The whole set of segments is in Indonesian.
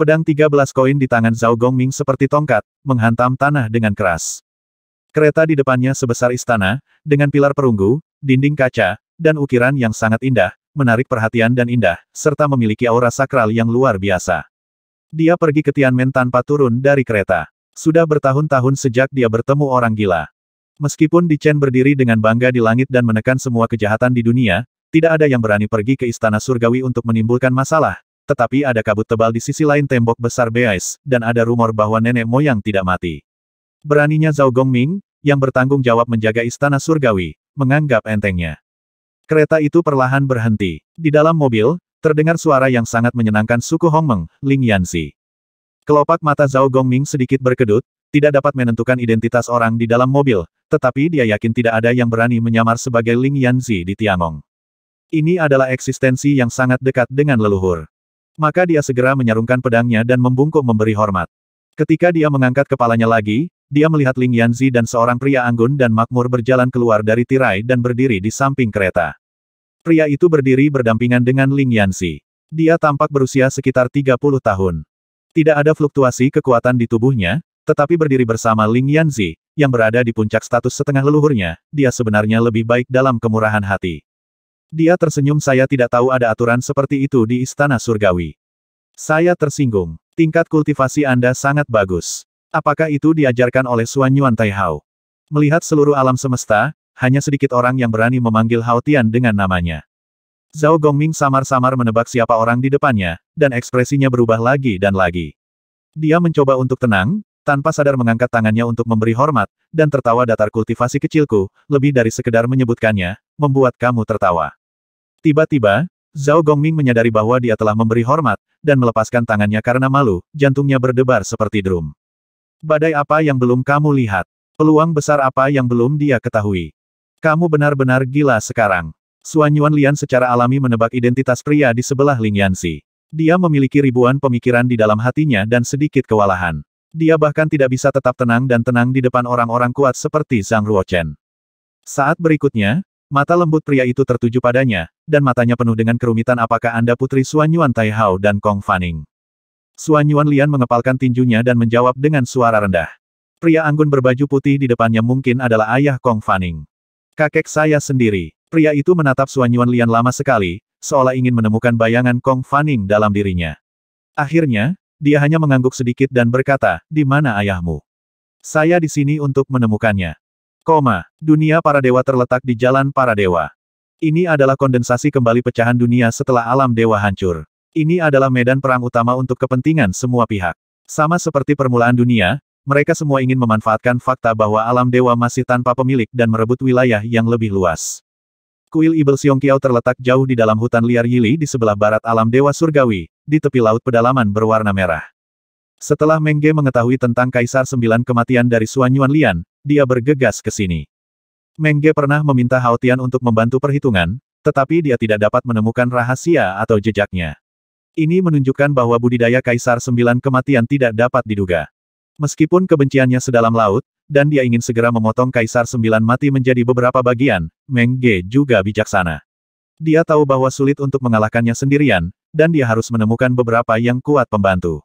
Pedang 13 koin di tangan Zhao Gongming seperti tongkat, menghantam tanah dengan keras. Kereta di depannya sebesar istana, dengan pilar perunggu, dinding kaca, dan ukiran yang sangat indah, menarik perhatian dan indah, serta memiliki aura sakral yang luar biasa. Dia pergi ke Tianmen tanpa turun dari kereta. Sudah bertahun-tahun sejak dia bertemu orang gila. Meskipun Di Chen berdiri dengan bangga di langit dan menekan semua kejahatan di dunia, tidak ada yang berani pergi ke istana surgawi untuk menimbulkan masalah, tetapi ada kabut tebal di sisi lain tembok besar Beais, dan ada rumor bahwa nenek moyang tidak mati. Beraninya Zhao Gongming, yang bertanggung jawab menjaga istana surgawi, menganggap entengnya. Kereta itu perlahan berhenti. Di dalam mobil, terdengar suara yang sangat menyenangkan suku Hongmeng, Ling Yanzi. Kelopak mata Zhao Gongming sedikit berkedut, tidak dapat menentukan identitas orang di dalam mobil, tetapi dia yakin tidak ada yang berani menyamar sebagai Ling Yanzi di Tiangong. Ini adalah eksistensi yang sangat dekat dengan leluhur. Maka dia segera menyarungkan pedangnya dan membungkuk memberi hormat. Ketika dia mengangkat kepalanya lagi, dia melihat Ling Yanzi dan seorang pria anggun dan makmur berjalan keluar dari tirai dan berdiri di samping kereta. Pria itu berdiri berdampingan dengan Ling Yanzi. Dia tampak berusia sekitar 30 tahun. Tidak ada fluktuasi kekuatan di tubuhnya, tetapi berdiri bersama Ling Yanzi, yang berada di puncak status setengah leluhurnya, dia sebenarnya lebih baik dalam kemurahan hati. Dia tersenyum saya tidak tahu ada aturan seperti itu di Istana Surgawi. Saya tersinggung. Tingkat kultivasi Anda sangat bagus. Apakah itu diajarkan oleh Suan Yuan Taihao? Melihat seluruh alam semesta, hanya sedikit orang yang berani memanggil Hao Tian dengan namanya. Zhao Gongming samar-samar menebak siapa orang di depannya, dan ekspresinya berubah lagi dan lagi. Dia mencoba untuk tenang, tanpa sadar mengangkat tangannya untuk memberi hormat, dan tertawa datar kultivasi kecilku, lebih dari sekedar menyebutkannya, membuat kamu tertawa. Tiba-tiba, Zhao Gongming menyadari bahwa dia telah memberi hormat, dan melepaskan tangannya karena malu, jantungnya berdebar seperti drum. Badai apa yang belum kamu lihat? Peluang besar apa yang belum dia ketahui? Kamu benar-benar gila sekarang. Suan Yuan Lian secara alami menebak identitas pria di sebelah Ling Yanxi. Dia memiliki ribuan pemikiran di dalam hatinya dan sedikit kewalahan. Dia bahkan tidak bisa tetap tenang dan tenang di depan orang-orang kuat seperti Zhang Ruochen. Saat berikutnya, Mata lembut pria itu tertuju padanya, dan matanya penuh dengan kerumitan apakah Anda putri Suanyuan Yuan Taihao dan Kong Fanning. Suan Yuan Lian mengepalkan tinjunya dan menjawab dengan suara rendah. Pria anggun berbaju putih di depannya mungkin adalah ayah Kong Fanning. Kakek saya sendiri. Pria itu menatap Suan Yuan Lian lama sekali, seolah ingin menemukan bayangan Kong Fanning dalam dirinya. Akhirnya, dia hanya mengangguk sedikit dan berkata, di mana ayahmu? Saya di sini untuk menemukannya. Koma. Dunia para dewa terletak di jalan para dewa. Ini adalah kondensasi kembali pecahan dunia setelah alam dewa hancur. Ini adalah medan perang utama untuk kepentingan semua pihak. Sama seperti permulaan dunia, mereka semua ingin memanfaatkan fakta bahwa alam dewa masih tanpa pemilik dan merebut wilayah yang lebih luas. Kuil Ibel Siong Kiao terletak jauh di dalam hutan liar Yili di sebelah barat alam Dewa Surgawi, di tepi laut pedalaman berwarna merah. Setelah Mengge mengetahui tentang Kaisar Sembilan kematian dari Suan Yuan Lian, dia bergegas ke sini. Mengge pernah meminta Haotian untuk membantu perhitungan, tetapi dia tidak dapat menemukan rahasia atau jejaknya. Ini menunjukkan bahwa budidaya Kaisar Sembilan Kematian tidak dapat diduga. Meskipun kebenciannya sedalam laut, dan dia ingin segera memotong Kaisar Sembilan Mati menjadi beberapa bagian, Mengge juga bijaksana. Dia tahu bahwa sulit untuk mengalahkannya sendirian, dan dia harus menemukan beberapa yang kuat pembantu.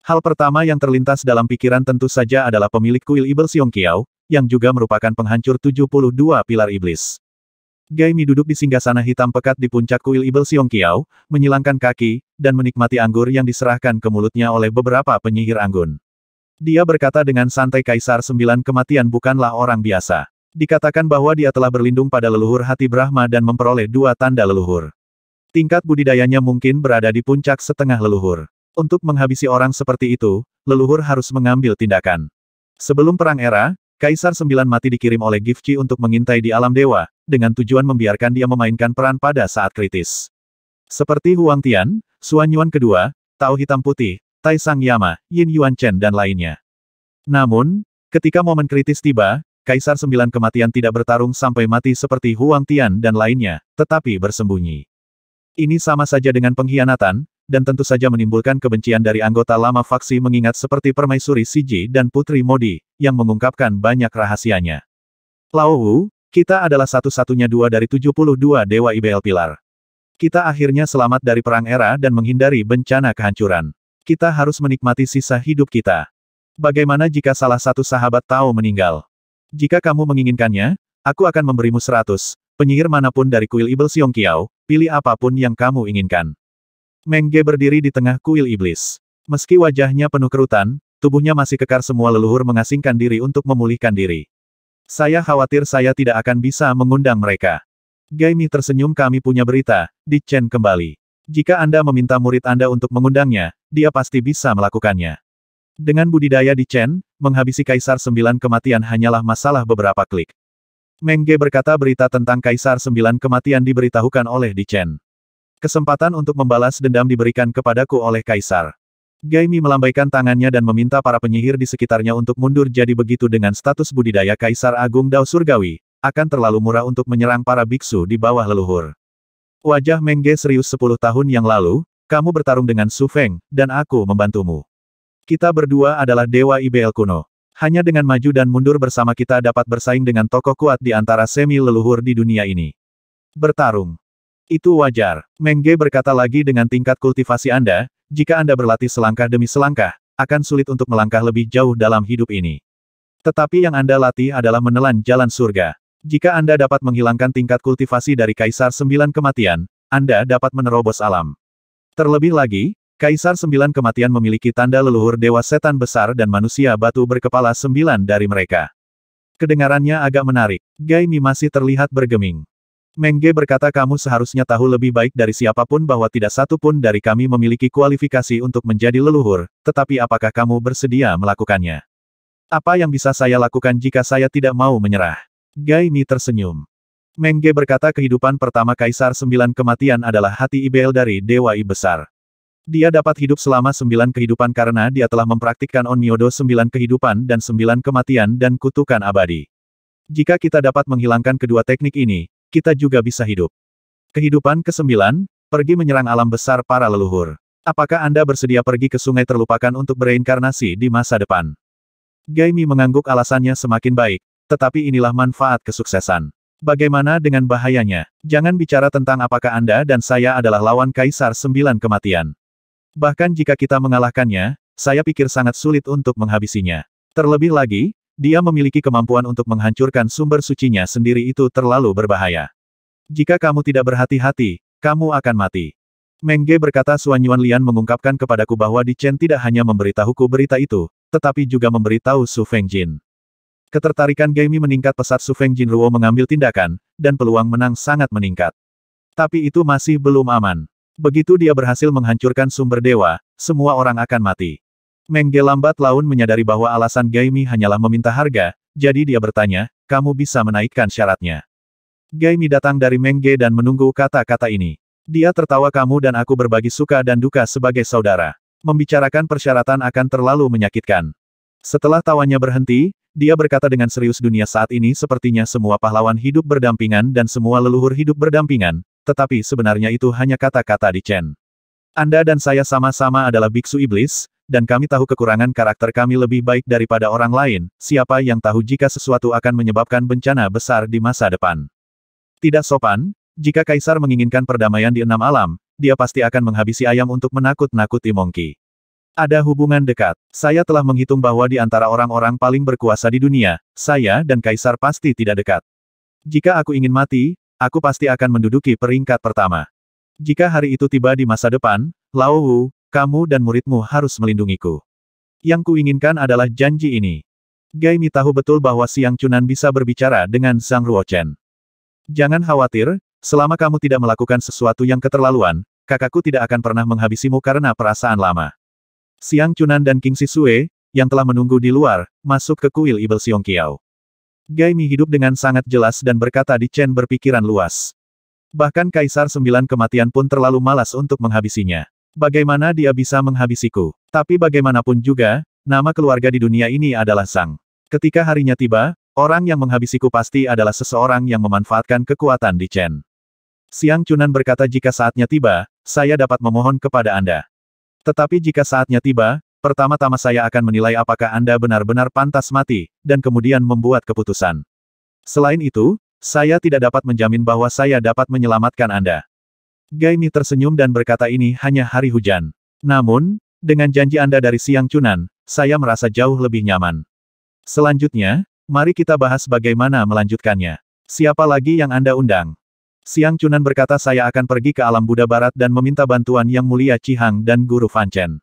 Hal pertama yang terlintas dalam pikiran tentu saja adalah pemilik kuil Ibel Siong Kiao, yang juga merupakan penghancur 72 pilar iblis. Gaimi duduk di singgasana hitam pekat di puncak kuil Ibel Siong Kiao, menyilangkan kaki, dan menikmati anggur yang diserahkan ke mulutnya oleh beberapa penyihir anggun. Dia berkata dengan santai Kaisar Sembilan kematian bukanlah orang biasa. Dikatakan bahwa dia telah berlindung pada leluhur hati Brahma dan memperoleh dua tanda leluhur. Tingkat budidayanya mungkin berada di puncak setengah leluhur. Untuk menghabisi orang seperti itu, leluhur harus mengambil tindakan. Sebelum Perang Era, Kaisar Sembilan Mati dikirim oleh Gifci untuk mengintai di alam dewa, dengan tujuan membiarkan dia memainkan peran pada saat kritis. Seperti Huang Tian, Suanyuan Yuan kedua, Tao Hitam Putih, Tai Sang Yama, Yin Yuan Chen dan lainnya. Namun, ketika momen kritis tiba, Kaisar Sembilan Kematian tidak bertarung sampai mati seperti Huang Tian dan lainnya, tetapi bersembunyi. Ini sama saja dengan pengkhianatan, dan tentu saja menimbulkan kebencian dari anggota lama faksi mengingat seperti permaisuri Siji dan Putri Modi, yang mengungkapkan banyak rahasianya. Lao Wu, kita adalah satu-satunya dua dari 72 Dewa IBL Pilar. Kita akhirnya selamat dari perang era dan menghindari bencana kehancuran. Kita harus menikmati sisa hidup kita. Bagaimana jika salah satu sahabat tahu meninggal? Jika kamu menginginkannya, aku akan memberimu seratus, penyihir manapun dari kuil Ibel Siong Kiao, pilih apapun yang kamu inginkan. Mengge berdiri di tengah kuil iblis. Meski wajahnya penuh kerutan, tubuhnya masih kekar semua leluhur mengasingkan diri untuk memulihkan diri. Saya khawatir saya tidak akan bisa mengundang mereka. Gaimi tersenyum kami punya berita, di Chen kembali. Jika Anda meminta murid Anda untuk mengundangnya, dia pasti bisa melakukannya. Dengan budidaya di Chen, menghabisi Kaisar Sembilan Kematian hanyalah masalah beberapa klik. Mengge berkata berita tentang Kaisar Sembilan Kematian diberitahukan oleh Di Chen. Kesempatan untuk membalas dendam diberikan kepadaku oleh Kaisar. Gaimi melambaikan tangannya dan meminta para penyihir di sekitarnya untuk mundur jadi begitu dengan status budidaya Kaisar Agung Dao Surgawi, akan terlalu murah untuk menyerang para biksu di bawah leluhur. Wajah Mengge serius 10 tahun yang lalu, kamu bertarung dengan Su Feng, dan aku membantumu. Kita berdua adalah dewa IBL kuno. Hanya dengan maju dan mundur bersama kita dapat bersaing dengan tokoh kuat di antara semi leluhur di dunia ini. Bertarung. Itu wajar. Mengge berkata lagi dengan tingkat kultivasi Anda, jika Anda berlatih selangkah demi selangkah, akan sulit untuk melangkah lebih jauh dalam hidup ini. Tetapi yang Anda latih adalah menelan jalan surga. Jika Anda dapat menghilangkan tingkat kultivasi dari Kaisar Sembilan Kematian, Anda dapat menerobos alam. Terlebih lagi, Kaisar Sembilan Kematian memiliki tanda leluhur Dewa Setan Besar dan manusia batu berkepala sembilan dari mereka. Kedengarannya agak menarik. Gaimi masih terlihat bergeming. Mengge berkata kamu seharusnya tahu lebih baik dari siapapun bahwa tidak satu pun dari kami memiliki kualifikasi untuk menjadi leluhur, tetapi apakah kamu bersedia melakukannya? Apa yang bisa saya lakukan jika saya tidak mau menyerah? Gai Mi tersenyum. Mengge berkata kehidupan pertama Kaisar Sembilan Kematian adalah hati Ibel dari Dewa I Besar. Dia dapat hidup selama sembilan kehidupan karena dia telah mempraktikkan Onmyodo sembilan kehidupan dan sembilan kematian dan kutukan abadi. Jika kita dapat menghilangkan kedua teknik ini, kita juga bisa hidup. Kehidupan ke-9, pergi menyerang alam besar para leluhur. Apakah Anda bersedia pergi ke sungai terlupakan untuk bereinkarnasi di masa depan? Gaimi mengangguk alasannya semakin baik, tetapi inilah manfaat kesuksesan. Bagaimana dengan bahayanya? Jangan bicara tentang apakah Anda dan saya adalah lawan Kaisar Sembilan Kematian. Bahkan jika kita mengalahkannya, saya pikir sangat sulit untuk menghabisinya. Terlebih lagi, dia memiliki kemampuan untuk menghancurkan sumber sucinya sendiri itu terlalu berbahaya. Jika kamu tidak berhati-hati, kamu akan mati. Mengge berkata Suan Yuan Lian mengungkapkan kepadaku bahwa Di Chen tidak hanya memberitahuku berita itu, tetapi juga memberitahu Su Feng Jin. Ketertarikan Gemi meningkat pesat Su Feng Jin Ruo mengambil tindakan, dan peluang menang sangat meningkat. Tapi itu masih belum aman. Begitu dia berhasil menghancurkan sumber dewa, semua orang akan mati. Mengge lambat laun menyadari bahwa alasan Gaimi hanyalah meminta harga, jadi dia bertanya, kamu bisa menaikkan syaratnya. Gaimi datang dari Mengge dan menunggu kata-kata ini. Dia tertawa kamu dan aku berbagi suka dan duka sebagai saudara. Membicarakan persyaratan akan terlalu menyakitkan. Setelah tawanya berhenti, dia berkata dengan serius dunia saat ini sepertinya semua pahlawan hidup berdampingan dan semua leluhur hidup berdampingan, tetapi sebenarnya itu hanya kata-kata di Chen. Anda dan saya sama-sama adalah biksu iblis, dan kami tahu kekurangan karakter kami lebih baik daripada orang lain, siapa yang tahu jika sesuatu akan menyebabkan bencana besar di masa depan. Tidak sopan, jika Kaisar menginginkan perdamaian di enam alam, dia pasti akan menghabisi ayam untuk menakut-nakuti Mongki. Ada hubungan dekat. Saya telah menghitung bahwa di antara orang-orang paling berkuasa di dunia, saya dan Kaisar pasti tidak dekat. Jika aku ingin mati, aku pasti akan menduduki peringkat pertama. Jika hari itu tiba di masa depan, Lao Wu, kamu dan muridmu harus melindungiku. Yang kuinginkan adalah janji ini. Gai Mi tahu betul bahwa Siang Cunan bisa berbicara dengan Zhang Ruochen. Jangan khawatir, selama kamu tidak melakukan sesuatu yang keterlaluan, kakakku tidak akan pernah menghabisimu karena perasaan lama. Siang Cunan dan King Sisue, yang telah menunggu di luar, masuk ke kuil Ibel Siong Kiao. Gai Mi hidup dengan sangat jelas dan berkata di Chen berpikiran luas. Bahkan Kaisar Sembilan Kematian pun terlalu malas untuk menghabisinya. Bagaimana dia bisa menghabisiku? Tapi bagaimanapun juga, nama keluarga di dunia ini adalah Sang. Ketika harinya tiba, orang yang menghabisiku pasti adalah seseorang yang memanfaatkan kekuatan di Chen. Siang Chunan berkata jika saatnya tiba, saya dapat memohon kepada Anda. Tetapi jika saatnya tiba, pertama-tama saya akan menilai apakah Anda benar-benar pantas mati, dan kemudian membuat keputusan. Selain itu, saya tidak dapat menjamin bahwa saya dapat menyelamatkan Anda. Gaimi tersenyum dan berkata ini hanya hari hujan. Namun, dengan janji Anda dari siang Cunan, saya merasa jauh lebih nyaman. Selanjutnya, mari kita bahas bagaimana melanjutkannya. Siapa lagi yang Anda undang? Siang Cunan berkata saya akan pergi ke alam Buddha Barat dan meminta bantuan Yang Mulia Cihang dan Guru Fanchen.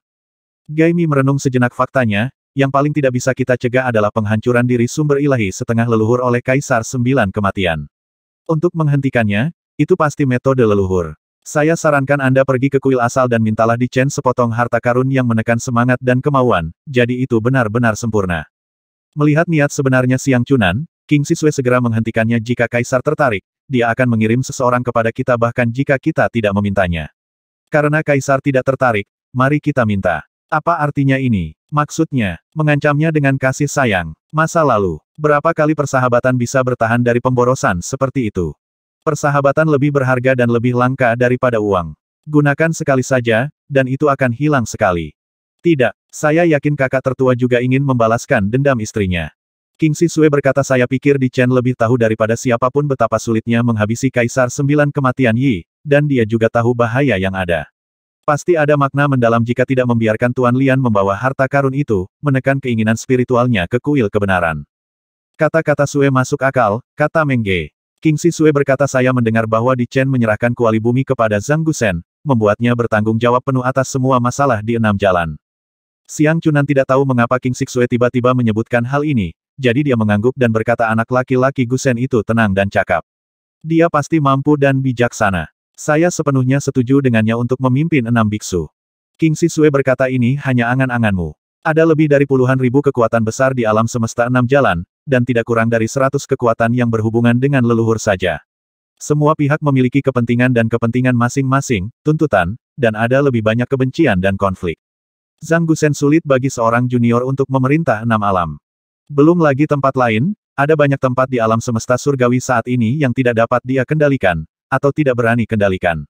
Gaimi merenung sejenak faktanya, yang paling tidak bisa kita cegah adalah penghancuran diri sumber ilahi setengah leluhur oleh Kaisar Sembilan Kematian. Untuk menghentikannya, itu pasti metode leluhur. Saya sarankan Anda pergi ke kuil asal dan mintalah di Chen sepotong harta karun yang menekan semangat dan kemauan, jadi itu benar-benar sempurna. Melihat niat sebenarnya Siang Cunan, King Siswe segera menghentikannya jika Kaisar tertarik, dia akan mengirim seseorang kepada kita bahkan jika kita tidak memintanya. Karena Kaisar tidak tertarik, mari kita minta. Apa artinya ini? Maksudnya, mengancamnya dengan kasih sayang. Masa lalu, berapa kali persahabatan bisa bertahan dari pemborosan seperti itu? Persahabatan lebih berharga dan lebih langka daripada uang. Gunakan sekali saja, dan itu akan hilang sekali. Tidak, saya yakin kakak tertua juga ingin membalaskan dendam istrinya. King Sisue berkata saya pikir Di Chen lebih tahu daripada siapapun betapa sulitnya menghabisi Kaisar Sembilan kematian Yi, dan dia juga tahu bahaya yang ada. Pasti ada makna mendalam jika tidak membiarkan Tuan Lian membawa harta karun itu, menekan keinginan spiritualnya ke kuil kebenaran. Kata-kata Sue masuk akal, kata Mengge. King Sisue berkata saya mendengar bahwa Di Chen menyerahkan kuali bumi kepada Zhang Gusen, membuatnya bertanggung jawab penuh atas semua masalah di enam jalan. Siang Chunan tidak tahu mengapa King Sisue tiba-tiba menyebutkan hal ini, jadi dia mengangguk dan berkata anak laki-laki Gusen itu tenang dan cakap. Dia pasti mampu dan bijaksana. Saya sepenuhnya setuju dengannya untuk memimpin enam biksu. King Sisue berkata ini hanya angan-anganmu. Ada lebih dari puluhan ribu kekuatan besar di alam semesta enam jalan, dan tidak kurang dari seratus kekuatan yang berhubungan dengan leluhur saja. Semua pihak memiliki kepentingan dan kepentingan masing-masing, tuntutan, dan ada lebih banyak kebencian dan konflik. Zhang Gusen sulit bagi seorang junior untuk memerintah enam alam. Belum lagi tempat lain, ada banyak tempat di alam semesta surgawi saat ini yang tidak dapat dia kendalikan, atau tidak berani kendalikan.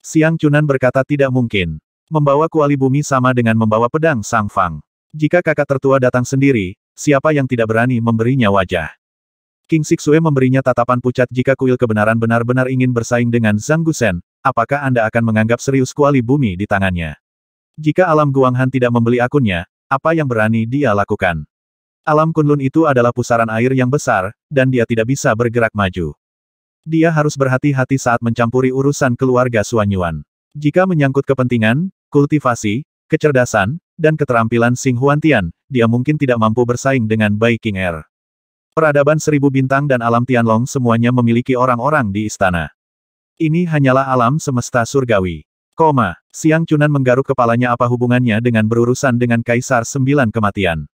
Siang Chunan berkata tidak mungkin. Membawa kuali bumi sama dengan membawa pedang Sang Fang. Jika kakak tertua datang sendiri, siapa yang tidak berani memberinya wajah? King Sixue memberinya tatapan pucat jika kuil kebenaran benar-benar ingin bersaing dengan Zhang Gusen, apakah Anda akan menganggap serius kuali bumi di tangannya? Jika alam Guanghan tidak membeli akunnya, apa yang berani dia lakukan? Alam Kunlun itu adalah pusaran air yang besar, dan dia tidak bisa bergerak maju. Dia harus berhati-hati saat mencampuri urusan keluarga Suanyuan. Jika menyangkut kepentingan, kultivasi, kecerdasan, dan keterampilan Huan Huantian, dia mungkin tidak mampu bersaing dengan Bai King Er. Peradaban Seribu Bintang dan Alam Tianlong semuanya memiliki orang-orang di istana. Ini hanyalah alam semesta surgawi. Koma, Siang Cunan menggaruk kepalanya apa hubungannya dengan berurusan dengan Kaisar Sembilan Kematian.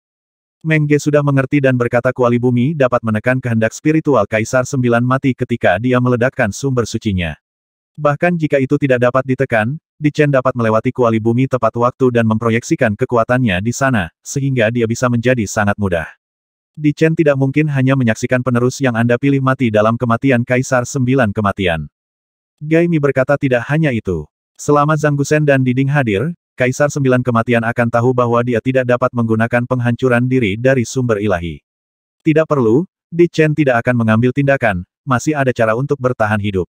Mengge sudah mengerti dan berkata kuali bumi dapat menekan kehendak spiritual Kaisar Sembilan Mati ketika dia meledakkan sumber sucinya. Bahkan jika itu tidak dapat ditekan, Dichen dapat melewati kuali bumi tepat waktu dan memproyeksikan kekuatannya di sana, sehingga dia bisa menjadi sangat mudah. Dichen tidak mungkin hanya menyaksikan penerus yang Anda pilih mati dalam kematian Kaisar Sembilan Kematian. Gaimi berkata tidak hanya itu. Selama Zhang Gusen dan Diding hadir, Kaisar Sembilan Kematian akan tahu bahwa dia tidak dapat menggunakan penghancuran diri dari sumber ilahi. Tidak perlu, Dichen tidak akan mengambil tindakan, masih ada cara untuk bertahan hidup.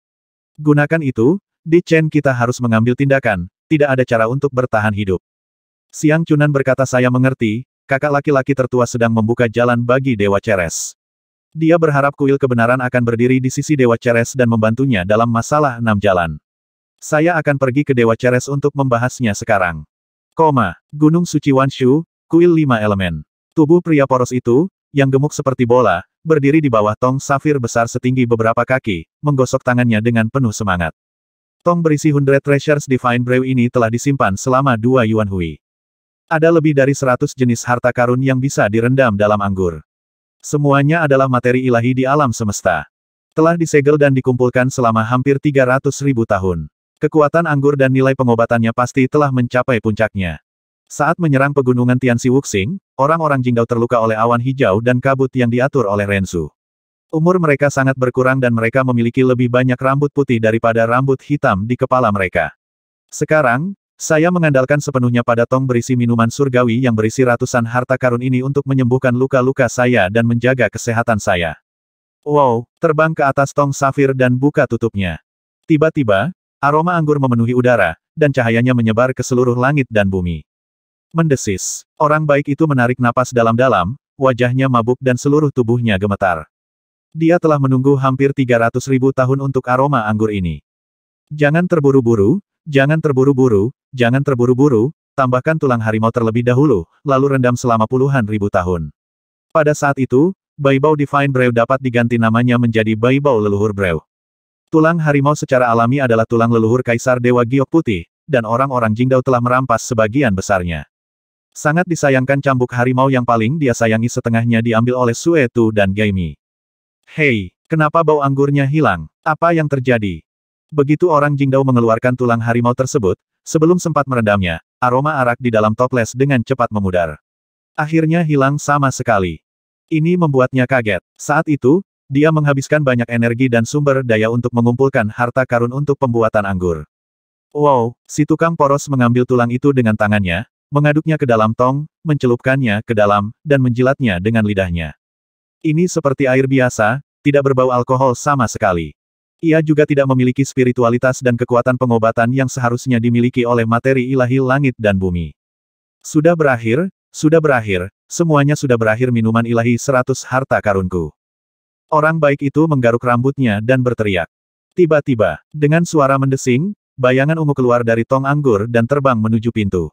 Gunakan itu, di Chen kita harus mengambil tindakan, tidak ada cara untuk bertahan hidup. Siang Cunan berkata saya mengerti, kakak laki-laki tertua sedang membuka jalan bagi Dewa Ceres. Dia berharap kuil kebenaran akan berdiri di sisi Dewa Ceres dan membantunya dalam masalah enam jalan. Saya akan pergi ke Dewa Ceres untuk membahasnya sekarang. Koma, Gunung Suci Wanshu, kuil lima elemen. Tubuh pria poros itu, yang gemuk seperti bola, berdiri di bawah tong safir besar setinggi beberapa kaki, menggosok tangannya dengan penuh semangat. Tong berisi Hundred Treasures Divine Brew ini telah disimpan selama dua Yuan Hui. Ada lebih dari seratus jenis harta karun yang bisa direndam dalam anggur. Semuanya adalah materi ilahi di alam semesta. Telah disegel dan dikumpulkan selama hampir tiga ratus ribu tahun. Kekuatan anggur dan nilai pengobatannya pasti telah mencapai puncaknya. Saat menyerang pegunungan Tianxi Wuxing, orang-orang Jingdao terluka oleh awan hijau dan kabut yang diatur oleh Rensu. Umur mereka sangat berkurang dan mereka memiliki lebih banyak rambut putih daripada rambut hitam di kepala mereka. Sekarang, saya mengandalkan sepenuhnya pada tong berisi minuman surgawi yang berisi ratusan harta karun ini untuk menyembuhkan luka-luka saya dan menjaga kesehatan saya. Wow, terbang ke atas tong safir dan buka tutupnya. Tiba-tiba, aroma anggur memenuhi udara, dan cahayanya menyebar ke seluruh langit dan bumi. Mendesis, orang baik itu menarik napas dalam-dalam, wajahnya mabuk dan seluruh tubuhnya gemetar. Dia telah menunggu hampir 300 ribu tahun untuk aroma anggur ini. Jangan terburu-buru, jangan terburu-buru, jangan terburu-buru, tambahkan tulang harimau terlebih dahulu, lalu rendam selama puluhan ribu tahun. Pada saat itu, Baibau Divine Brew dapat diganti namanya menjadi Baibau Leluhur Brew. Tulang harimau secara alami adalah tulang leluhur Kaisar Dewa Giok Putih, dan orang-orang Jingdao telah merampas sebagian besarnya. Sangat disayangkan cambuk harimau yang paling dia sayangi setengahnya diambil oleh Sue Tu dan Gaimi. Hei, kenapa bau anggurnya hilang? Apa yang terjadi? Begitu orang Jingdao mengeluarkan tulang harimau tersebut, sebelum sempat merendamnya, aroma arak di dalam toples dengan cepat memudar. Akhirnya hilang sama sekali. Ini membuatnya kaget. Saat itu, dia menghabiskan banyak energi dan sumber daya untuk mengumpulkan harta karun untuk pembuatan anggur. Wow, si tukang poros mengambil tulang itu dengan tangannya, mengaduknya ke dalam tong, mencelupkannya ke dalam, dan menjilatnya dengan lidahnya. Ini seperti air biasa, tidak berbau alkohol sama sekali. Ia juga tidak memiliki spiritualitas dan kekuatan pengobatan yang seharusnya dimiliki oleh materi ilahi langit dan bumi. Sudah berakhir, sudah berakhir, semuanya sudah berakhir minuman ilahi seratus harta karunku. Orang baik itu menggaruk rambutnya dan berteriak. Tiba-tiba, dengan suara mendesing, bayangan ungu keluar dari tong anggur dan terbang menuju pintu.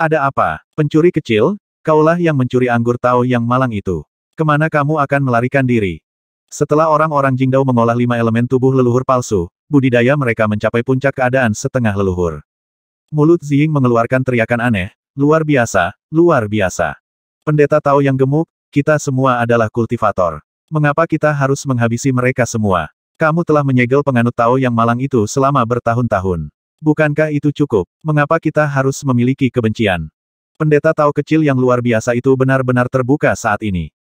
Ada apa, pencuri kecil, kaulah yang mencuri anggur tahu yang malang itu. Kemana kamu akan melarikan diri? Setelah orang-orang Jingdao mengolah lima elemen tubuh leluhur palsu, budidaya mereka mencapai puncak keadaan setengah leluhur. Mulut Ziying mengeluarkan teriakan aneh, luar biasa, luar biasa. Pendeta Tao yang gemuk, kita semua adalah kultivator. Mengapa kita harus menghabisi mereka semua? Kamu telah menyegel penganut Tao yang malang itu selama bertahun-tahun. Bukankah itu cukup? Mengapa kita harus memiliki kebencian? Pendeta Tao kecil yang luar biasa itu benar-benar terbuka saat ini.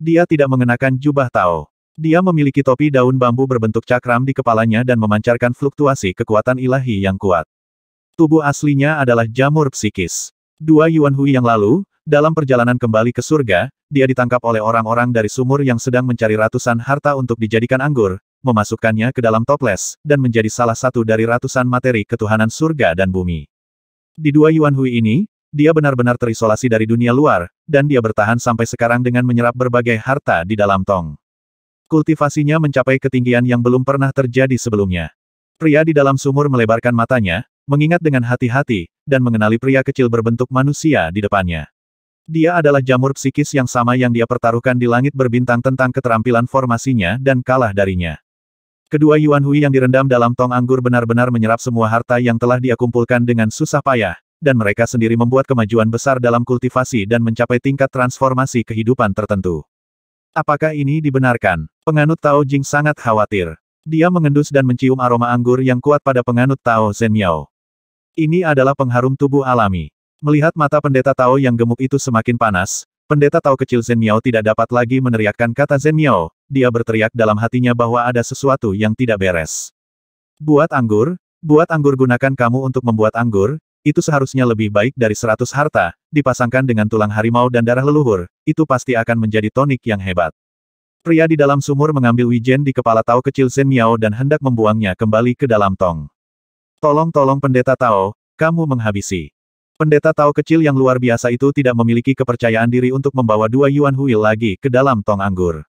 Dia tidak mengenakan jubah Tao. Dia memiliki topi daun bambu berbentuk cakram di kepalanya dan memancarkan fluktuasi kekuatan ilahi yang kuat. Tubuh aslinya adalah jamur psikis. Dua Yuan Hui yang lalu, dalam perjalanan kembali ke surga, dia ditangkap oleh orang-orang dari sumur yang sedang mencari ratusan harta untuk dijadikan anggur, memasukkannya ke dalam toples, dan menjadi salah satu dari ratusan materi ketuhanan surga dan bumi. Di dua Yuan Hui ini, dia benar-benar terisolasi dari dunia luar, dan dia bertahan sampai sekarang dengan menyerap berbagai harta di dalam tong. Kultivasinya mencapai ketinggian yang belum pernah terjadi sebelumnya. Pria di dalam sumur melebarkan matanya, mengingat dengan hati-hati, dan mengenali pria kecil berbentuk manusia di depannya. Dia adalah jamur psikis yang sama yang dia pertaruhkan di langit berbintang tentang keterampilan formasinya dan kalah darinya. Kedua Yuan Hui yang direndam dalam tong anggur benar-benar menyerap semua harta yang telah dia kumpulkan dengan susah payah, dan mereka sendiri membuat kemajuan besar dalam kultivasi dan mencapai tingkat transformasi kehidupan tertentu. Apakah ini dibenarkan? Penganut Tao Jing sangat khawatir. Dia mengendus dan mencium aroma anggur yang kuat pada penganut Tao Zen Miao. Ini adalah pengharum tubuh alami. Melihat mata pendeta Tao yang gemuk itu semakin panas, pendeta Tao kecil Zen Miao tidak dapat lagi meneriakkan kata Zen Miao, dia berteriak dalam hatinya bahwa ada sesuatu yang tidak beres. Buat anggur, Buat anggur gunakan kamu untuk membuat anggur, itu seharusnya lebih baik dari seratus harta, dipasangkan dengan tulang harimau dan darah leluhur, itu pasti akan menjadi tonik yang hebat. Pria di dalam sumur mengambil wijen di kepala Tao kecil sen Miao dan hendak membuangnya kembali ke dalam tong. Tolong-tolong pendeta Tao, kamu menghabisi. Pendeta Tao kecil yang luar biasa itu tidak memiliki kepercayaan diri untuk membawa dua Yuan Huil lagi ke dalam tong anggur.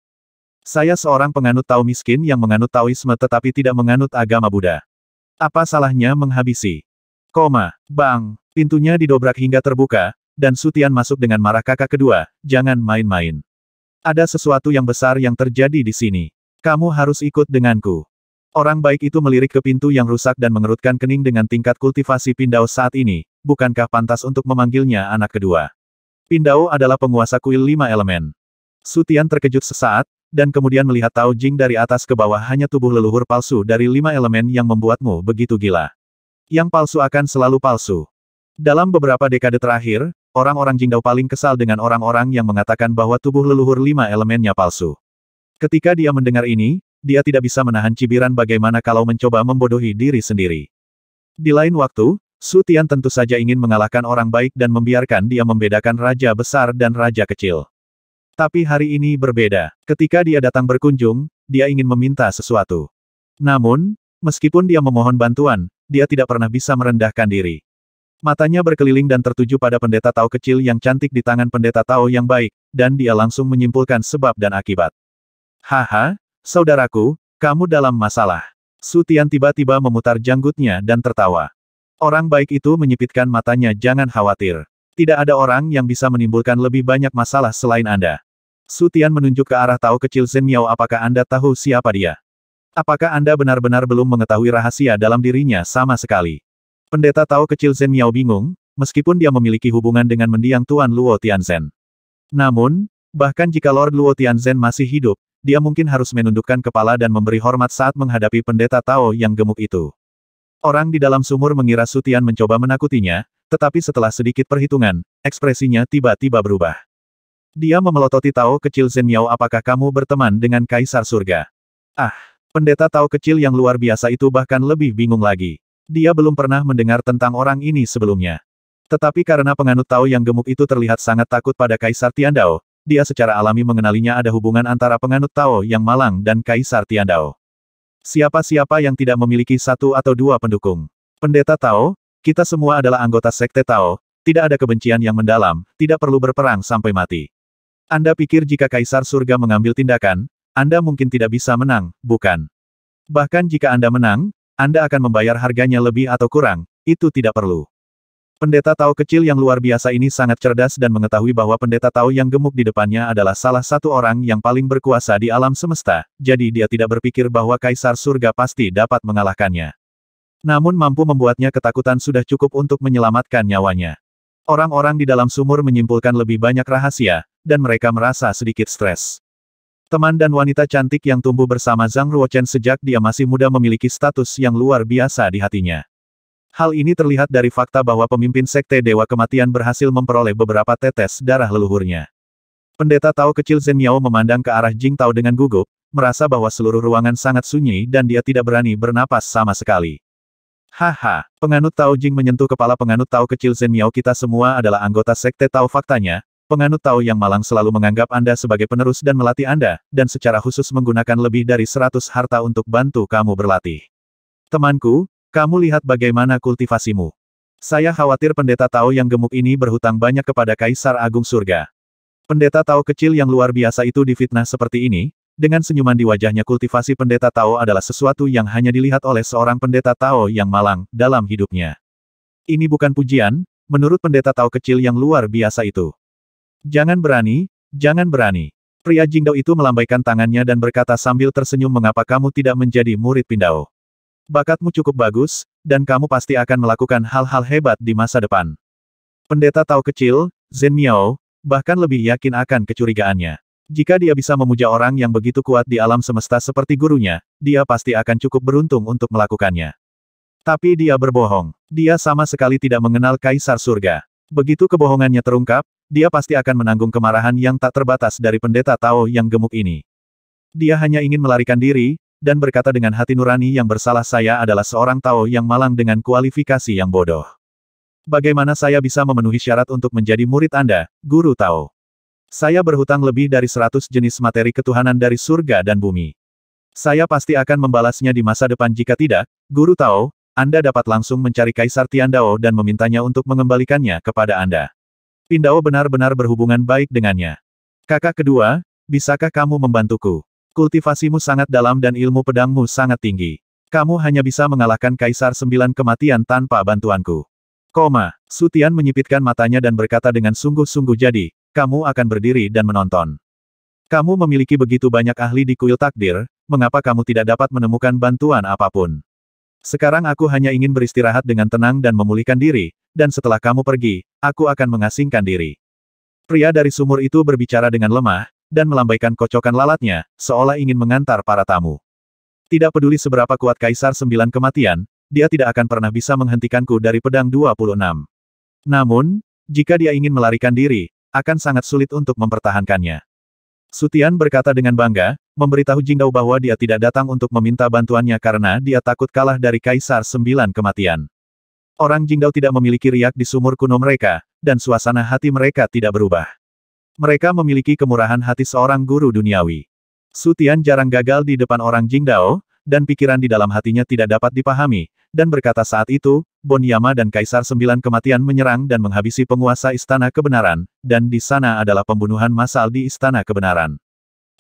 Saya seorang penganut Tao miskin yang menganut Taoisme tetapi tidak menganut agama Buddha. Apa salahnya menghabisi? Koma, bang, pintunya didobrak hingga terbuka, dan Sutian masuk dengan marah kakak kedua, jangan main-main. Ada sesuatu yang besar yang terjadi di sini. Kamu harus ikut denganku. Orang baik itu melirik ke pintu yang rusak dan mengerutkan kening dengan tingkat kultivasi Pindau saat ini, bukankah pantas untuk memanggilnya anak kedua. Pindau adalah penguasa kuil lima elemen. Sutian terkejut sesaat, dan kemudian melihat Tao Jing dari atas ke bawah hanya tubuh leluhur palsu dari lima elemen yang membuatmu begitu gila yang palsu akan selalu palsu. Dalam beberapa dekade terakhir, orang-orang Jingdao paling kesal dengan orang-orang yang mengatakan bahwa tubuh leluhur lima elemennya palsu. Ketika dia mendengar ini, dia tidak bisa menahan cibiran bagaimana kalau mencoba membodohi diri sendiri. Di lain waktu, Su Tian tentu saja ingin mengalahkan orang baik dan membiarkan dia membedakan raja besar dan raja kecil. Tapi hari ini berbeda. Ketika dia datang berkunjung, dia ingin meminta sesuatu. Namun, meskipun dia memohon bantuan, dia tidak pernah bisa merendahkan diri. Matanya berkeliling dan tertuju pada pendeta Tao kecil yang cantik di tangan pendeta Tao yang baik, dan dia langsung menyimpulkan sebab dan akibat. Haha, saudaraku, kamu dalam masalah. Sutian tiba-tiba memutar janggutnya dan tertawa. Orang baik itu menyipitkan matanya jangan khawatir. Tidak ada orang yang bisa menimbulkan lebih banyak masalah selain Anda. Sutian menunjuk ke arah Tao kecil Zen Miao apakah Anda tahu siapa dia? Apakah Anda benar-benar belum mengetahui rahasia dalam dirinya sama sekali? Pendeta Tao kecil Zen Miao bingung, meskipun dia memiliki hubungan dengan mendiang Tuan Luo Tianzhen. Namun, bahkan jika Lord Luo Tianzhen masih hidup, dia mungkin harus menundukkan kepala dan memberi hormat saat menghadapi pendeta Tao yang gemuk itu. Orang di dalam sumur mengira Sutian mencoba menakutinya, tetapi setelah sedikit perhitungan, ekspresinya tiba-tiba berubah. Dia memelototi Tao kecil Zen Miao apakah kamu berteman dengan Kaisar Surga? Ah! Pendeta Tao kecil yang luar biasa itu bahkan lebih bingung lagi. Dia belum pernah mendengar tentang orang ini sebelumnya. Tetapi karena penganut Tao yang gemuk itu terlihat sangat takut pada Kaisar Tian Dao, dia secara alami mengenalinya ada hubungan antara penganut Tao yang malang dan Kaisar Tian Dao. Siapa-siapa yang tidak memiliki satu atau dua pendukung. Pendeta Tao, kita semua adalah anggota Sekte Tao, tidak ada kebencian yang mendalam, tidak perlu berperang sampai mati. Anda pikir jika Kaisar Surga mengambil tindakan, anda mungkin tidak bisa menang, bukan? Bahkan jika Anda menang, Anda akan membayar harganya lebih atau kurang, itu tidak perlu. Pendeta Tao kecil yang luar biasa ini sangat cerdas dan mengetahui bahwa pendeta Tao yang gemuk di depannya adalah salah satu orang yang paling berkuasa di alam semesta, jadi dia tidak berpikir bahwa kaisar surga pasti dapat mengalahkannya. Namun mampu membuatnya ketakutan sudah cukup untuk menyelamatkan nyawanya. Orang-orang di dalam sumur menyimpulkan lebih banyak rahasia, dan mereka merasa sedikit stres. Teman dan wanita cantik yang tumbuh bersama Zhang Ruochen sejak dia masih muda memiliki status yang luar biasa di hatinya. Hal ini terlihat dari fakta bahwa pemimpin Sekte Dewa Kematian berhasil memperoleh beberapa tetes darah leluhurnya. Pendeta Tao kecil Zhen Miao memandang ke arah Jing Tao dengan gugup, merasa bahwa seluruh ruangan sangat sunyi dan dia tidak berani bernapas sama sekali. Haha, penganut Tao Jing menyentuh kepala penganut Tao kecil Zhen Miao kita semua adalah anggota Sekte Tao faktanya, Penganut Tao yang malang selalu menganggap Anda sebagai penerus dan melatih Anda, dan secara khusus menggunakan lebih dari seratus harta untuk bantu kamu berlatih. Temanku, kamu lihat bagaimana kultivasimu. Saya khawatir pendeta Tao yang gemuk ini berhutang banyak kepada Kaisar Agung Surga. Pendeta Tao kecil yang luar biasa itu difitnah seperti ini, dengan senyuman di wajahnya kultivasi pendeta Tao adalah sesuatu yang hanya dilihat oleh seorang pendeta Tao yang malang dalam hidupnya. Ini bukan pujian, menurut pendeta Tao kecil yang luar biasa itu. Jangan berani, jangan berani. Pria Jingdao itu melambaikan tangannya dan berkata sambil tersenyum mengapa kamu tidak menjadi murid Pindao. Bakatmu cukup bagus, dan kamu pasti akan melakukan hal-hal hebat di masa depan. Pendeta Tao kecil, Zen Miao, bahkan lebih yakin akan kecurigaannya. Jika dia bisa memuja orang yang begitu kuat di alam semesta seperti gurunya, dia pasti akan cukup beruntung untuk melakukannya. Tapi dia berbohong. Dia sama sekali tidak mengenal Kaisar Surga. Begitu kebohongannya terungkap, dia pasti akan menanggung kemarahan yang tak terbatas dari pendeta Tao yang gemuk ini. Dia hanya ingin melarikan diri, dan berkata dengan hati nurani yang bersalah saya adalah seorang Tao yang malang dengan kualifikasi yang bodoh. Bagaimana saya bisa memenuhi syarat untuk menjadi murid Anda, Guru Tao? Saya berhutang lebih dari seratus jenis materi ketuhanan dari surga dan bumi. Saya pasti akan membalasnya di masa depan jika tidak, Guru Tao, Anda dapat langsung mencari Kaisar Tiandao dan memintanya untuk mengembalikannya kepada Anda. Pindao benar-benar berhubungan baik dengannya. Kakak kedua, bisakah kamu membantuku? Kultivasimu sangat dalam dan ilmu pedangmu sangat tinggi. Kamu hanya bisa mengalahkan Kaisar Sembilan Kematian tanpa bantuanku. Koma, Sutian menyipitkan matanya dan berkata dengan sungguh-sungguh jadi, kamu akan berdiri dan menonton. Kamu memiliki begitu banyak ahli di kuil takdir, mengapa kamu tidak dapat menemukan bantuan apapun? Sekarang aku hanya ingin beristirahat dengan tenang dan memulihkan diri, dan setelah kamu pergi, aku akan mengasingkan diri. Pria dari sumur itu berbicara dengan lemah, dan melambaikan kocokan lalatnya, seolah ingin mengantar para tamu. Tidak peduli seberapa kuat Kaisar Sembilan Kematian, dia tidak akan pernah bisa menghentikanku dari pedang 26. Namun, jika dia ingin melarikan diri, akan sangat sulit untuk mempertahankannya. Sutian berkata dengan bangga, memberitahu Jingdao bahwa dia tidak datang untuk meminta bantuannya karena dia takut kalah dari Kaisar Sembilan Kematian. Orang Jingdao tidak memiliki riak di sumur kuno mereka, dan suasana hati mereka tidak berubah. Mereka memiliki kemurahan hati seorang guru duniawi. Sutian jarang gagal di depan orang Jingdao, dan pikiran di dalam hatinya tidak dapat dipahami, dan berkata saat itu, Bonyama dan Kaisar Sembilan Kematian menyerang dan menghabisi penguasa Istana Kebenaran, dan di sana adalah pembunuhan massal di Istana Kebenaran.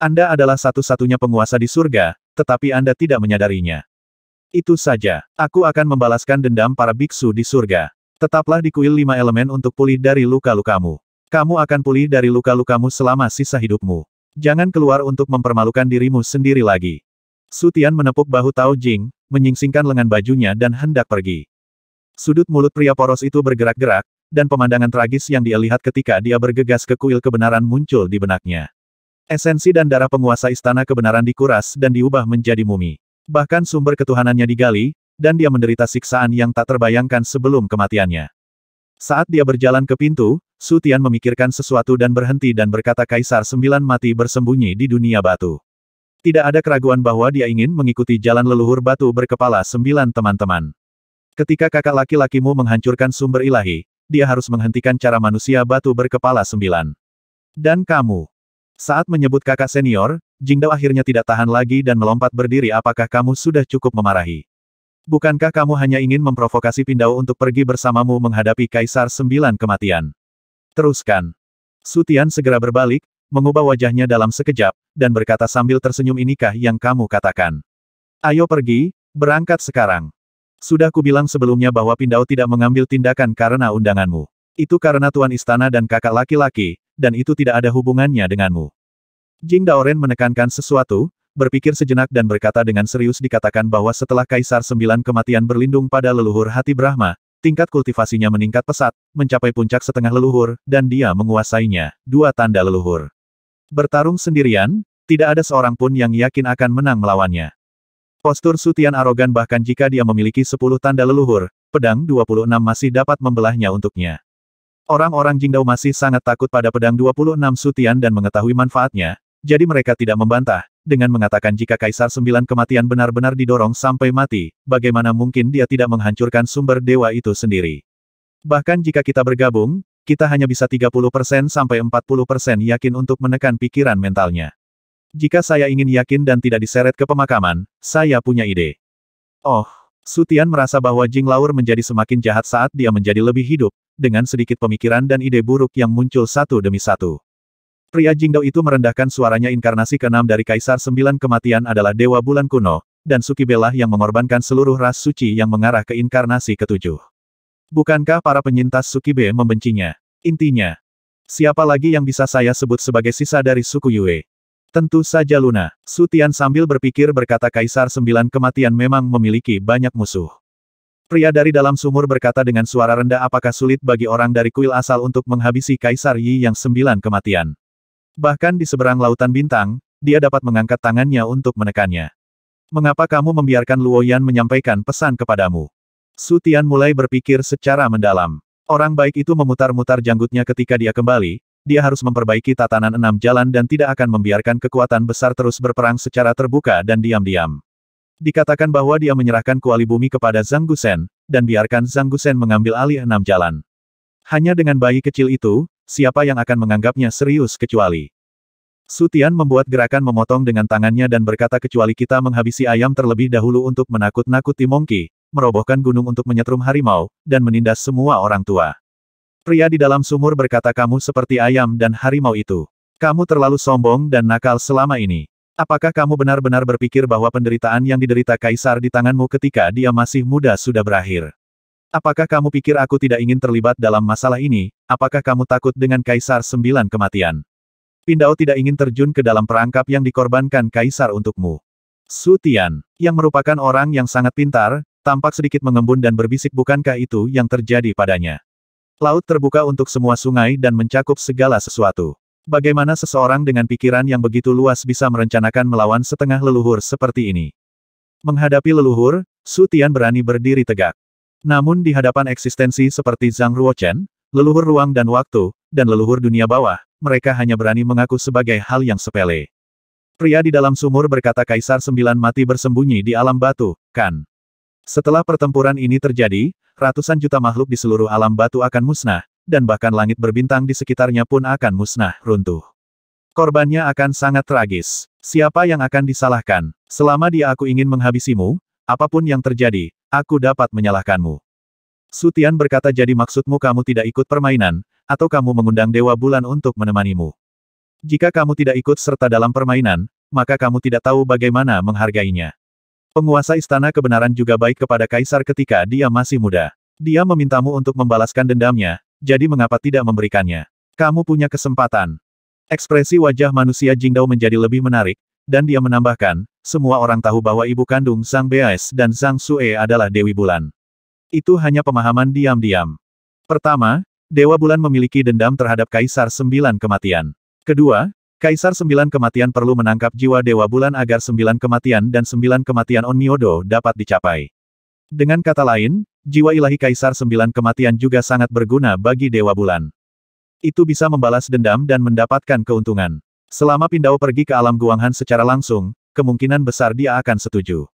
Anda adalah satu-satunya penguasa di surga, tetapi Anda tidak menyadarinya. Itu saja. Aku akan membalaskan dendam para biksu di surga. Tetaplah di kuil lima elemen untuk pulih dari luka-lukamu. Kamu akan pulih dari luka-lukamu selama sisa hidupmu. Jangan keluar untuk mempermalukan dirimu sendiri lagi. Sutian menepuk bahu Tao Jing, menyingsingkan lengan bajunya dan hendak pergi. Sudut mulut pria poros itu bergerak-gerak, dan pemandangan tragis yang dia lihat ketika dia bergegas ke kuil kebenaran muncul di benaknya. Esensi dan darah penguasa istana kebenaran dikuras dan diubah menjadi mumi. Bahkan sumber ketuhanannya digali, dan dia menderita siksaan yang tak terbayangkan sebelum kematiannya. Saat dia berjalan ke pintu, Sutian memikirkan sesuatu dan berhenti dan berkata Kaisar Sembilan mati bersembunyi di dunia batu. Tidak ada keraguan bahwa dia ingin mengikuti jalan leluhur batu berkepala sembilan teman-teman. Ketika kakak laki-lakimu menghancurkan sumber ilahi, dia harus menghentikan cara manusia batu berkepala sembilan. Dan kamu, saat menyebut kakak senior, Jingdao akhirnya tidak tahan lagi dan melompat berdiri apakah kamu sudah cukup memarahi. Bukankah kamu hanya ingin memprovokasi Pindao untuk pergi bersamamu menghadapi Kaisar Sembilan Kematian? Teruskan. Sutian segera berbalik, mengubah wajahnya dalam sekejap, dan berkata sambil tersenyum inikah yang kamu katakan. Ayo pergi, berangkat sekarang. Sudah kubilang sebelumnya bahwa Pindao tidak mengambil tindakan karena undanganmu. Itu karena Tuan Istana dan kakak laki-laki, dan itu tidak ada hubungannya denganmu. Jing Daoren menekankan sesuatu, berpikir sejenak dan berkata dengan serius dikatakan bahwa setelah Kaisar Sembilan kematian berlindung pada leluhur hati Brahma, tingkat kultivasinya meningkat pesat, mencapai puncak setengah leluhur, dan dia menguasainya, dua tanda leluhur. Bertarung sendirian, tidak ada seorang pun yang yakin akan menang melawannya. Postur Sutian arogan bahkan jika dia memiliki sepuluh tanda leluhur, pedang 26 masih dapat membelahnya untuknya. Orang-orang Jingdao masih sangat takut pada pedang 26 sutian dan mengetahui manfaatnya, jadi mereka tidak membantah, dengan mengatakan jika Kaisar Sembilan Kematian benar-benar didorong sampai mati, bagaimana mungkin dia tidak menghancurkan sumber dewa itu sendiri. Bahkan jika kita bergabung, kita hanya bisa 30% sampai 40% yakin untuk menekan pikiran mentalnya. Jika saya ingin yakin dan tidak diseret ke pemakaman, saya punya ide. Oh, Sutian merasa bahwa Jing Laur menjadi semakin jahat saat dia menjadi lebih hidup, dengan sedikit pemikiran dan ide buruk yang muncul satu demi satu. Pria Jingdao itu merendahkan suaranya inkarnasi keenam dari Kaisar Sembilan Kematian adalah Dewa Bulan Kuno, dan Sukibelah yang mengorbankan seluruh ras suci yang mengarah ke inkarnasi ketujuh. Bukankah para penyintas Sukibe membencinya? Intinya, siapa lagi yang bisa saya sebut sebagai sisa dari suku Yue? Tentu saja Luna. Sutian sambil berpikir berkata Kaisar Sembilan Kematian memang memiliki banyak musuh. Pria dari dalam sumur berkata dengan suara rendah apakah sulit bagi orang dari kuil asal untuk menghabisi Kaisar Yi yang Sembilan Kematian. Bahkan di seberang lautan bintang, dia dapat mengangkat tangannya untuk menekannya. Mengapa kamu membiarkan Luoyan menyampaikan pesan kepadamu? Sutian mulai berpikir secara mendalam. Orang baik itu memutar-mutar janggutnya ketika dia kembali, dia harus memperbaiki tatanan enam jalan dan tidak akan membiarkan kekuatan besar terus berperang secara terbuka dan diam-diam. Dikatakan bahwa dia menyerahkan kuali bumi kepada Zhang Gusen, dan biarkan Zhang Gusen mengambil alih enam jalan. Hanya dengan bayi kecil itu, siapa yang akan menganggapnya serius kecuali. Sutian membuat gerakan memotong dengan tangannya dan berkata kecuali kita menghabisi ayam terlebih dahulu untuk menakut-nakuti Mongki, merobohkan gunung untuk menyetrum harimau, dan menindas semua orang tua. Pria di dalam sumur berkata kamu seperti ayam dan harimau itu. Kamu terlalu sombong dan nakal selama ini. Apakah kamu benar-benar berpikir bahwa penderitaan yang diderita Kaisar di tanganmu ketika dia masih muda sudah berakhir? Apakah kamu pikir aku tidak ingin terlibat dalam masalah ini? Apakah kamu takut dengan Kaisar Sembilan Kematian? Pindao tidak ingin terjun ke dalam perangkap yang dikorbankan Kaisar untukmu. Sutian, yang merupakan orang yang sangat pintar, tampak sedikit mengembun dan berbisik bukankah itu yang terjadi padanya. Laut terbuka untuk semua sungai dan mencakup segala sesuatu. Bagaimana seseorang dengan pikiran yang begitu luas bisa merencanakan melawan setengah leluhur seperti ini? Menghadapi leluhur, Su Tian berani berdiri tegak. Namun di hadapan eksistensi seperti Zhang Ruochen, leluhur ruang dan waktu, dan leluhur dunia bawah, mereka hanya berani mengaku sebagai hal yang sepele. Pria di dalam sumur berkata Kaisar Sembilan mati bersembunyi di alam batu, kan? Setelah pertempuran ini terjadi, ratusan juta makhluk di seluruh alam batu akan musnah, dan bahkan langit berbintang di sekitarnya pun akan musnah, runtuh. Korbannya akan sangat tragis. Siapa yang akan disalahkan? Selama dia aku ingin menghabisimu, apapun yang terjadi, aku dapat menyalahkanmu. Sutian berkata jadi maksudmu kamu tidak ikut permainan, atau kamu mengundang Dewa Bulan untuk menemanimu. Jika kamu tidak ikut serta dalam permainan, maka kamu tidak tahu bagaimana menghargainya. Penguasa Istana Kebenaran juga baik kepada Kaisar ketika dia masih muda. Dia memintamu untuk membalaskan dendamnya, jadi mengapa tidak memberikannya? Kamu punya kesempatan. Ekspresi wajah manusia Jingdao menjadi lebih menarik, dan dia menambahkan, semua orang tahu bahwa ibu kandung Sang Beas dan Sang Sue adalah Dewi Bulan. Itu hanya pemahaman diam-diam. Pertama, Dewa Bulan memiliki dendam terhadap Kaisar Sembilan Kematian. Kedua, Kaisar Sembilan Kematian perlu menangkap jiwa Dewa Bulan agar Sembilan Kematian dan Sembilan Kematian Onmyodo dapat dicapai. Dengan kata lain, jiwa ilahi Kaisar Sembilan Kematian juga sangat berguna bagi Dewa Bulan. Itu bisa membalas dendam dan mendapatkan keuntungan. Selama Pindau pergi ke alam Guanghan secara langsung, kemungkinan besar dia akan setuju.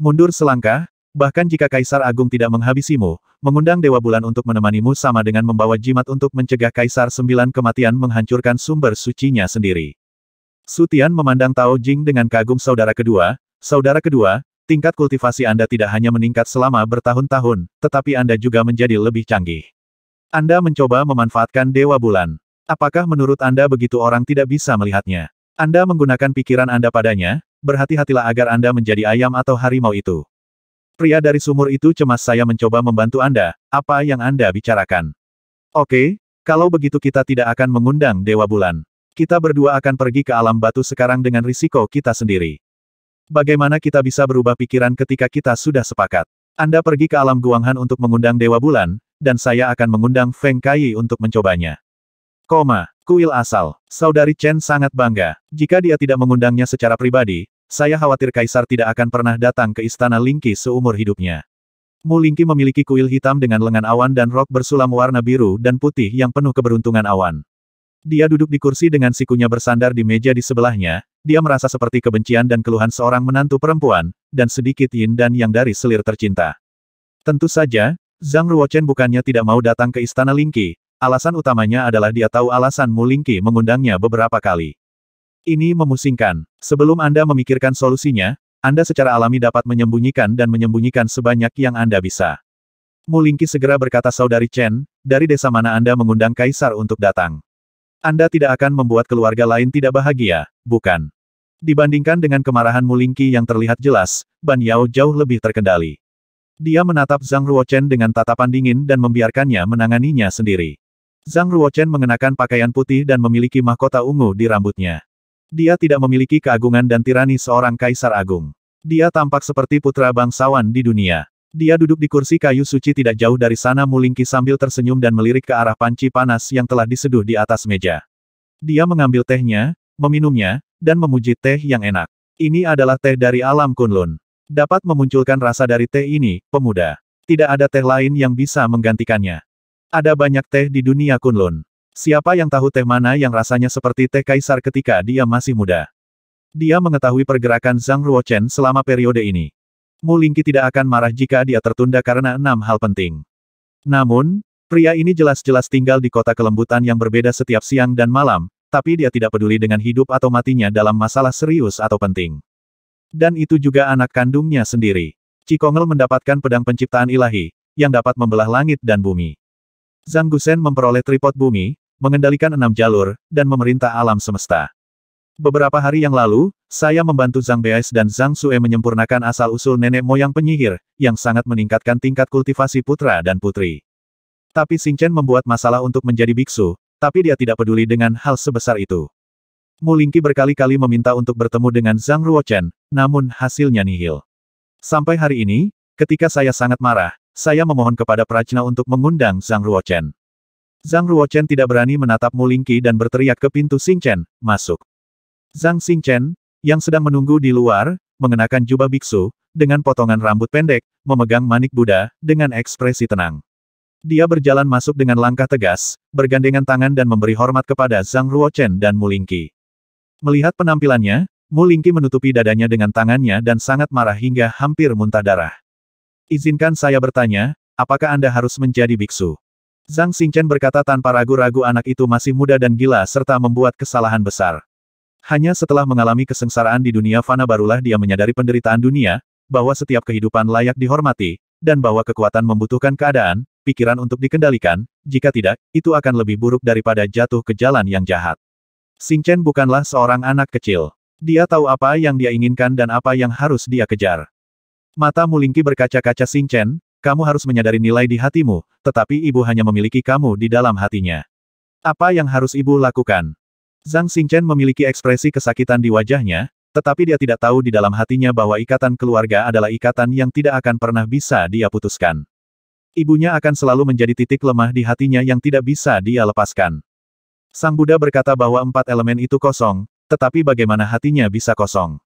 Mundur selangkah, Bahkan jika Kaisar Agung tidak menghabisimu, mengundang Dewa Bulan untuk menemanimu sama dengan membawa jimat untuk mencegah Kaisar Sembilan kematian menghancurkan sumber sucinya sendiri. Sutian memandang Tao Jing dengan kagum saudara kedua, saudara kedua, tingkat kultivasi Anda tidak hanya meningkat selama bertahun-tahun, tetapi Anda juga menjadi lebih canggih. Anda mencoba memanfaatkan Dewa Bulan. Apakah menurut Anda begitu orang tidak bisa melihatnya? Anda menggunakan pikiran Anda padanya, berhati-hatilah agar Anda menjadi ayam atau harimau itu. Pria dari sumur itu cemas saya mencoba membantu Anda, apa yang Anda bicarakan? Oke, kalau begitu kita tidak akan mengundang Dewa Bulan. Kita berdua akan pergi ke alam batu sekarang dengan risiko kita sendiri. Bagaimana kita bisa berubah pikiran ketika kita sudah sepakat? Anda pergi ke alam Guanghan untuk mengundang Dewa Bulan, dan saya akan mengundang Feng Kai untuk mencobanya. Koma, kuil asal. Saudari Chen sangat bangga. Jika dia tidak mengundangnya secara pribadi, saya khawatir Kaisar tidak akan pernah datang ke istana Lingki seumur hidupnya. Mu Lingqi memiliki kuil hitam dengan lengan awan dan rok bersulam warna biru dan putih yang penuh keberuntungan awan. Dia duduk di kursi dengan sikunya bersandar di meja di sebelahnya, dia merasa seperti kebencian dan keluhan seorang menantu perempuan, dan sedikit yin dan yang dari selir tercinta. Tentu saja, Zhang Ruochen bukannya tidak mau datang ke istana Lingki, alasan utamanya adalah dia tahu alasan Mu Lingqi mengundangnya beberapa kali. Ini memusingkan. Sebelum Anda memikirkan solusinya, Anda secara alami dapat menyembunyikan dan menyembunyikan sebanyak yang Anda bisa. Mulingki segera berkata saudari Chen, dari desa mana Anda mengundang Kaisar untuk datang. Anda tidak akan membuat keluarga lain tidak bahagia, bukan? Dibandingkan dengan kemarahan Mulingki yang terlihat jelas, Ban Yao jauh lebih terkendali. Dia menatap Zhang Ruochen dengan tatapan dingin dan membiarkannya menanganinya sendiri. Zhang Ruochen mengenakan pakaian putih dan memiliki mahkota ungu di rambutnya. Dia tidak memiliki keagungan dan tirani seorang kaisar agung. Dia tampak seperti putra bangsawan di dunia. Dia duduk di kursi kayu suci tidak jauh dari sana Mulingki sambil tersenyum dan melirik ke arah panci panas yang telah diseduh di atas meja. Dia mengambil tehnya, meminumnya, dan memuji teh yang enak. Ini adalah teh dari alam Kunlun. Dapat memunculkan rasa dari teh ini, pemuda. Tidak ada teh lain yang bisa menggantikannya. Ada banyak teh di dunia Kunlun. Siapa yang tahu teh mana yang rasanya seperti teh kaisar ketika dia masih muda? Dia mengetahui pergerakan Zhang Ruochen selama periode ini. Mu Lingqi tidak akan marah jika dia tertunda karena enam hal penting. Namun, pria ini jelas-jelas tinggal di kota kelembutan yang berbeda setiap siang dan malam, tapi dia tidak peduli dengan hidup atau matinya dalam masalah serius atau penting. Dan itu juga anak kandungnya sendiri. Cikongel mendapatkan pedang penciptaan ilahi, yang dapat membelah langit dan bumi. Zhang Gusen memperoleh tripod bumi, mengendalikan enam jalur, dan memerintah alam semesta. Beberapa hari yang lalu, saya membantu Zhang Beis dan Zhang Sue menyempurnakan asal-usul nenek moyang penyihir, yang sangat meningkatkan tingkat kultivasi putra dan putri. Tapi Chen membuat masalah untuk menjadi biksu, tapi dia tidak peduli dengan hal sebesar itu. Mulingki berkali-kali meminta untuk bertemu dengan Zhang Ruochen, namun hasilnya nihil. Sampai hari ini, ketika saya sangat marah, saya memohon kepada Prajna untuk mengundang Zhang Ruochen. Zhang Ruochen tidak berani menatap Mulingki dan berteriak ke pintu Xingchen, masuk. Zhang Xingchen, yang sedang menunggu di luar, mengenakan jubah biksu, dengan potongan rambut pendek, memegang manik Buddha, dengan ekspresi tenang. Dia berjalan masuk dengan langkah tegas, bergandengan tangan dan memberi hormat kepada Zhang Ruochen dan Mulingki. Melihat penampilannya, Mulingki menutupi dadanya dengan tangannya dan sangat marah hingga hampir muntah darah. Izinkan saya bertanya, apakah Anda harus menjadi biksu? Zhang Xingchen berkata tanpa ragu-ragu anak itu masih muda dan gila serta membuat kesalahan besar. Hanya setelah mengalami kesengsaraan di dunia fana barulah dia menyadari penderitaan dunia, bahwa setiap kehidupan layak dihormati, dan bahwa kekuatan membutuhkan keadaan, pikiran untuk dikendalikan, jika tidak, itu akan lebih buruk daripada jatuh ke jalan yang jahat. Xingchen bukanlah seorang anak kecil. Dia tahu apa yang dia inginkan dan apa yang harus dia kejar. Mata Mulingki berkaca-kaca Xingchen, kamu harus menyadari nilai di hatimu, tetapi ibu hanya memiliki kamu di dalam hatinya. Apa yang harus ibu lakukan? Zhang Xingchen memiliki ekspresi kesakitan di wajahnya, tetapi dia tidak tahu di dalam hatinya bahwa ikatan keluarga adalah ikatan yang tidak akan pernah bisa dia putuskan. Ibunya akan selalu menjadi titik lemah di hatinya yang tidak bisa dia lepaskan. Sang Buddha berkata bahwa empat elemen itu kosong, tetapi bagaimana hatinya bisa kosong?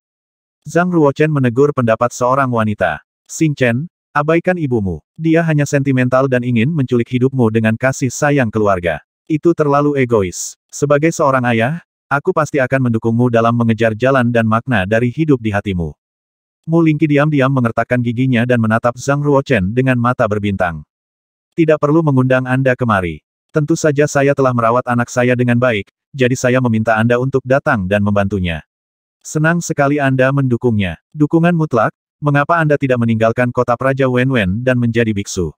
Zhang Ruochen menegur pendapat seorang wanita. Xingchen. Abaikan ibumu. Dia hanya sentimental dan ingin menculik hidupmu dengan kasih sayang keluarga. Itu terlalu egois. Sebagai seorang ayah, aku pasti akan mendukungmu dalam mengejar jalan dan makna dari hidup di hatimu. Mu Lingqi diam-diam mengertakkan giginya dan menatap Zhang Ruochen dengan mata berbintang. Tidak perlu mengundang Anda kemari. Tentu saja saya telah merawat anak saya dengan baik, jadi saya meminta Anda untuk datang dan membantunya. Senang sekali Anda mendukungnya. Dukungan mutlak, mengapa Anda tidak meninggalkan kota Praja Wenwen dan menjadi biksu?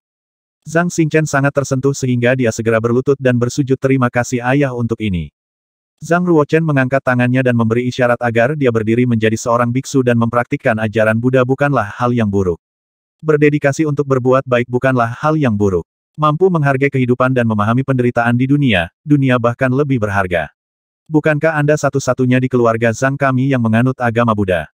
Zhang Xingchen sangat tersentuh sehingga dia segera berlutut dan bersujud terima kasih ayah untuk ini. Zhang Ruochen mengangkat tangannya dan memberi isyarat agar dia berdiri menjadi seorang biksu dan mempraktikkan ajaran Buddha bukanlah hal yang buruk. Berdedikasi untuk berbuat baik bukanlah hal yang buruk. Mampu menghargai kehidupan dan memahami penderitaan di dunia, dunia bahkan lebih berharga. Bukankah Anda satu-satunya di keluarga Zhang kami yang menganut agama Buddha?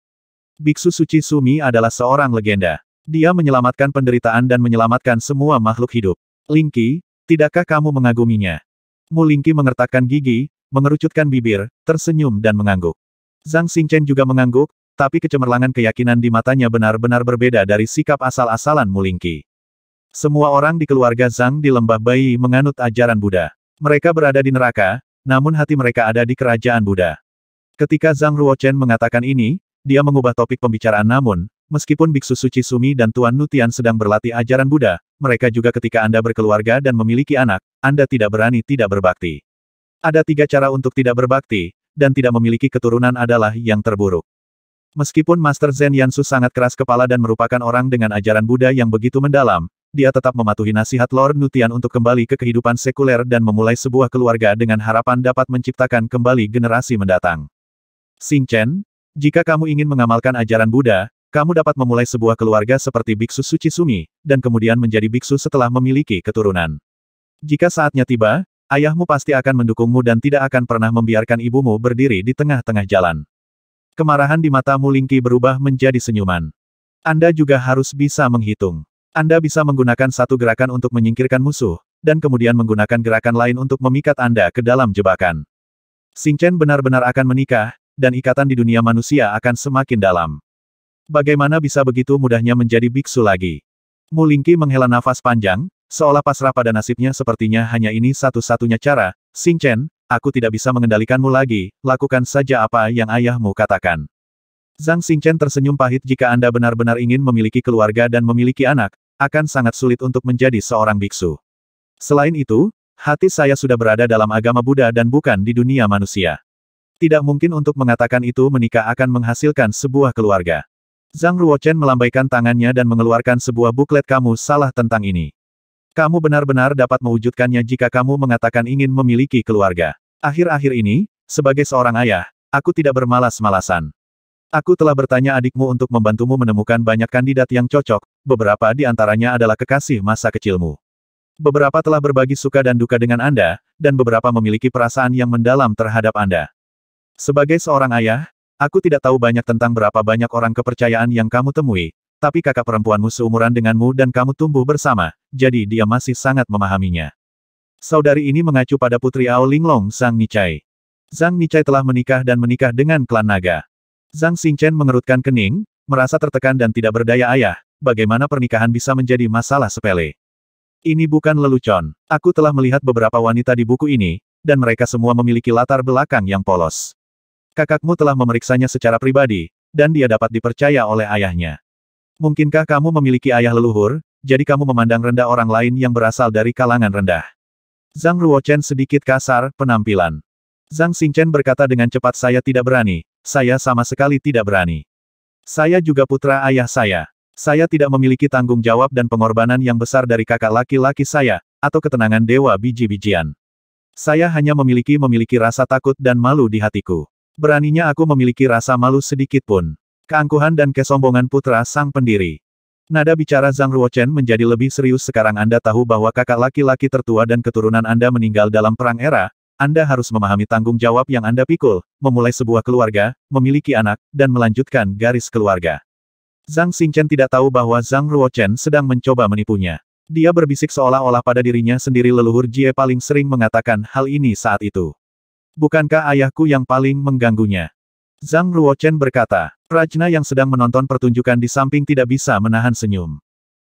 Biksu Suci Sumi adalah seorang legenda. Dia menyelamatkan penderitaan dan menyelamatkan semua makhluk hidup. Lingki, tidakkah kamu mengaguminya? Mulingki mengertakkan gigi, mengerucutkan bibir, tersenyum dan mengangguk. Zhang Xingchen juga mengangguk, tapi kecemerlangan keyakinan di matanya benar-benar berbeda dari sikap asal-asalan Mulingki. Semua orang di keluarga Zhang di lembah Bayi menganut ajaran Buddha. Mereka berada di neraka, namun hati mereka ada di kerajaan Buddha. Ketika Zhang Ruochen mengatakan ini, dia mengubah topik pembicaraan namun, meskipun Biksu Suci Sumi dan Tuan Nutian sedang berlatih ajaran Buddha, mereka juga ketika Anda berkeluarga dan memiliki anak, Anda tidak berani tidak berbakti. Ada tiga cara untuk tidak berbakti, dan tidak memiliki keturunan adalah yang terburuk. Meskipun Master Zen Yansu sangat keras kepala dan merupakan orang dengan ajaran Buddha yang begitu mendalam, dia tetap mematuhi nasihat Lord Nutian untuk kembali ke kehidupan sekuler dan memulai sebuah keluarga dengan harapan dapat menciptakan kembali generasi mendatang. Sing Chen, jika kamu ingin mengamalkan ajaran Buddha, kamu dapat memulai sebuah keluarga seperti biksu suci Sumi, dan kemudian menjadi biksu setelah memiliki keturunan. Jika saatnya tiba, ayahmu pasti akan mendukungmu dan tidak akan pernah membiarkan ibumu berdiri di tengah-tengah jalan. Kemarahan di matamu Lingki berubah menjadi senyuman. Anda juga harus bisa menghitung. Anda bisa menggunakan satu gerakan untuk menyingkirkan musuh, dan kemudian menggunakan gerakan lain untuk memikat Anda ke dalam jebakan. Chen benar-benar akan menikah, dan ikatan di dunia manusia akan semakin dalam. Bagaimana bisa begitu mudahnya menjadi biksu lagi? Mulingki menghela nafas panjang, seolah pasrah pada nasibnya sepertinya hanya ini satu-satunya cara, Xing Chen, aku tidak bisa mengendalikanmu lagi, lakukan saja apa yang ayahmu katakan. Zhang Chen tersenyum pahit jika Anda benar-benar ingin memiliki keluarga dan memiliki anak, akan sangat sulit untuk menjadi seorang biksu. Selain itu, hati saya sudah berada dalam agama Buddha dan bukan di dunia manusia. Tidak mungkin untuk mengatakan itu menikah akan menghasilkan sebuah keluarga. Zhang Ruochen melambaikan tangannya dan mengeluarkan sebuah buklet kamu salah tentang ini. Kamu benar-benar dapat mewujudkannya jika kamu mengatakan ingin memiliki keluarga. Akhir-akhir ini, sebagai seorang ayah, aku tidak bermalas-malasan. Aku telah bertanya adikmu untuk membantumu menemukan banyak kandidat yang cocok, beberapa di antaranya adalah kekasih masa kecilmu. Beberapa telah berbagi suka dan duka dengan Anda, dan beberapa memiliki perasaan yang mendalam terhadap Anda. Sebagai seorang ayah, aku tidak tahu banyak tentang berapa banyak orang kepercayaan yang kamu temui, tapi kakak perempuanmu seumuran denganmu dan kamu tumbuh bersama, jadi dia masih sangat memahaminya. Saudari ini mengacu pada putri Ao Linglong Zhang Nichai. Zhang Nichai telah menikah dan menikah dengan klan naga. Zhang Xingchen mengerutkan kening, merasa tertekan dan tidak berdaya ayah, bagaimana pernikahan bisa menjadi masalah sepele. Ini bukan lelucon. Aku telah melihat beberapa wanita di buku ini, dan mereka semua memiliki latar belakang yang polos. Kakakmu telah memeriksanya secara pribadi, dan dia dapat dipercaya oleh ayahnya. Mungkinkah kamu memiliki ayah leluhur, jadi kamu memandang rendah orang lain yang berasal dari kalangan rendah? Zhang Ruochen sedikit kasar, penampilan. Zhang Xingchen berkata dengan cepat saya tidak berani, saya sama sekali tidak berani. Saya juga putra ayah saya. Saya tidak memiliki tanggung jawab dan pengorbanan yang besar dari kakak laki-laki saya, atau ketenangan dewa biji-bijian. Saya hanya memiliki memiliki rasa takut dan malu di hatiku. Beraninya aku memiliki rasa malu sedikit pun. Keangkuhan dan kesombongan putra sang pendiri. Nada bicara Zhang Ruochen menjadi lebih serius sekarang Anda tahu bahwa kakak laki-laki tertua dan keturunan Anda meninggal dalam perang era, Anda harus memahami tanggung jawab yang Anda pikul, memulai sebuah keluarga, memiliki anak, dan melanjutkan garis keluarga. Zhang Xingchen tidak tahu bahwa Zhang Ruochen sedang mencoba menipunya. Dia berbisik seolah-olah pada dirinya sendiri leluhur Jie paling sering mengatakan hal ini saat itu. Bukankah ayahku yang paling mengganggunya? Zhang Ruochen berkata. Rajna yang sedang menonton pertunjukan di samping tidak bisa menahan senyum.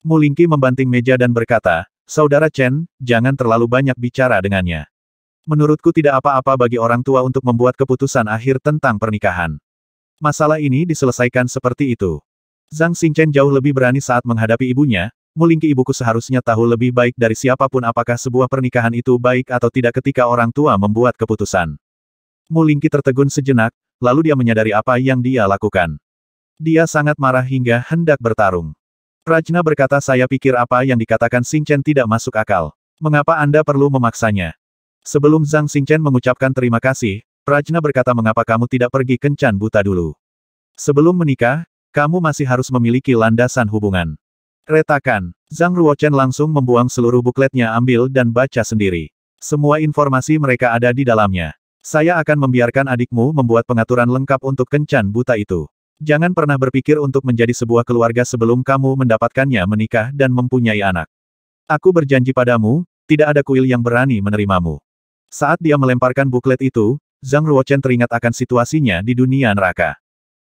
Mulingki membanting meja dan berkata, Saudara Chen, jangan terlalu banyak bicara dengannya. Menurutku tidak apa-apa bagi orang tua untuk membuat keputusan akhir tentang pernikahan. Masalah ini diselesaikan seperti itu. Zhang Xingchen jauh lebih berani saat menghadapi ibunya, Mulingki ibuku seharusnya tahu lebih baik dari siapapun apakah sebuah pernikahan itu baik atau tidak ketika orang tua membuat keputusan. Mulingki tertegun sejenak, lalu dia menyadari apa yang dia lakukan. Dia sangat marah hingga hendak bertarung. Rajna berkata saya pikir apa yang dikatakan Singchen tidak masuk akal. Mengapa Anda perlu memaksanya? Sebelum Zhang Singchen mengucapkan terima kasih, Rajna berkata mengapa kamu tidak pergi kencan buta dulu. Sebelum menikah, kamu masih harus memiliki landasan hubungan. Retakan. Zhang Ruochen langsung membuang seluruh bukletnya ambil dan baca sendiri. Semua informasi mereka ada di dalamnya. Saya akan membiarkan adikmu membuat pengaturan lengkap untuk kencan buta itu. Jangan pernah berpikir untuk menjadi sebuah keluarga sebelum kamu mendapatkannya menikah dan mempunyai anak. Aku berjanji padamu, tidak ada kuil yang berani menerimamu. Saat dia melemparkan buklet itu, Zhang Ruochen teringat akan situasinya di dunia neraka.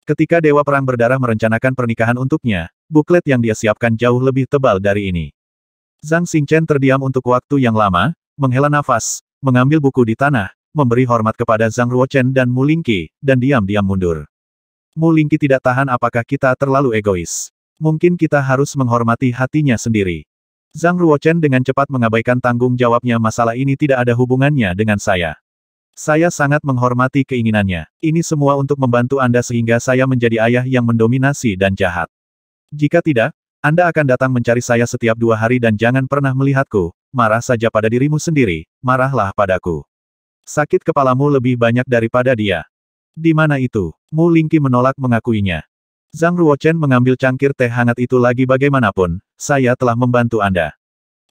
Ketika Dewa Perang Berdarah merencanakan pernikahan untuknya, Buklet yang dia siapkan jauh lebih tebal dari ini. Zhang Xingchen terdiam untuk waktu yang lama, menghela nafas, mengambil buku di tanah, memberi hormat kepada Zhang Ruochen dan Mu Lingqi, dan diam-diam mundur. Mu Lingqi tidak tahan apakah kita terlalu egois. Mungkin kita harus menghormati hatinya sendiri. Zhang Ruochen dengan cepat mengabaikan tanggung jawabnya masalah ini tidak ada hubungannya dengan saya. Saya sangat menghormati keinginannya. Ini semua untuk membantu Anda sehingga saya menjadi ayah yang mendominasi dan jahat. Jika tidak, Anda akan datang mencari saya setiap dua hari dan jangan pernah melihatku, marah saja pada dirimu sendiri, marahlah padaku. Sakit kepalamu lebih banyak daripada dia. Di mana itu? Mu Lingqi menolak mengakuinya. Zhang Ruochen mengambil cangkir teh hangat itu lagi bagaimanapun, saya telah membantu Anda.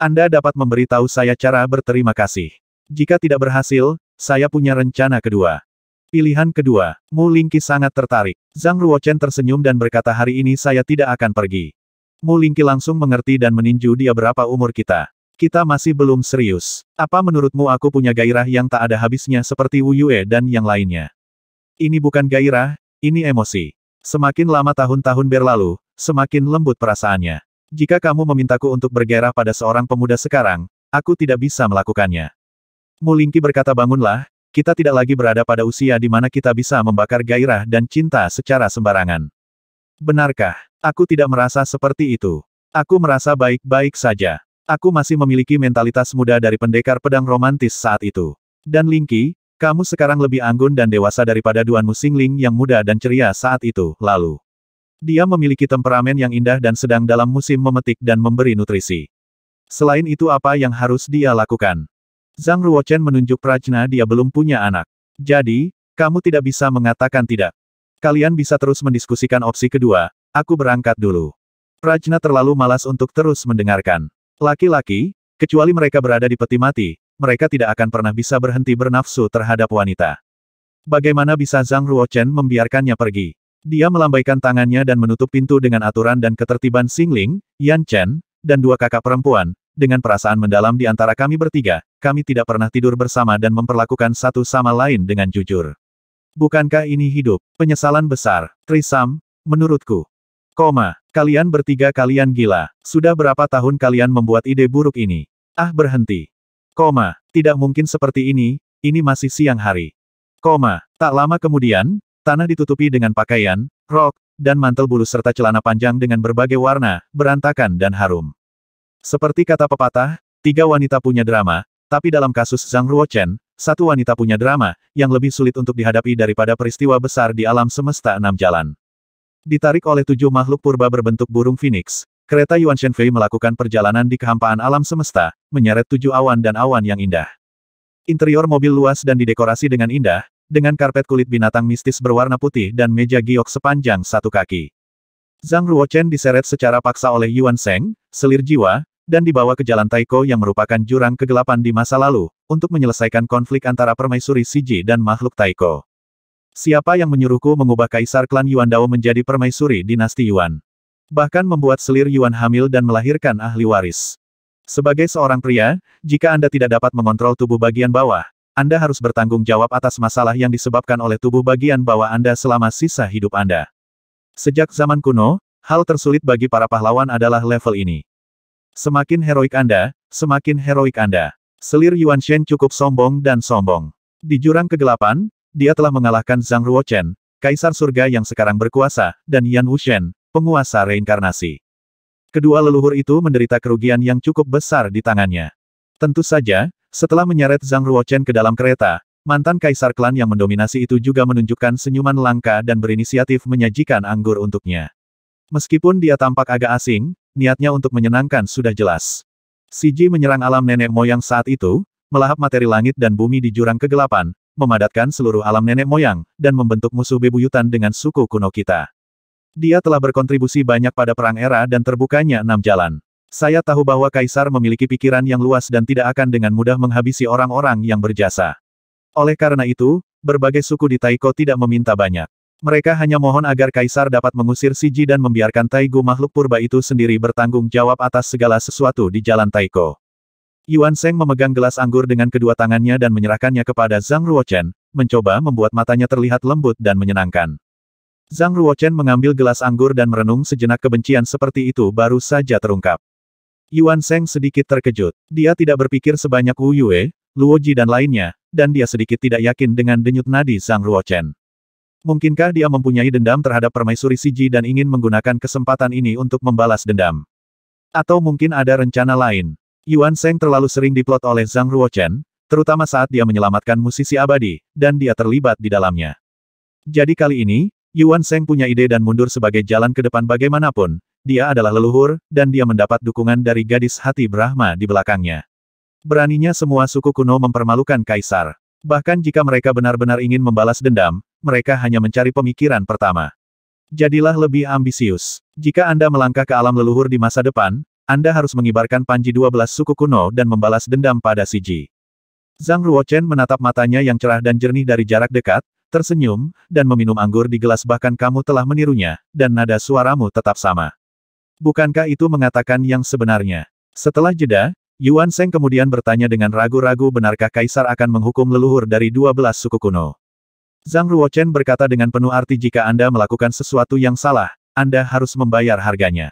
Anda dapat memberitahu saya cara berterima kasih. Jika tidak berhasil, saya punya rencana kedua. Pilihan kedua, Mu Lingqi sangat tertarik. Zhang Ruochen tersenyum dan berkata hari ini saya tidak akan pergi. Mu Lingqi langsung mengerti dan meninju dia berapa umur kita. Kita masih belum serius. Apa menurutmu aku punya gairah yang tak ada habisnya seperti Wu Yue dan yang lainnya? Ini bukan gairah, ini emosi. Semakin lama tahun-tahun berlalu, semakin lembut perasaannya. Jika kamu memintaku untuk bergairah pada seorang pemuda sekarang, aku tidak bisa melakukannya. Mulingki berkata bangunlah, kita tidak lagi berada pada usia di mana kita bisa membakar gairah dan cinta secara sembarangan. Benarkah? Aku tidak merasa seperti itu. Aku merasa baik-baik saja. Aku masih memiliki mentalitas muda dari pendekar pedang romantis saat itu. Dan Lingqi, kamu sekarang lebih anggun dan dewasa daripada Duanmu Singling yang muda dan ceria saat itu, lalu. Dia memiliki temperamen yang indah dan sedang dalam musim memetik dan memberi nutrisi. Selain itu apa yang harus dia lakukan? Zhang Ruochen menunjuk Prajna dia belum punya anak. Jadi, kamu tidak bisa mengatakan tidak. Kalian bisa terus mendiskusikan opsi kedua, aku berangkat dulu. Prajna terlalu malas untuk terus mendengarkan. Laki-laki, kecuali mereka berada di peti mati, mereka tidak akan pernah bisa berhenti bernafsu terhadap wanita. Bagaimana bisa Zhang Ruochen membiarkannya pergi? Dia melambaikan tangannya dan menutup pintu dengan aturan dan ketertiban Singling, Yan Chen, dan dua kakak perempuan, dengan perasaan mendalam di antara kami bertiga, kami tidak pernah tidur bersama dan memperlakukan satu sama lain dengan jujur. Bukankah ini hidup? Penyesalan besar. Trisam, menurutku. Koma, kalian bertiga kalian gila. Sudah berapa tahun kalian membuat ide buruk ini? Ah berhenti. Koma, tidak mungkin seperti ini, ini masih siang hari. Koma, tak lama kemudian, tanah ditutupi dengan pakaian, rok, dan mantel bulu serta celana panjang dengan berbagai warna, berantakan dan harum. Seperti kata pepatah, tiga wanita punya drama, tapi dalam kasus Zhang Ruochen, satu wanita punya drama, yang lebih sulit untuk dihadapi daripada peristiwa besar di alam semesta enam jalan. Ditarik oleh tujuh makhluk purba berbentuk burung phoenix, kereta Yuan Shenfei melakukan perjalanan di kehampaan alam semesta, menyeret tujuh awan dan awan yang indah. Interior mobil luas dan didekorasi dengan indah, dengan karpet kulit binatang mistis berwarna putih dan meja giok sepanjang satu kaki. Zhang Ruochen diseret secara paksa oleh Yuan Seng, selir jiwa, dan dibawa ke jalan Taiko yang merupakan jurang kegelapan di masa lalu, untuk menyelesaikan konflik antara permaisuri Siji dan makhluk Taiko. Siapa yang menyuruhku mengubah kaisar klan Yuan Dao menjadi permaisuri dinasti Yuan? Bahkan membuat selir Yuan hamil dan melahirkan ahli waris. Sebagai seorang pria, jika Anda tidak dapat mengontrol tubuh bagian bawah, Anda harus bertanggung jawab atas masalah yang disebabkan oleh tubuh bagian bawah Anda selama sisa hidup Anda. Sejak zaman kuno, hal tersulit bagi para pahlawan adalah level ini. Semakin heroik Anda, semakin heroik Anda. Selir Yuan Shen cukup sombong dan sombong. Di jurang kegelapan, dia telah mengalahkan Zhang Ruochen, kaisar surga yang sekarang berkuasa, dan Yan Wuxian, penguasa reinkarnasi. Kedua leluhur itu menderita kerugian yang cukup besar di tangannya. Tentu saja, setelah menyeret Zhang Ruochen ke dalam kereta, mantan kaisar klan yang mendominasi itu juga menunjukkan senyuman langka dan berinisiatif menyajikan anggur untuknya. Meskipun dia tampak agak asing, niatnya untuk menyenangkan sudah jelas. Siji menyerang alam nenek moyang saat itu, melahap materi langit dan bumi di jurang kegelapan, memadatkan seluruh alam nenek moyang, dan membentuk musuh bebuyutan dengan suku kuno kita. Dia telah berkontribusi banyak pada perang era dan terbukanya enam jalan. Saya tahu bahwa Kaisar memiliki pikiran yang luas dan tidak akan dengan mudah menghabisi orang-orang yang berjasa. Oleh karena itu, berbagai suku di Taiko tidak meminta banyak. Mereka hanya mohon agar Kaisar dapat mengusir Siji dan membiarkan Taigu makhluk purba itu sendiri bertanggung jawab atas segala sesuatu di jalan Taiko. Yuan Seng memegang gelas anggur dengan kedua tangannya dan menyerahkannya kepada Zhang Ruochen, mencoba membuat matanya terlihat lembut dan menyenangkan. Zhang Ruochen mengambil gelas anggur dan merenung sejenak kebencian seperti itu baru saja terungkap. Yuan Seng sedikit terkejut. Dia tidak berpikir sebanyak Wu Yue, Luoji, dan lainnya, dan dia sedikit tidak yakin dengan denyut nadi Zhang Ruochen. Mungkinkah dia mempunyai dendam terhadap permaisuri Siji dan ingin menggunakan kesempatan ini untuk membalas dendam? Atau mungkin ada rencana lain? Yuan Sheng terlalu sering diplot oleh Zhang Ruochen, terutama saat dia menyelamatkan musisi abadi, dan dia terlibat di dalamnya. Jadi kali ini, Yuan Sheng punya ide dan mundur sebagai jalan ke depan bagaimanapun, dia adalah leluhur, dan dia mendapat dukungan dari gadis hati Brahma di belakangnya. Beraninya semua suku kuno mempermalukan Kaisar. Bahkan jika mereka benar-benar ingin membalas dendam, mereka hanya mencari pemikiran pertama. Jadilah lebih ambisius. Jika Anda melangkah ke alam leluhur di masa depan, Anda harus mengibarkan panji 12 suku kuno dan membalas dendam pada Siji. Zhang Ruochen menatap matanya yang cerah dan jernih dari jarak dekat, tersenyum, dan meminum anggur di gelas bahkan kamu telah menirunya, dan nada suaramu tetap sama. Bukankah itu mengatakan yang sebenarnya? Setelah jeda, Yuan Seng kemudian bertanya dengan ragu-ragu benarkah Kaisar akan menghukum leluhur dari 12 suku kuno. Zhang Ruochen berkata dengan penuh arti jika Anda melakukan sesuatu yang salah, Anda harus membayar harganya.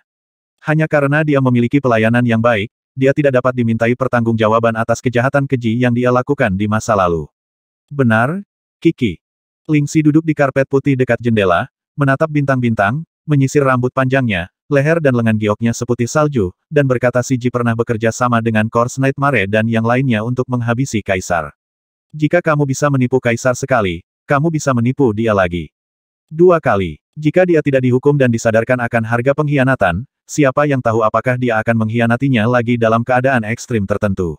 Hanya karena dia memiliki pelayanan yang baik, dia tidak dapat dimintai pertanggungjawaban atas kejahatan keji yang dia lakukan di masa lalu. Benar, Kiki. Lingxi duduk di karpet putih dekat jendela, menatap bintang-bintang, menyisir rambut panjangnya, leher dan lengan gioknya seputih salju, dan berkata si Ji pernah bekerja sama dengan Kors Nightmare dan yang lainnya untuk menghabisi Kaisar. Jika kamu bisa menipu Kaisar sekali, kamu bisa menipu dia lagi. Dua kali. Jika dia tidak dihukum dan disadarkan akan harga pengkhianatan, siapa yang tahu apakah dia akan mengkhianatinya lagi dalam keadaan ekstrim tertentu.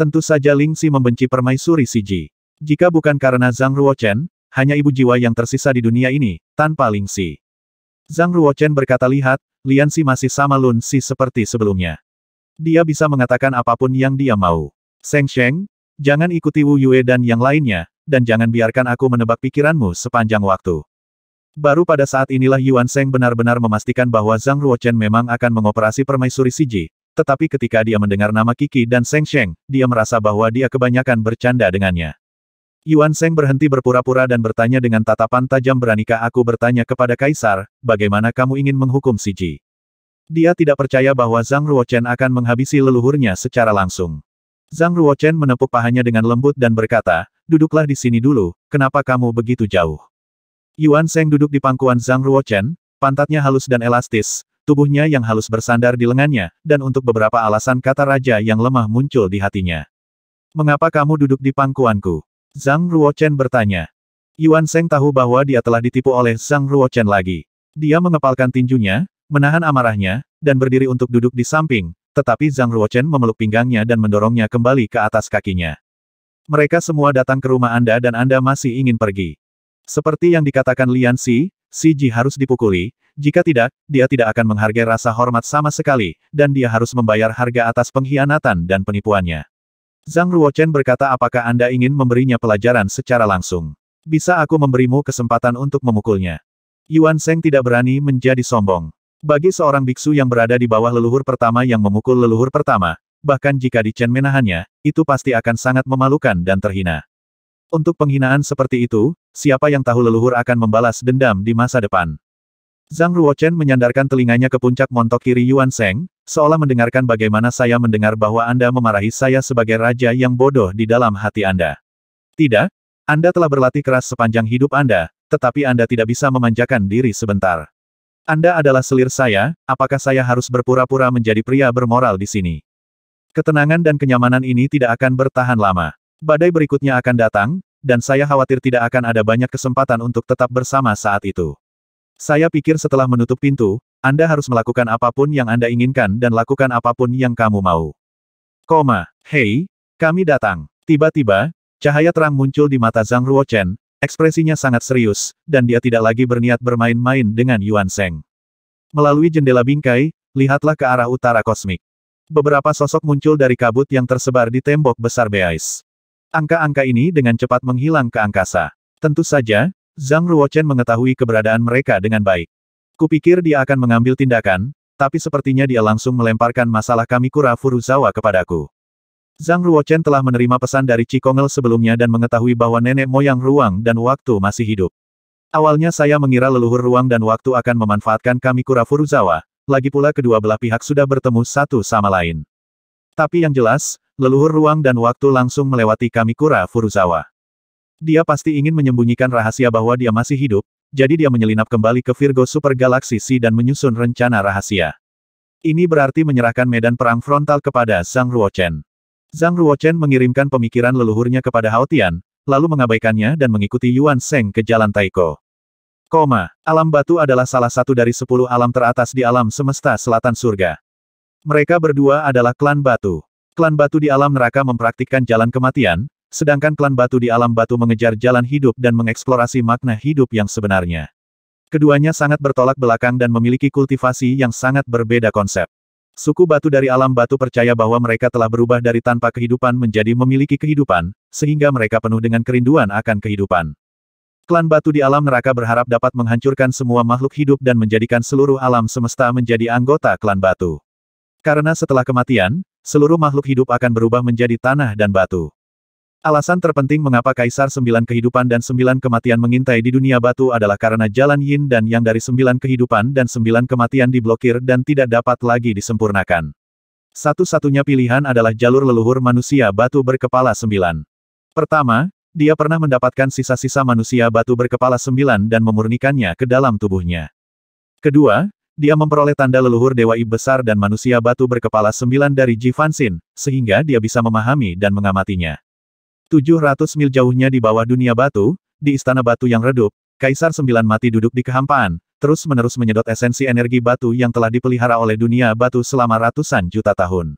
Tentu saja Ling Xi membenci permaisuri Ji. Jika bukan karena Zhang Ruochen, hanya ibu jiwa yang tersisa di dunia ini, tanpa Ling Xi. Zhang Ruochen berkata lihat, Lian Xi masih sama Lun Xi seperti sebelumnya. Dia bisa mengatakan apapun yang dia mau. Seng Sheng, jangan ikuti Wu Yue dan yang lainnya, dan jangan biarkan aku menebak pikiranmu sepanjang waktu. Baru pada saat inilah Yuan Sheng benar-benar memastikan bahwa Zhang Ruochen memang akan mengoperasi permaisuri Siji, tetapi ketika dia mendengar nama Kiki dan Sheng Sheng, dia merasa bahwa dia kebanyakan bercanda dengannya. Yuan Sheng berhenti berpura-pura dan bertanya dengan tatapan tajam beranikah aku bertanya kepada Kaisar, bagaimana kamu ingin menghukum Siji? Dia tidak percaya bahwa Zhang Ruochen akan menghabisi leluhurnya secara langsung. Zhang Ruochen menepuk pahanya dengan lembut dan berkata, duduklah di sini dulu, kenapa kamu begitu jauh? Yuan Seng duduk di pangkuan Zhang Ruochen, pantatnya halus dan elastis, tubuhnya yang halus bersandar di lengannya, dan untuk beberapa alasan kata raja yang lemah muncul di hatinya. Mengapa kamu duduk di pangkuanku? Zhang Ruochen bertanya. Yuan Seng tahu bahwa dia telah ditipu oleh Zhang Ruochen lagi. Dia mengepalkan tinjunya, menahan amarahnya, dan berdiri untuk duduk di samping, tetapi Zhang Ruochen memeluk pinggangnya dan mendorongnya kembali ke atas kakinya. Mereka semua datang ke rumah Anda dan Anda masih ingin pergi. Seperti yang dikatakan Lian Si, Si Ji harus dipukuli, jika tidak, dia tidak akan menghargai rasa hormat sama sekali, dan dia harus membayar harga atas pengkhianatan dan penipuannya. Zhang Ruochen berkata apakah Anda ingin memberinya pelajaran secara langsung. Bisa aku memberimu kesempatan untuk memukulnya. Yuan Seng tidak berani menjadi sombong. Bagi seorang biksu yang berada di bawah leluhur pertama yang memukul leluhur pertama, bahkan jika di Chen menahannya, itu pasti akan sangat memalukan dan terhina. Untuk penghinaan seperti itu, siapa yang tahu leluhur akan membalas dendam di masa depan. Zhang Ruochen menyandarkan telinganya ke puncak montok kiri Yuan Seng, seolah mendengarkan bagaimana saya mendengar bahwa Anda memarahi saya sebagai raja yang bodoh di dalam hati Anda. Tidak, Anda telah berlatih keras sepanjang hidup Anda, tetapi Anda tidak bisa memanjakan diri sebentar. Anda adalah selir saya, apakah saya harus berpura-pura menjadi pria bermoral di sini? Ketenangan dan kenyamanan ini tidak akan bertahan lama. Badai berikutnya akan datang, dan saya khawatir tidak akan ada banyak kesempatan untuk tetap bersama saat itu. Saya pikir setelah menutup pintu, Anda harus melakukan apapun yang Anda inginkan dan lakukan apapun yang kamu mau. Koma, hei, kami datang. Tiba-tiba, cahaya terang muncul di mata Zhang Ruochen, ekspresinya sangat serius, dan dia tidak lagi berniat bermain-main dengan Yuan Seng. Melalui jendela bingkai, lihatlah ke arah utara kosmik beberapa sosok muncul dari kabut yang tersebar di tembok besar Beais. Angka-angka ini dengan cepat menghilang ke angkasa. Tentu saja, Zhang Ruochen mengetahui keberadaan mereka dengan baik. Kupikir dia akan mengambil tindakan, tapi sepertinya dia langsung melemparkan masalah Kamikura Furuzawa kepadaku. Zhang Ruochen telah menerima pesan dari Cikongel sebelumnya dan mengetahui bahwa nenek moyang ruang dan waktu masih hidup. Awalnya saya mengira leluhur ruang dan waktu akan memanfaatkan Kamikura Furuzawa, lagi pula kedua belah pihak sudah bertemu satu sama lain. Tapi yang jelas, leluhur ruang dan waktu langsung melewati Kamikura Furuzawa. Dia pasti ingin menyembunyikan rahasia bahwa dia masih hidup, jadi dia menyelinap kembali ke Virgo Super Galaxy C dan menyusun rencana rahasia. Ini berarti menyerahkan medan perang frontal kepada Zhang Ruochen. Zhang Ruochen mengirimkan pemikiran leluhurnya kepada Hao Tian, lalu mengabaikannya dan mengikuti Yuan Seng ke jalan Taiko. Koma, alam batu adalah salah satu dari sepuluh alam teratas di alam semesta selatan surga. Mereka berdua adalah klan batu. Klan batu di alam neraka mempraktikkan jalan kematian, sedangkan klan batu di alam batu mengejar jalan hidup dan mengeksplorasi makna hidup yang sebenarnya. Keduanya sangat bertolak belakang dan memiliki kultivasi yang sangat berbeda konsep. Suku batu dari alam batu percaya bahwa mereka telah berubah dari tanpa kehidupan menjadi memiliki kehidupan, sehingga mereka penuh dengan kerinduan akan kehidupan. Klan batu di alam neraka berharap dapat menghancurkan semua makhluk hidup dan menjadikan seluruh alam semesta menjadi anggota klan batu. Karena setelah kematian, seluruh makhluk hidup akan berubah menjadi tanah dan batu. Alasan terpenting mengapa Kaisar Sembilan Kehidupan dan Sembilan Kematian mengintai di dunia batu adalah karena jalan yin dan yang dari Sembilan Kehidupan dan Sembilan Kematian diblokir dan tidak dapat lagi disempurnakan. Satu-satunya pilihan adalah jalur leluhur manusia batu berkepala sembilan. Pertama, dia pernah mendapatkan sisa-sisa manusia batu berkepala sembilan dan memurnikannya ke dalam tubuhnya. Kedua, dia memperoleh tanda leluhur Dewa ib besar dan manusia batu berkepala sembilan dari Jivansin, sehingga dia bisa memahami dan mengamatinya. 700 mil jauhnya di bawah dunia batu, di istana batu yang redup, Kaisar Sembilan Mati duduk di kehampaan, terus-menerus menyedot esensi energi batu yang telah dipelihara oleh dunia batu selama ratusan juta tahun.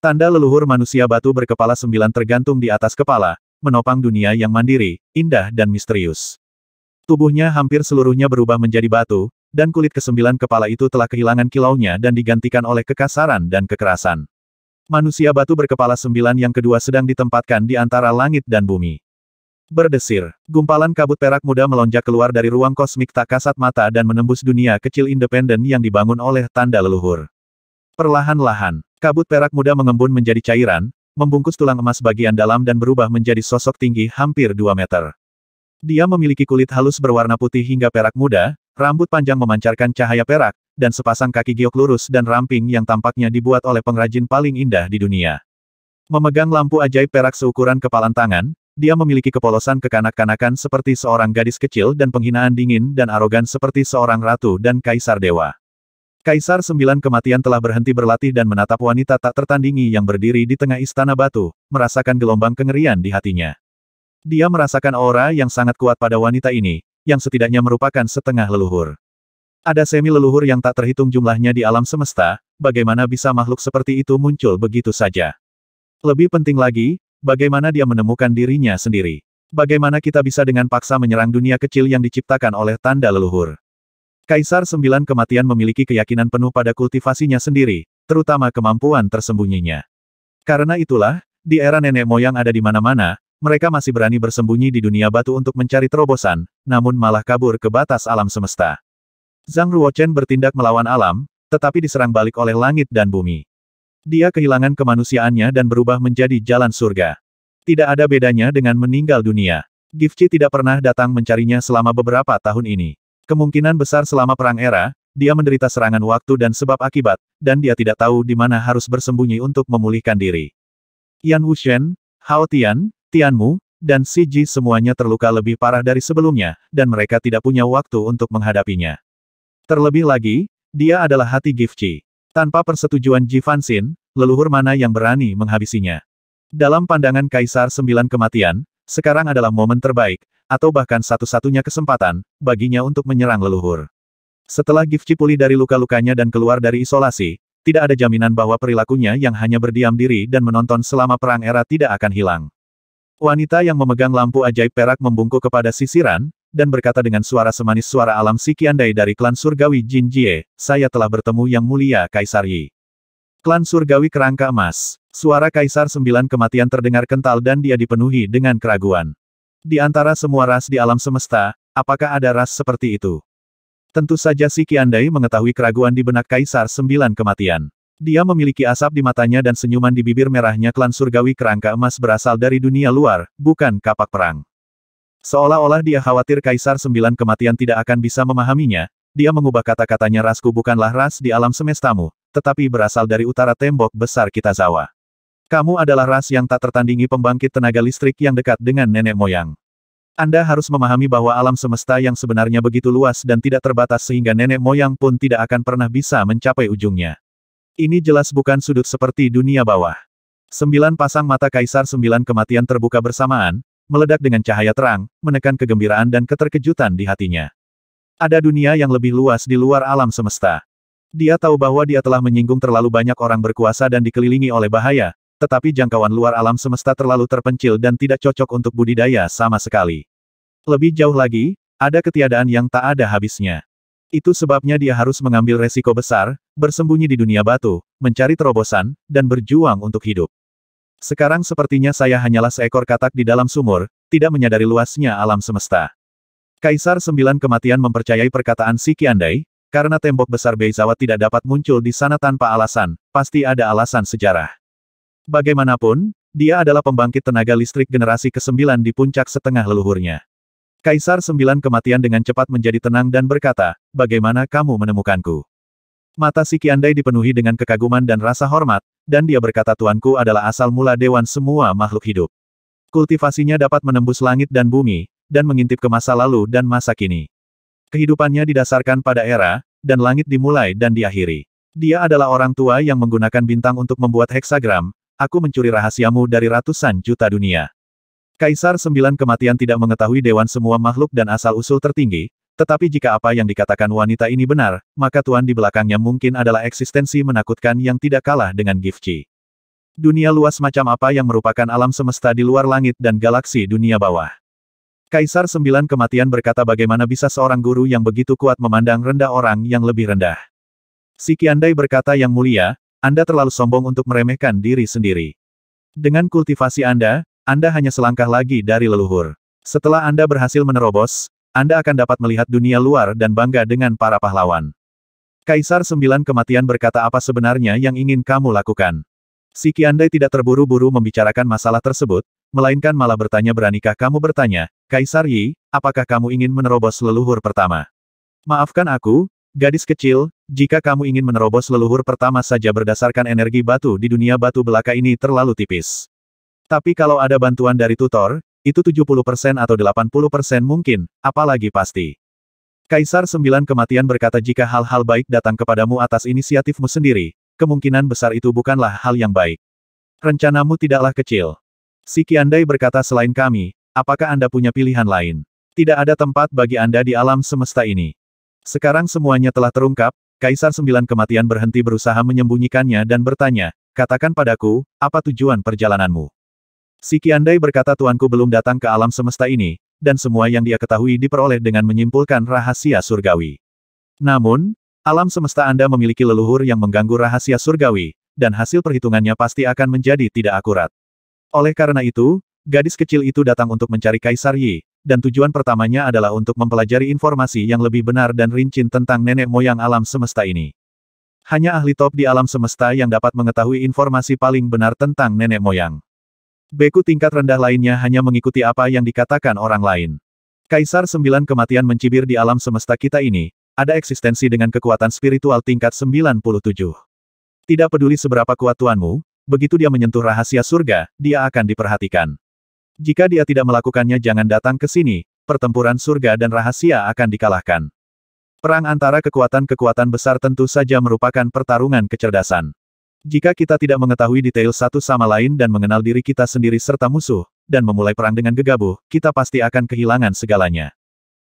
Tanda leluhur manusia batu berkepala sembilan tergantung di atas kepala, menopang dunia yang mandiri, indah dan misterius. Tubuhnya hampir seluruhnya berubah menjadi batu, dan kulit kesembilan kepala itu telah kehilangan kilaunya dan digantikan oleh kekasaran dan kekerasan. Manusia batu berkepala sembilan yang kedua sedang ditempatkan di antara langit dan bumi. Berdesir, gumpalan kabut perak muda melonjak keluar dari ruang kosmik tak kasat mata dan menembus dunia kecil independen yang dibangun oleh tanda leluhur. Perlahan-lahan, kabut perak muda mengembun menjadi cairan, membungkus tulang emas bagian dalam dan berubah menjadi sosok tinggi hampir 2 meter. Dia memiliki kulit halus berwarna putih hingga perak muda, rambut panjang memancarkan cahaya perak, dan sepasang kaki giok lurus dan ramping yang tampaknya dibuat oleh pengrajin paling indah di dunia. Memegang lampu ajaib perak seukuran kepalan tangan, dia memiliki kepolosan kekanak-kanakan seperti seorang gadis kecil dan penghinaan dingin dan arogan seperti seorang ratu dan kaisar dewa. Kaisar Sembilan Kematian telah berhenti berlatih dan menatap wanita tak tertandingi yang berdiri di tengah istana batu, merasakan gelombang kengerian di hatinya. Dia merasakan aura yang sangat kuat pada wanita ini, yang setidaknya merupakan setengah leluhur. Ada semi leluhur yang tak terhitung jumlahnya di alam semesta, bagaimana bisa makhluk seperti itu muncul begitu saja. Lebih penting lagi, bagaimana dia menemukan dirinya sendiri. Bagaimana kita bisa dengan paksa menyerang dunia kecil yang diciptakan oleh tanda leluhur? Kaisar Sembilan Kematian memiliki keyakinan penuh pada kultivasinya sendiri, terutama kemampuan tersembunyinya. Karena itulah, di era nenek moyang ada di mana-mana, mereka masih berani bersembunyi di dunia batu untuk mencari terobosan, namun malah kabur ke batas alam semesta. Zhang Ruochen bertindak melawan alam, tetapi diserang balik oleh langit dan bumi. Dia kehilangan kemanusiaannya dan berubah menjadi jalan surga. Tidak ada bedanya dengan meninggal dunia. Gifci tidak pernah datang mencarinya selama beberapa tahun ini. Kemungkinan besar selama perang era, dia menderita serangan waktu dan sebab akibat, dan dia tidak tahu di mana harus bersembunyi untuk memulihkan diri. Yan Wuxian, Hao Tian, Tianmu, dan Si Ji semuanya terluka lebih parah dari sebelumnya, dan mereka tidak punya waktu untuk menghadapinya. Terlebih lagi, dia adalah hati Gifchi. Tanpa persetujuan Ji Fansin, leluhur mana yang berani menghabisinya. Dalam pandangan Kaisar Sembilan Kematian, sekarang adalah momen terbaik, atau bahkan satu-satunya kesempatan, baginya untuk menyerang leluhur. Setelah Gifci pulih dari luka-lukanya dan keluar dari isolasi, tidak ada jaminan bahwa perilakunya yang hanya berdiam diri dan menonton selama perang era tidak akan hilang. Wanita yang memegang lampu ajaib perak membungkuk kepada sisiran, dan berkata dengan suara semanis suara alam si Kiandai dari klan surgawi Jin Jie, saya telah bertemu yang mulia Kaisar Yi. Klan surgawi kerangka emas. Suara Kaisar sembilan kematian terdengar kental dan dia dipenuhi dengan keraguan. Di antara semua ras di alam semesta, apakah ada ras seperti itu? Tentu saja si Kiandai mengetahui keraguan di benak Kaisar Sembilan Kematian. Dia memiliki asap di matanya dan senyuman di bibir merahnya klan surgawi kerangka emas berasal dari dunia luar, bukan kapak perang. Seolah-olah dia khawatir Kaisar Sembilan Kematian tidak akan bisa memahaminya, dia mengubah kata-katanya rasku bukanlah ras di alam semestamu, tetapi berasal dari utara tembok besar Kitazawa. Kamu adalah ras yang tak tertandingi pembangkit tenaga listrik yang dekat dengan nenek moyang. Anda harus memahami bahwa alam semesta yang sebenarnya begitu luas dan tidak terbatas sehingga nenek moyang pun tidak akan pernah bisa mencapai ujungnya. Ini jelas bukan sudut seperti dunia bawah. Sembilan pasang mata kaisar sembilan kematian terbuka bersamaan, meledak dengan cahaya terang, menekan kegembiraan dan keterkejutan di hatinya. Ada dunia yang lebih luas di luar alam semesta. Dia tahu bahwa dia telah menyinggung terlalu banyak orang berkuasa dan dikelilingi oleh bahaya, tetapi jangkauan luar alam semesta terlalu terpencil dan tidak cocok untuk budidaya sama sekali. Lebih jauh lagi, ada ketiadaan yang tak ada habisnya. Itu sebabnya dia harus mengambil resiko besar, bersembunyi di dunia batu, mencari terobosan, dan berjuang untuk hidup. Sekarang sepertinya saya hanyalah seekor katak di dalam sumur, tidak menyadari luasnya alam semesta. Kaisar Sembilan Kematian mempercayai perkataan si Kiandai, karena tembok besar Beizawa tidak dapat muncul di sana tanpa alasan, pasti ada alasan sejarah. Bagaimanapun, dia adalah pembangkit tenaga listrik generasi ke-9 di puncak setengah leluhurnya. Kaisar Sembilan Kematian dengan cepat menjadi tenang dan berkata, bagaimana kamu menemukanku? Mata si Kiandai dipenuhi dengan kekaguman dan rasa hormat, dan dia berkata tuanku adalah asal mula dewan semua makhluk hidup. Kultivasinya dapat menembus langit dan bumi, dan mengintip ke masa lalu dan masa kini. Kehidupannya didasarkan pada era, dan langit dimulai dan diakhiri. Dia adalah orang tua yang menggunakan bintang untuk membuat heksagram, Aku mencuri rahasiamu dari ratusan juta dunia. Kaisar Sembilan Kematian tidak mengetahui Dewan semua makhluk dan asal-usul tertinggi, tetapi jika apa yang dikatakan wanita ini benar, maka Tuan di belakangnya mungkin adalah eksistensi menakutkan yang tidak kalah dengan Gifchi. Dunia luas macam apa yang merupakan alam semesta di luar langit dan galaksi dunia bawah. Kaisar Sembilan Kematian berkata bagaimana bisa seorang guru yang begitu kuat memandang rendah orang yang lebih rendah. Si berkata yang mulia, anda terlalu sombong untuk meremehkan diri sendiri. Dengan kultivasi Anda, Anda hanya selangkah lagi dari leluhur. Setelah Anda berhasil menerobos, Anda akan dapat melihat dunia luar dan bangga dengan para pahlawan. Kaisar Sembilan Kematian berkata apa sebenarnya yang ingin kamu lakukan. Si Andai tidak terburu-buru membicarakan masalah tersebut, melainkan malah bertanya beranikah kamu bertanya, Kaisar Yi, apakah kamu ingin menerobos leluhur pertama? Maafkan aku, Gadis kecil, jika kamu ingin menerobos leluhur pertama saja berdasarkan energi batu di dunia batu belaka ini terlalu tipis. Tapi kalau ada bantuan dari tutor, itu 70% atau 80% mungkin, apalagi pasti. Kaisar Sembilan Kematian berkata jika hal-hal baik datang kepadamu atas inisiatifmu sendiri, kemungkinan besar itu bukanlah hal yang baik. Rencanamu tidaklah kecil. Si Kiandai berkata selain kami, apakah Anda punya pilihan lain? Tidak ada tempat bagi Anda di alam semesta ini. Sekarang semuanya telah terungkap, Kaisar Sembilan Kematian berhenti berusaha menyembunyikannya dan bertanya, katakan padaku, apa tujuan perjalananmu? Si Kiandai berkata tuanku belum datang ke alam semesta ini, dan semua yang dia ketahui diperoleh dengan menyimpulkan rahasia surgawi. Namun, alam semesta Anda memiliki leluhur yang mengganggu rahasia surgawi, dan hasil perhitungannya pasti akan menjadi tidak akurat. Oleh karena itu, gadis kecil itu datang untuk mencari Kaisar Yi, dan tujuan pertamanya adalah untuk mempelajari informasi yang lebih benar dan rincin tentang nenek moyang alam semesta ini. Hanya ahli top di alam semesta yang dapat mengetahui informasi paling benar tentang nenek moyang. Beku tingkat rendah lainnya hanya mengikuti apa yang dikatakan orang lain. Kaisar sembilan kematian mencibir di alam semesta kita ini, ada eksistensi dengan kekuatan spiritual tingkat 97. Tidak peduli seberapa kuat tuanmu, begitu dia menyentuh rahasia surga, dia akan diperhatikan. Jika dia tidak melakukannya jangan datang ke sini, pertempuran surga dan rahasia akan dikalahkan. Perang antara kekuatan-kekuatan besar tentu saja merupakan pertarungan kecerdasan. Jika kita tidak mengetahui detail satu sama lain dan mengenal diri kita sendiri serta musuh, dan memulai perang dengan gegabah, kita pasti akan kehilangan segalanya.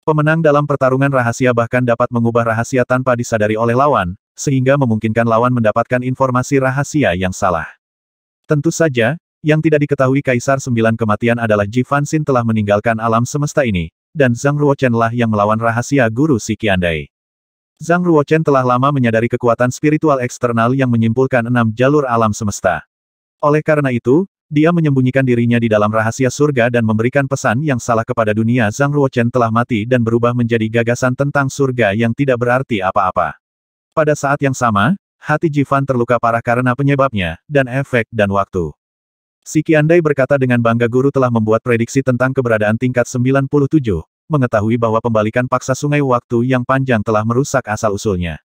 Pemenang dalam pertarungan rahasia bahkan dapat mengubah rahasia tanpa disadari oleh lawan, sehingga memungkinkan lawan mendapatkan informasi rahasia yang salah. Tentu saja, yang tidak diketahui Kaisar Sembilan Kematian adalah Ji Fanxin telah meninggalkan alam semesta ini, dan Zhang Ruochen lah yang melawan rahasia guru si Qiandai. Zhang Ruochen telah lama menyadari kekuatan spiritual eksternal yang menyimpulkan enam jalur alam semesta. Oleh karena itu, dia menyembunyikan dirinya di dalam rahasia surga dan memberikan pesan yang salah kepada dunia Zhang Ruochen telah mati dan berubah menjadi gagasan tentang surga yang tidak berarti apa-apa. Pada saat yang sama, hati Jifan terluka parah karena penyebabnya, dan efek dan waktu. Siki Andai berkata dengan bangga guru telah membuat prediksi tentang keberadaan tingkat 97, mengetahui bahwa pembalikan paksa sungai waktu yang panjang telah merusak asal-usulnya.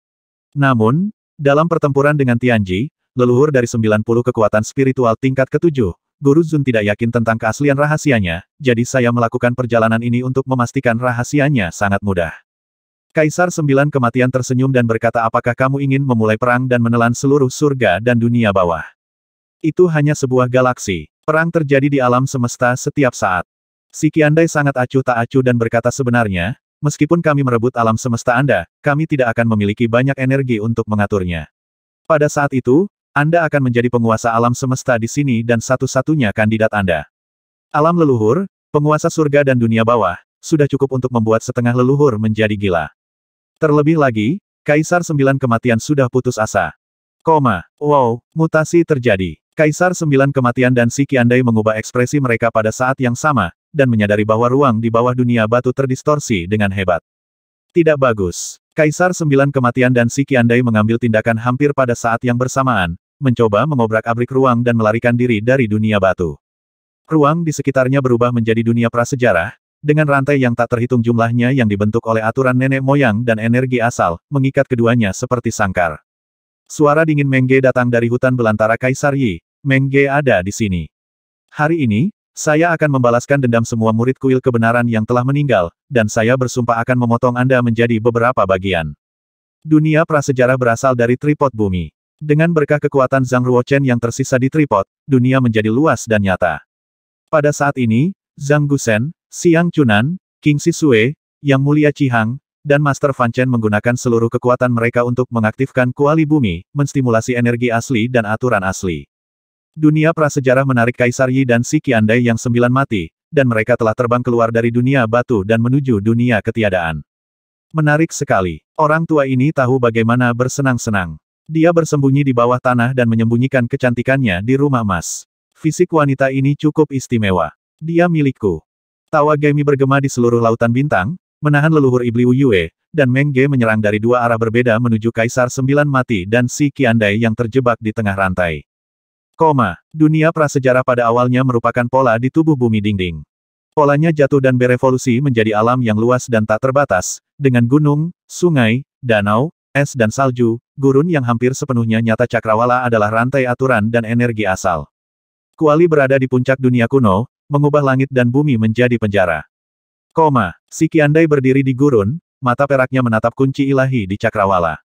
Namun, dalam pertempuran dengan Tianji, leluhur dari 90 kekuatan spiritual tingkat ketujuh, Guru Zun tidak yakin tentang keaslian rahasianya, jadi saya melakukan perjalanan ini untuk memastikan rahasianya sangat mudah. Kaisar Sembilan Kematian tersenyum dan berkata apakah kamu ingin memulai perang dan menelan seluruh surga dan dunia bawah. Itu hanya sebuah galaksi. Perang terjadi di alam semesta setiap saat. Si Kiandai sangat acuh tak acuh dan berkata sebenarnya, meskipun kami merebut alam semesta Anda, kami tidak akan memiliki banyak energi untuk mengaturnya. Pada saat itu, Anda akan menjadi penguasa alam semesta di sini dan satu-satunya kandidat Anda. Alam leluhur, penguasa surga dan dunia bawah, sudah cukup untuk membuat setengah leluhur menjadi gila. Terlebih lagi, Kaisar Sembilan Kematian sudah putus asa. Koma, wow, mutasi terjadi. Kaisar Sembilan Kematian dan Si Qiandai mengubah ekspresi mereka pada saat yang sama, dan menyadari bahwa ruang di bawah dunia batu terdistorsi dengan hebat. Tidak bagus. Kaisar Sembilan Kematian dan Si Qiandai mengambil tindakan hampir pada saat yang bersamaan, mencoba mengobrak-abrik ruang dan melarikan diri dari dunia batu. Ruang di sekitarnya berubah menjadi dunia prasejarah, dengan rantai yang tak terhitung jumlahnya yang dibentuk oleh aturan nenek moyang dan energi asal, mengikat keduanya seperti sangkar. Suara dingin Mengge datang dari hutan belantara Kaisar Yi, Mengge ada di sini. Hari ini, saya akan membalaskan dendam semua murid kuil kebenaran yang telah meninggal, dan saya bersumpah akan memotong Anda menjadi beberapa bagian. Dunia prasejarah berasal dari tripod bumi. Dengan berkah kekuatan Zhang Ruochen yang tersisa di tripod, dunia menjadi luas dan nyata. Pada saat ini, Zhang Gusen, Siang Chunan, King Sisue, Yang Mulia Cihang, dan Master Fan Chen menggunakan seluruh kekuatan mereka untuk mengaktifkan kuali bumi, menstimulasi energi asli dan aturan asli. Dunia prasejarah menarik Kaisar Yi dan Si Qiandai yang sembilan mati, dan mereka telah terbang keluar dari dunia batu dan menuju dunia ketiadaan. Menarik sekali. Orang tua ini tahu bagaimana bersenang-senang. Dia bersembunyi di bawah tanah dan menyembunyikan kecantikannya di rumah emas. Fisik wanita ini cukup istimewa. Dia milikku. Tawa Gemi bergema di seluruh lautan bintang, menahan leluhur Iblis Yue, dan Mengge menyerang dari dua arah berbeda menuju Kaisar Sembilan Mati dan Si Kiandai yang terjebak di tengah rantai. Koma, dunia prasejarah pada awalnya merupakan pola di tubuh bumi dinding. Polanya jatuh dan berevolusi menjadi alam yang luas dan tak terbatas, dengan gunung, sungai, danau, es dan salju, gurun yang hampir sepenuhnya nyata cakrawala adalah rantai aturan dan energi asal. Kuali berada di puncak dunia kuno, mengubah langit dan bumi menjadi penjara. Koma, si Kiandai berdiri di gurun, mata peraknya menatap kunci ilahi di cakrawala.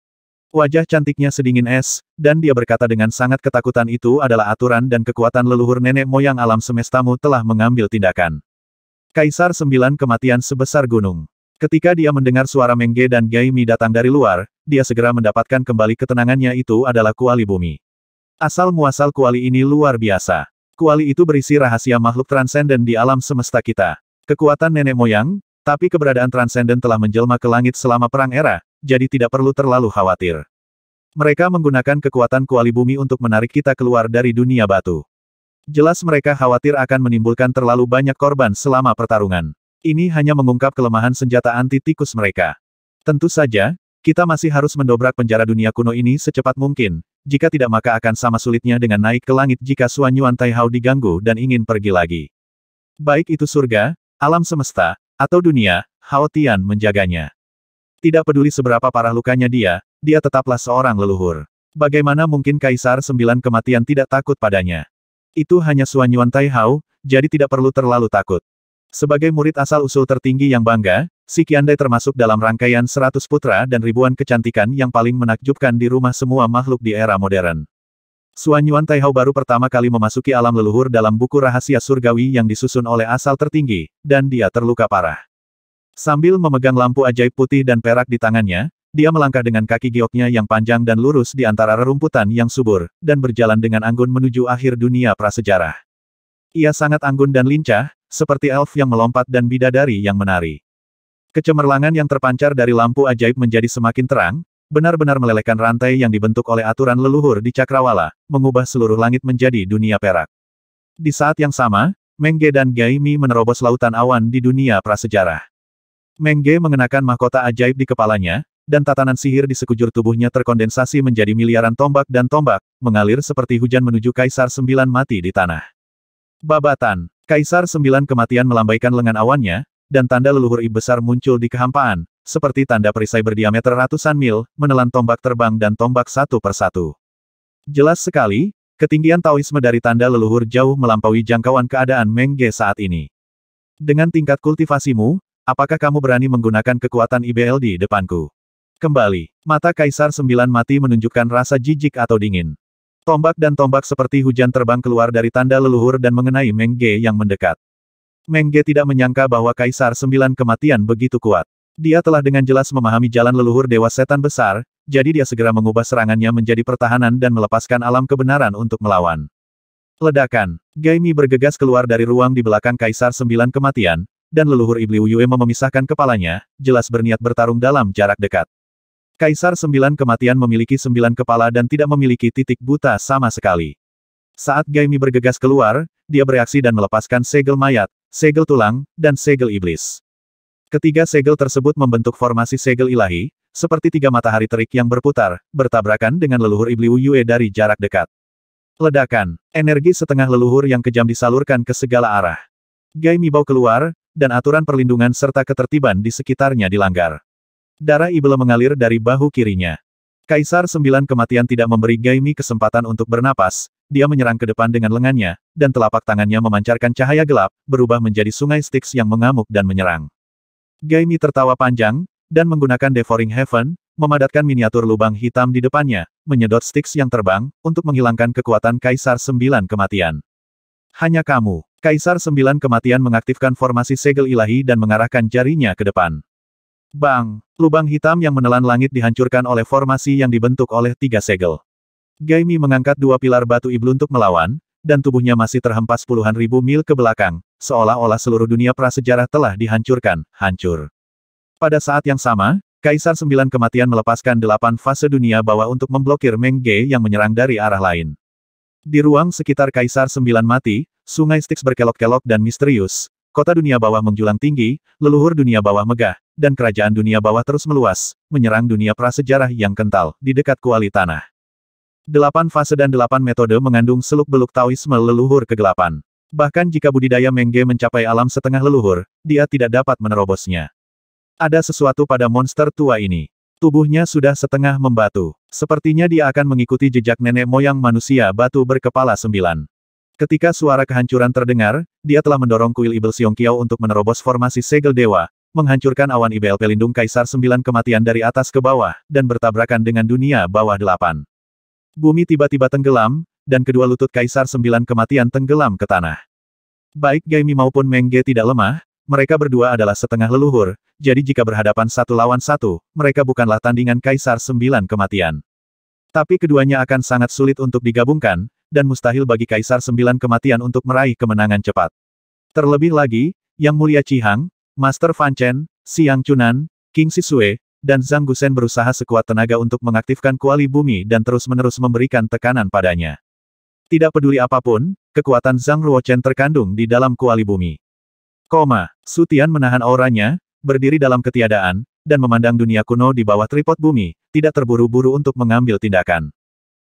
Wajah cantiknya sedingin es, dan dia berkata dengan sangat ketakutan itu adalah aturan dan kekuatan leluhur nenek moyang alam semestamu telah mengambil tindakan. Kaisar Sembilan Kematian Sebesar Gunung Ketika dia mendengar suara Mengge dan Gaimi datang dari luar, dia segera mendapatkan kembali ketenangannya itu adalah kuali bumi. Asal-muasal kuali ini luar biasa. Kuali itu berisi rahasia makhluk transenden di alam semesta kita. Kekuatan nenek moyang, tapi keberadaan Transcendent telah menjelma ke langit selama perang era, jadi tidak perlu terlalu khawatir. Mereka menggunakan kekuatan kuali bumi untuk menarik kita keluar dari dunia batu. Jelas mereka khawatir akan menimbulkan terlalu banyak korban selama pertarungan. Ini hanya mengungkap kelemahan senjata anti tikus mereka. Tentu saja, kita masih harus mendobrak penjara dunia kuno ini secepat mungkin, jika tidak maka akan sama sulitnya dengan naik ke langit jika Suan Yuan Taihao diganggu dan ingin pergi lagi. Baik itu surga, Alam semesta, atau dunia, Hao menjaganya. Tidak peduli seberapa parah lukanya dia, dia tetaplah seorang leluhur. Bagaimana mungkin Kaisar Sembilan Kematian tidak takut padanya? Itu hanya Suan Yuan Tai Hao, jadi tidak perlu terlalu takut. Sebagai murid asal-usul tertinggi yang bangga, si Kiandai termasuk dalam rangkaian seratus putra dan ribuan kecantikan yang paling menakjubkan di rumah semua makhluk di era modern. Suan Yuan Taihao baru pertama kali memasuki alam leluhur dalam buku rahasia surgawi yang disusun oleh asal tertinggi, dan dia terluka parah. Sambil memegang lampu ajaib putih dan perak di tangannya, dia melangkah dengan kaki gioknya yang panjang dan lurus di antara rerumputan yang subur, dan berjalan dengan anggun menuju akhir dunia prasejarah. Ia sangat anggun dan lincah, seperti elf yang melompat dan bidadari yang menari. Kecemerlangan yang terpancar dari lampu ajaib menjadi semakin terang, benar-benar melelehkan rantai yang dibentuk oleh aturan leluhur di Cakrawala, mengubah seluruh langit menjadi dunia perak. Di saat yang sama, Mengge dan Gaimi menerobos lautan awan di dunia prasejarah. Mengge mengenakan mahkota ajaib di kepalanya, dan tatanan sihir di sekujur tubuhnya terkondensasi menjadi miliaran tombak dan tombak, mengalir seperti hujan menuju Kaisar Sembilan mati di tanah. Babatan, Kaisar Sembilan kematian melambaikan lengan awannya, dan tanda leluhur ibesar muncul di kehampaan, seperti tanda perisai berdiameter ratusan mil, menelan tombak terbang dan tombak satu persatu. Jelas sekali, ketinggian Taoisme dari tanda leluhur jauh melampaui jangkauan keadaan Mengge saat ini. Dengan tingkat kultivasimu, apakah kamu berani menggunakan kekuatan IBL di depanku? Kembali, mata Kaisar Sembilan Mati menunjukkan rasa jijik atau dingin. Tombak dan tombak seperti hujan terbang keluar dari tanda leluhur dan mengenai Mengge yang mendekat. Mengge tidak menyangka bahwa Kaisar Sembilan Kematian begitu kuat. Dia telah dengan jelas memahami jalan leluhur Dewa Setan Besar, jadi dia segera mengubah serangannya menjadi pertahanan dan melepaskan alam kebenaran untuk melawan. Ledakan, Gaimi bergegas keluar dari ruang di belakang Kaisar Sembilan Kematian, dan leluhur Iblis Yue memisahkan kepalanya, jelas berniat bertarung dalam jarak dekat. Kaisar Sembilan Kematian memiliki sembilan kepala dan tidak memiliki titik buta sama sekali. Saat Gaimi bergegas keluar, dia bereaksi dan melepaskan segel mayat, segel tulang, dan segel iblis. Ketiga segel tersebut membentuk formasi segel ilahi, seperti tiga matahari terik yang berputar, bertabrakan dengan leluhur Ibliu Yue dari jarak dekat. Ledakan, energi setengah leluhur yang kejam disalurkan ke segala arah. Gai Mibau keluar, dan aturan perlindungan serta ketertiban di sekitarnya dilanggar. Darah Ibele mengalir dari bahu kirinya. Kaisar Sembilan Kematian tidak memberi Gaimi kesempatan untuk bernapas, dia menyerang ke depan dengan lengannya, dan telapak tangannya memancarkan cahaya gelap, berubah menjadi sungai Styx yang mengamuk dan menyerang. Gaimi tertawa panjang, dan menggunakan Devouring Heaven, memadatkan miniatur lubang hitam di depannya, menyedot Styx yang terbang, untuk menghilangkan kekuatan Kaisar Sembilan Kematian. Hanya kamu, Kaisar Sembilan Kematian mengaktifkan formasi segel ilahi dan mengarahkan jarinya ke depan. Bang, lubang hitam yang menelan langit dihancurkan oleh formasi yang dibentuk oleh tiga segel. Gaimi mengangkat dua pilar batu iblis untuk melawan, dan tubuhnya masih terhempas puluhan ribu mil ke belakang, seolah-olah seluruh dunia prasejarah telah dihancurkan, hancur. Pada saat yang sama, Kaisar Sembilan Kematian melepaskan delapan fase dunia bawah untuk memblokir Meng Ge yang menyerang dari arah lain. Di ruang sekitar Kaisar Sembilan Mati, sungai Styx berkelok-kelok dan misterius, kota dunia bawah menjulang tinggi, leluhur dunia bawah megah, dan kerajaan dunia bawah terus meluas, menyerang dunia prasejarah yang kental, di dekat kuali tanah. Delapan fase dan delapan metode mengandung seluk-beluk Taoisme leluhur kegelapan. Bahkan jika budidaya Mengge mencapai alam setengah leluhur, dia tidak dapat menerobosnya. Ada sesuatu pada monster tua ini. Tubuhnya sudah setengah membatu. Sepertinya dia akan mengikuti jejak nenek moyang manusia batu berkepala sembilan. Ketika suara kehancuran terdengar, dia telah mendorong kuil Ibel Siong Kiao untuk menerobos formasi segel dewa, menghancurkan awan Ibel pelindung Kaisar sembilan kematian dari atas ke bawah, dan bertabrakan dengan dunia bawah delapan. Bumi tiba-tiba tenggelam, dan kedua lutut Kaisar Sembilan Kematian tenggelam ke tanah. Baik Gaimi maupun Mengge tidak lemah, mereka berdua adalah setengah leluhur, jadi jika berhadapan satu lawan satu, mereka bukanlah tandingan Kaisar Sembilan Kematian. Tapi keduanya akan sangat sulit untuk digabungkan, dan mustahil bagi Kaisar Sembilan Kematian untuk meraih kemenangan cepat. Terlebih lagi, Yang Mulia Cihang, Master Fan Chen, Siang Chunan, King Sisue, dan Zhang Gusen berusaha sekuat tenaga untuk mengaktifkan kuali bumi dan terus-menerus memberikan tekanan padanya. Tidak peduli apapun, kekuatan Zhang Ruochen terkandung di dalam kuali bumi. Koma, Sutian menahan auranya, berdiri dalam ketiadaan, dan memandang dunia kuno di bawah tripod bumi, tidak terburu-buru untuk mengambil tindakan.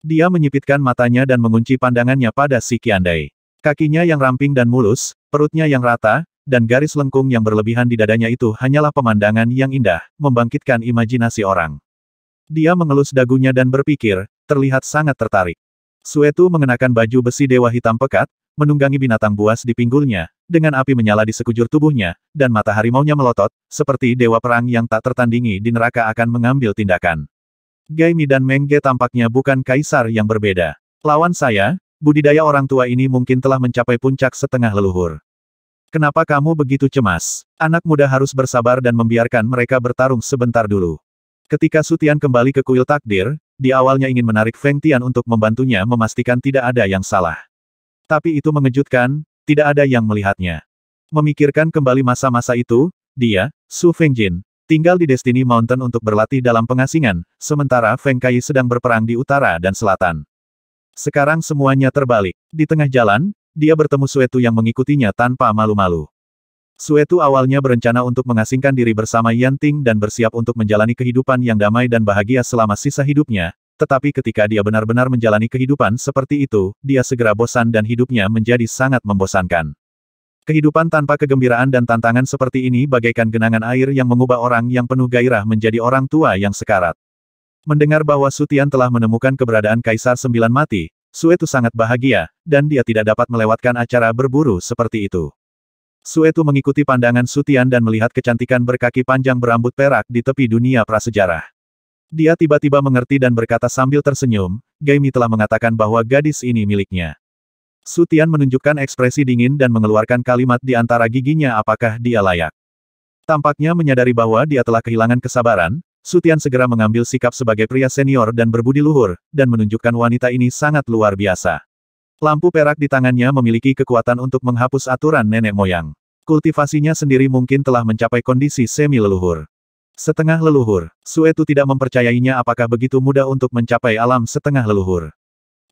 Dia menyipitkan matanya dan mengunci pandangannya pada si Kiandai. Kakinya yang ramping dan mulus, perutnya yang rata, dan garis lengkung yang berlebihan di dadanya itu hanyalah pemandangan yang indah, membangkitkan imajinasi orang. Dia mengelus dagunya dan berpikir, terlihat sangat tertarik. Suetu mengenakan baju besi dewa hitam pekat, menunggangi binatang buas di pinggulnya, dengan api menyala di sekujur tubuhnya, dan mata harimaunya melotot, seperti dewa perang yang tak tertandingi di neraka akan mengambil tindakan. Gaimi dan Mengge tampaknya bukan kaisar yang berbeda. Lawan saya, budidaya orang tua ini mungkin telah mencapai puncak setengah leluhur. Kenapa kamu begitu cemas? Anak muda harus bersabar dan membiarkan mereka bertarung sebentar dulu. Ketika Sutian kembali ke kuil takdir, di awalnya ingin menarik Feng Tian untuk membantunya memastikan tidak ada yang salah. Tapi itu mengejutkan, tidak ada yang melihatnya. Memikirkan kembali masa-masa itu, dia, Su Feng Jin, tinggal di Destiny Mountain untuk berlatih dalam pengasingan, sementara Feng Kai sedang berperang di utara dan selatan. Sekarang semuanya terbalik. Di tengah jalan, dia bertemu Suetu yang mengikutinya tanpa malu-malu. Suetu awalnya berencana untuk mengasingkan diri bersama Yanting dan bersiap untuk menjalani kehidupan yang damai dan bahagia selama sisa hidupnya, tetapi ketika dia benar-benar menjalani kehidupan seperti itu, dia segera bosan dan hidupnya menjadi sangat membosankan. Kehidupan tanpa kegembiraan dan tantangan seperti ini bagaikan genangan air yang mengubah orang yang penuh gairah menjadi orang tua yang sekarat. Mendengar bahwa Sutian telah menemukan keberadaan Kaisar Sembilan Mati, Suetu sangat bahagia, dan dia tidak dapat melewatkan acara berburu seperti itu. Suetu mengikuti pandangan Sutian dan melihat kecantikan berkaki panjang berambut perak di tepi dunia prasejarah. Dia tiba-tiba mengerti dan berkata sambil tersenyum, Gaimi telah mengatakan bahwa gadis ini miliknya. Sutian menunjukkan ekspresi dingin dan mengeluarkan kalimat di antara giginya apakah dia layak. Tampaknya menyadari bahwa dia telah kehilangan kesabaran, Sutian segera mengambil sikap sebagai pria senior dan berbudi luhur, dan menunjukkan wanita ini sangat luar biasa. Lampu perak di tangannya memiliki kekuatan untuk menghapus aturan nenek moyang. Kultivasinya sendiri mungkin telah mencapai kondisi semi leluhur. Setengah leluhur, Suetu tidak mempercayainya apakah begitu mudah untuk mencapai alam setengah leluhur.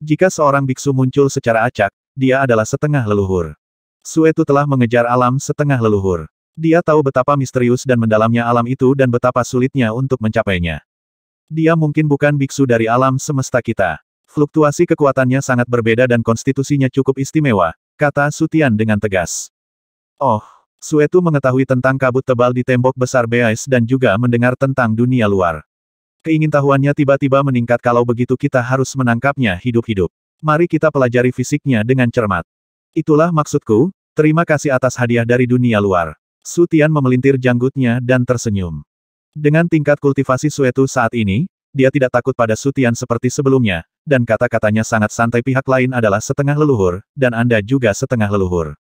Jika seorang biksu muncul secara acak, dia adalah setengah leluhur. Suetu telah mengejar alam setengah leluhur. Dia tahu betapa misterius dan mendalamnya alam itu dan betapa sulitnya untuk mencapainya. Dia mungkin bukan biksu dari alam semesta kita. Fluktuasi kekuatannya sangat berbeda dan konstitusinya cukup istimewa, kata Sutian dengan tegas. Oh, Suetu mengetahui tentang kabut tebal di tembok besar Beais dan juga mendengar tentang dunia luar. Keingintahuannya tiba-tiba meningkat kalau begitu kita harus menangkapnya hidup-hidup. Mari kita pelajari fisiknya dengan cermat. Itulah maksudku, terima kasih atas hadiah dari dunia luar. Sutian memelintir janggutnya dan tersenyum. Dengan tingkat kultivasi Suetu saat ini, dia tidak takut pada Sutian seperti sebelumnya, dan kata-katanya sangat santai pihak lain adalah setengah leluhur, dan Anda juga setengah leluhur.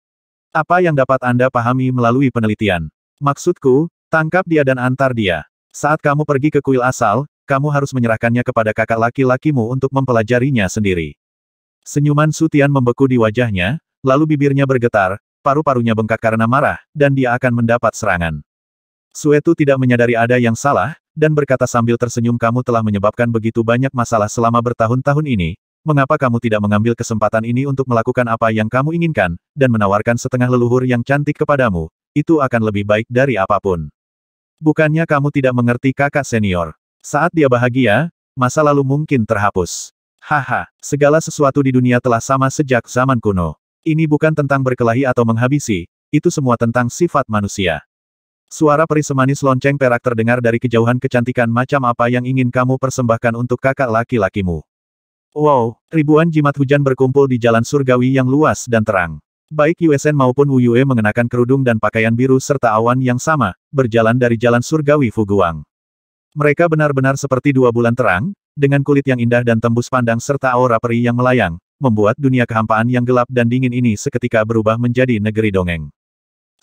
Apa yang dapat Anda pahami melalui penelitian? Maksudku, tangkap dia dan antar dia. Saat kamu pergi ke kuil asal, kamu harus menyerahkannya kepada kakak laki-lakimu untuk mempelajarinya sendiri. Senyuman Sutian membeku di wajahnya, lalu bibirnya bergetar, paru-parunya bengkak karena marah, dan dia akan mendapat serangan. Suetu tidak menyadari ada yang salah, dan berkata sambil tersenyum kamu telah menyebabkan begitu banyak masalah selama bertahun-tahun ini, mengapa kamu tidak mengambil kesempatan ini untuk melakukan apa yang kamu inginkan, dan menawarkan setengah leluhur yang cantik kepadamu, itu akan lebih baik dari apapun. Bukannya kamu tidak mengerti kakak senior. Saat dia bahagia, masa lalu mungkin terhapus. Haha, segala sesuatu di dunia telah sama sejak zaman kuno. Ini bukan tentang berkelahi atau menghabisi, itu semua tentang sifat manusia. Suara peri semanis lonceng perak terdengar dari kejauhan kecantikan macam apa yang ingin kamu persembahkan untuk kakak laki-lakimu. Wow, ribuan jimat hujan berkumpul di jalan surgawi yang luas dan terang. Baik USN maupun Wuyue mengenakan kerudung dan pakaian biru serta awan yang sama, berjalan dari jalan surgawi Fuguang. Mereka benar-benar seperti dua bulan terang, dengan kulit yang indah dan tembus pandang serta aura peri yang melayang, membuat dunia kehampaan yang gelap dan dingin ini seketika berubah menjadi negeri dongeng.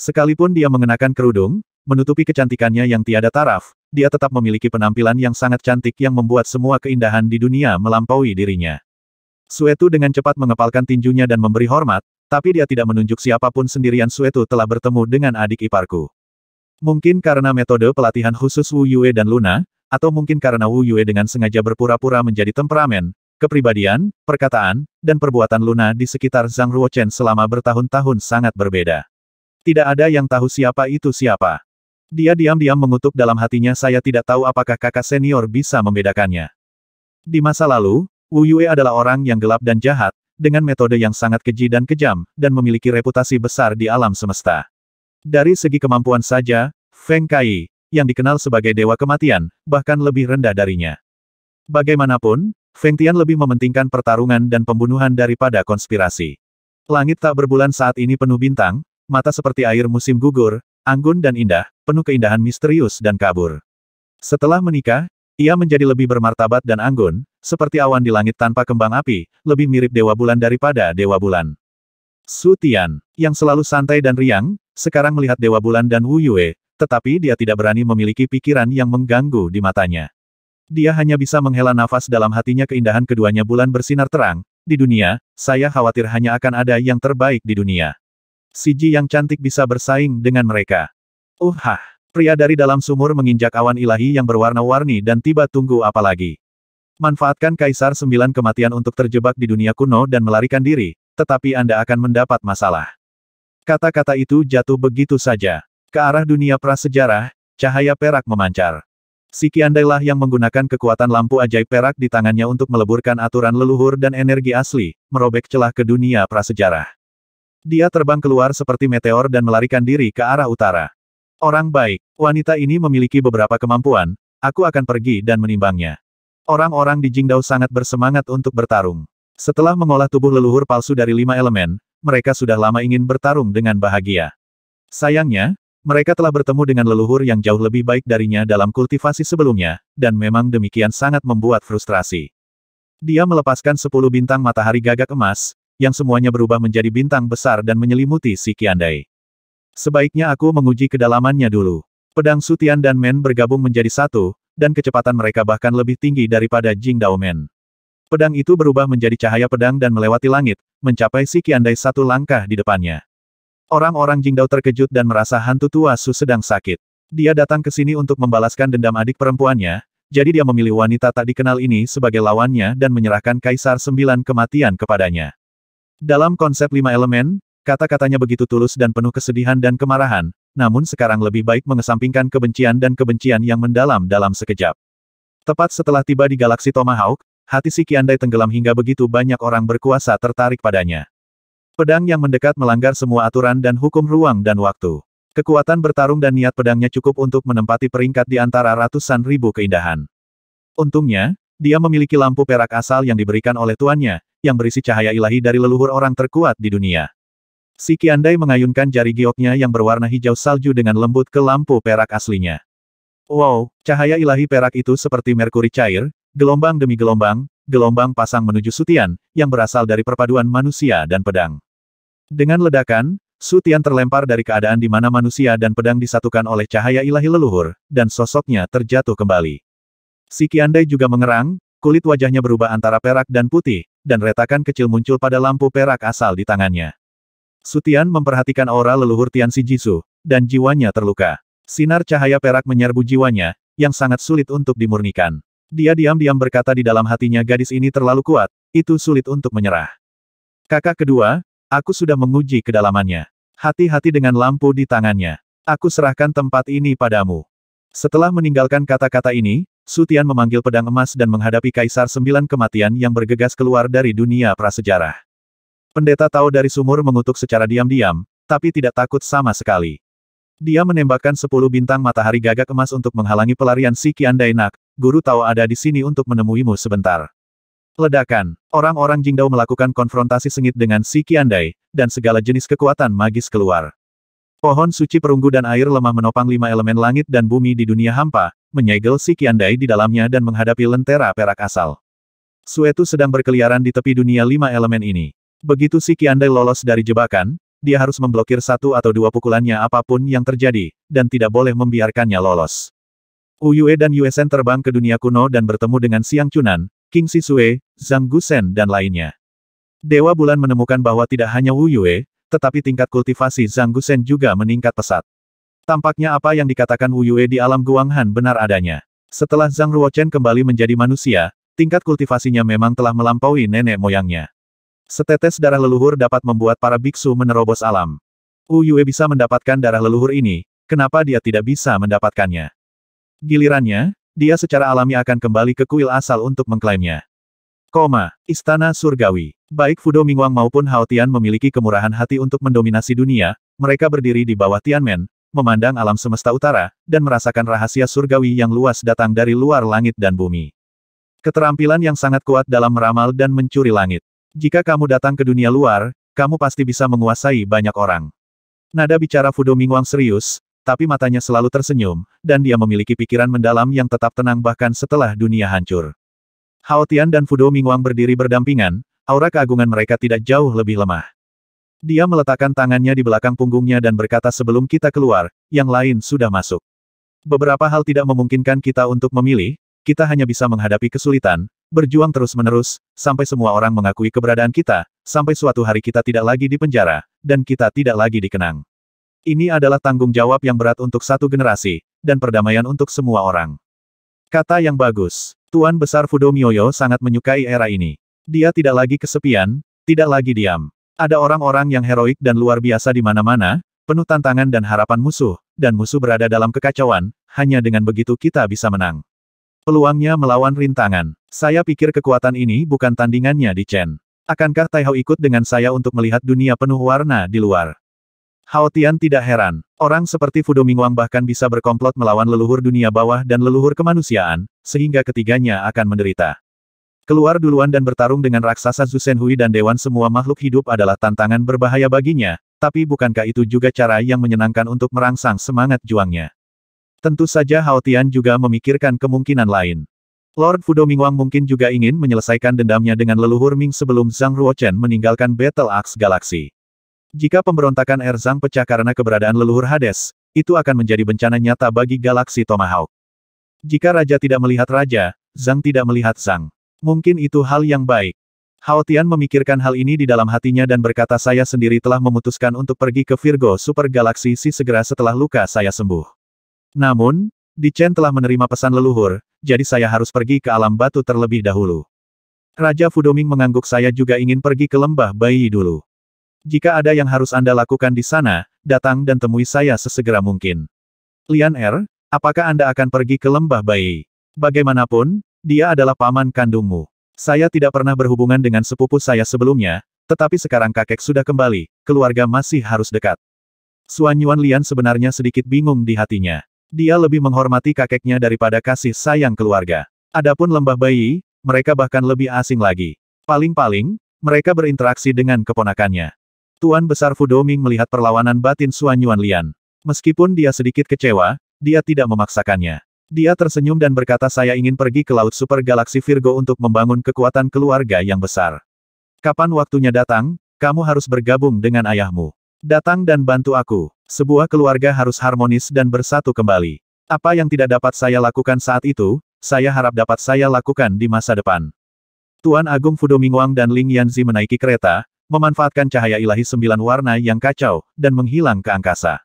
Sekalipun dia mengenakan kerudung, menutupi kecantikannya yang tiada taraf, dia tetap memiliki penampilan yang sangat cantik yang membuat semua keindahan di dunia melampaui dirinya. Suetu dengan cepat mengepalkan tinjunya dan memberi hormat, tapi dia tidak menunjuk siapapun sendirian Suetu telah bertemu dengan adik iparku. Mungkin karena metode pelatihan khusus Wu Yue dan Luna, atau mungkin karena Wu Yue dengan sengaja berpura-pura menjadi temperamen, Kepribadian, perkataan, dan perbuatan Luna di sekitar Zhang Ruochen selama bertahun-tahun sangat berbeda. Tidak ada yang tahu siapa itu siapa. Dia diam-diam mengutuk dalam hatinya saya tidak tahu apakah kakak senior bisa membedakannya. Di masa lalu, Wu Yue adalah orang yang gelap dan jahat, dengan metode yang sangat keji dan kejam, dan memiliki reputasi besar di alam semesta. Dari segi kemampuan saja, Feng Kai, yang dikenal sebagai Dewa Kematian, bahkan lebih rendah darinya. Bagaimanapun, Feng Tian lebih mementingkan pertarungan dan pembunuhan daripada konspirasi. Langit tak berbulan saat ini penuh bintang, mata seperti air musim gugur, anggun dan indah, penuh keindahan misterius dan kabur. Setelah menikah, ia menjadi lebih bermartabat dan anggun, seperti awan di langit tanpa kembang api, lebih mirip Dewa Bulan daripada Dewa Bulan. Su Tian, yang selalu santai dan riang, sekarang melihat Dewa Bulan dan Wu Yue, tetapi dia tidak berani memiliki pikiran yang mengganggu di matanya. Dia hanya bisa menghela nafas dalam hatinya keindahan keduanya bulan bersinar terang. Di dunia, saya khawatir hanya akan ada yang terbaik di dunia. Siji yang cantik bisa bersaing dengan mereka. Uhah! Uh, Pria dari dalam sumur menginjak awan ilahi yang berwarna-warni dan tiba tunggu apa lagi. Manfaatkan Kaisar Sembilan Kematian untuk terjebak di dunia kuno dan melarikan diri, tetapi Anda akan mendapat masalah. Kata-kata itu jatuh begitu saja. Ke arah dunia prasejarah, cahaya perak memancar. Si Kiandailah yang menggunakan kekuatan lampu ajaib perak di tangannya untuk meleburkan aturan leluhur dan energi asli, merobek celah ke dunia prasejarah. Dia terbang keluar seperti meteor dan melarikan diri ke arah utara. Orang baik, wanita ini memiliki beberapa kemampuan, aku akan pergi dan menimbangnya. Orang-orang di Jingdao sangat bersemangat untuk bertarung. Setelah mengolah tubuh leluhur palsu dari lima elemen, mereka sudah lama ingin bertarung dengan bahagia. Sayangnya, mereka telah bertemu dengan leluhur yang jauh lebih baik darinya dalam kultivasi sebelumnya, dan memang demikian sangat membuat frustrasi. Dia melepaskan sepuluh bintang matahari gagak emas, yang semuanya berubah menjadi bintang besar dan menyelimuti si Kiandai. Sebaiknya aku menguji kedalamannya dulu. Pedang Sutian dan Men bergabung menjadi satu, dan kecepatan mereka bahkan lebih tinggi daripada Jing Dao Men. Pedang itu berubah menjadi cahaya pedang dan melewati langit, mencapai si Kiandai satu langkah di depannya. Orang-orang Jingdao terkejut dan merasa hantu tua Su sedang sakit. Dia datang ke sini untuk membalaskan dendam adik perempuannya, jadi dia memilih wanita tak dikenal ini sebagai lawannya dan menyerahkan Kaisar Sembilan kematian kepadanya. Dalam konsep lima elemen, kata-katanya begitu tulus dan penuh kesedihan dan kemarahan, namun sekarang lebih baik mengesampingkan kebencian dan kebencian yang mendalam dalam sekejap. Tepat setelah tiba di galaksi Tomahawk, hati si Kiandai tenggelam hingga begitu banyak orang berkuasa tertarik padanya. Pedang yang mendekat melanggar semua aturan dan hukum ruang dan waktu. Kekuatan bertarung dan niat pedangnya cukup untuk menempati peringkat di antara ratusan ribu keindahan. Untungnya, dia memiliki lampu perak asal yang diberikan oleh tuannya, yang berisi cahaya ilahi dari leluhur orang terkuat di dunia. Si Kiandai mengayunkan jari gioknya yang berwarna hijau salju dengan lembut ke lampu perak aslinya. Wow, cahaya ilahi perak itu seperti merkuri cair, gelombang demi gelombang, gelombang pasang menuju sutian, yang berasal dari perpaduan manusia dan pedang. Dengan ledakan, Sutian terlempar dari keadaan di mana manusia dan pedang disatukan oleh cahaya ilahi leluhur, dan sosoknya terjatuh kembali. Si Kiandai juga mengerang, kulit wajahnya berubah antara perak dan putih, dan retakan kecil muncul pada lampu perak asal di tangannya. Sutian memperhatikan aura leluhur Tian Si Jisu, dan jiwanya terluka. Sinar cahaya perak menyerbu jiwanya, yang sangat sulit untuk dimurnikan. Dia diam-diam berkata di dalam hatinya gadis ini terlalu kuat, itu sulit untuk menyerah. Kakak kedua, Aku sudah menguji kedalamannya. Hati-hati dengan lampu di tangannya. Aku serahkan tempat ini padamu. Setelah meninggalkan kata-kata ini, Sutian memanggil pedang emas dan menghadapi Kaisar Sembilan Kematian yang bergegas keluar dari dunia prasejarah. Pendeta tahu dari sumur mengutuk secara diam-diam, tapi tidak takut sama sekali. Dia menembakkan sepuluh bintang matahari gagak emas untuk menghalangi pelarian si Kian Dainak, guru tahu ada di sini untuk menemuimu sebentar. Ledakan. Orang-orang Jingdao melakukan konfrontasi sengit dengan si Kiandai, dan segala jenis kekuatan magis keluar. Pohon suci perunggu dan air lemah menopang lima elemen langit dan bumi di dunia hampa, menyegel si Kiandai di dalamnya dan menghadapi lentera perak asal. Suetu sedang berkeliaran di tepi dunia lima elemen ini. Begitu si Kiandai lolos dari jebakan, dia harus memblokir satu atau dua pukulannya apapun yang terjadi, dan tidak boleh membiarkannya lolos. Uyue dan Yuesen terbang ke dunia kuno dan bertemu dengan Siang Chunan. King Sisue, Zhang Gusen dan lainnya. Dewa Bulan menemukan bahwa tidak hanya Wu Yue, tetapi tingkat kultivasi Zhang Gusen juga meningkat pesat. Tampaknya apa yang dikatakan Wu Yue di alam Guanghan benar adanya. Setelah Zhang Ruochen kembali menjadi manusia, tingkat kultivasinya memang telah melampaui nenek moyangnya. Setetes darah leluhur dapat membuat para biksu menerobos alam. Wu Yue bisa mendapatkan darah leluhur ini, kenapa dia tidak bisa mendapatkannya? Gilirannya, dia secara alami akan kembali ke kuil asal untuk mengklaimnya. Koma, Istana Surgawi. Baik Fudo Mingwang maupun Hao Tian memiliki kemurahan hati untuk mendominasi dunia, mereka berdiri di bawah Tianmen, memandang alam semesta utara, dan merasakan rahasia surgawi yang luas datang dari luar langit dan bumi. Keterampilan yang sangat kuat dalam meramal dan mencuri langit. Jika kamu datang ke dunia luar, kamu pasti bisa menguasai banyak orang. Nada bicara Fudo Mingwang serius, tapi matanya selalu tersenyum, dan dia memiliki pikiran mendalam yang tetap tenang bahkan setelah dunia hancur. Hao Tian dan Fudo Mingwang berdiri berdampingan, aura keagungan mereka tidak jauh lebih lemah. Dia meletakkan tangannya di belakang punggungnya dan berkata sebelum kita keluar, yang lain sudah masuk. Beberapa hal tidak memungkinkan kita untuk memilih, kita hanya bisa menghadapi kesulitan, berjuang terus-menerus, sampai semua orang mengakui keberadaan kita, sampai suatu hari kita tidak lagi di penjara, dan kita tidak lagi dikenang. Ini adalah tanggung jawab yang berat untuk satu generasi, dan perdamaian untuk semua orang. Kata yang bagus. Tuan Besar Fudo Miyoyo sangat menyukai era ini. Dia tidak lagi kesepian, tidak lagi diam. Ada orang-orang yang heroik dan luar biasa di mana-mana, penuh tantangan dan harapan musuh, dan musuh berada dalam kekacauan, hanya dengan begitu kita bisa menang. Peluangnya melawan rintangan. Saya pikir kekuatan ini bukan tandingannya di Chen. Akankah Taihao ikut dengan saya untuk melihat dunia penuh warna di luar? Hao Tian tidak heran. Orang seperti Fudo Mingwang bahkan bisa berkomplot melawan leluhur dunia bawah dan leluhur kemanusiaan, sehingga ketiganya akan menderita. Keluar duluan dan bertarung dengan raksasa Zusen Hui dan dewan semua makhluk hidup adalah tantangan berbahaya baginya, tapi bukankah itu juga cara yang menyenangkan untuk merangsang semangat juangnya? Tentu saja Hao Tian juga memikirkan kemungkinan lain. Lord Fudo Mingwang mungkin juga ingin menyelesaikan dendamnya dengan leluhur Ming sebelum Zhang Ruochen meninggalkan Battle Axe Galaxy. Jika pemberontakan Erzang pecah karena keberadaan leluhur Hades, itu akan menjadi bencana nyata bagi galaksi Tomahawk. Jika Raja tidak melihat Raja, Zhang tidak melihat Zhang. Mungkin itu hal yang baik. Hao Tian memikirkan hal ini di dalam hatinya dan berkata saya sendiri telah memutuskan untuk pergi ke Virgo Super Galaxy si segera setelah luka saya sembuh. Namun, Di Chen telah menerima pesan leluhur, jadi saya harus pergi ke alam batu terlebih dahulu. Raja Fudoming mengangguk saya juga ingin pergi ke lembah bayi dulu. Jika ada yang harus Anda lakukan di sana, datang dan temui saya sesegera mungkin. Lian Er, apakah Anda akan pergi ke Lembah Bayi? Bagaimanapun, dia adalah paman kandungmu. Saya tidak pernah berhubungan dengan sepupu saya sebelumnya, tetapi sekarang kakek sudah kembali, keluarga masih harus dekat. Suanyuan Lian sebenarnya sedikit bingung di hatinya. Dia lebih menghormati kakeknya daripada kasih sayang keluarga. Adapun Lembah Bayi, mereka bahkan lebih asing lagi. Paling-paling, mereka berinteraksi dengan keponakannya. Tuan Besar Fu Fudoming melihat perlawanan batin Suan Yuan Lian. Meskipun dia sedikit kecewa, dia tidak memaksakannya. Dia tersenyum dan berkata saya ingin pergi ke Laut Super Galaksi Virgo untuk membangun kekuatan keluarga yang besar. Kapan waktunya datang, kamu harus bergabung dengan ayahmu. Datang dan bantu aku. Sebuah keluarga harus harmonis dan bersatu kembali. Apa yang tidak dapat saya lakukan saat itu, saya harap dapat saya lakukan di masa depan. Tuan Agung Wang dan Ling Yanzi menaiki kereta, memanfaatkan cahaya ilahi sembilan warna yang kacau, dan menghilang ke angkasa.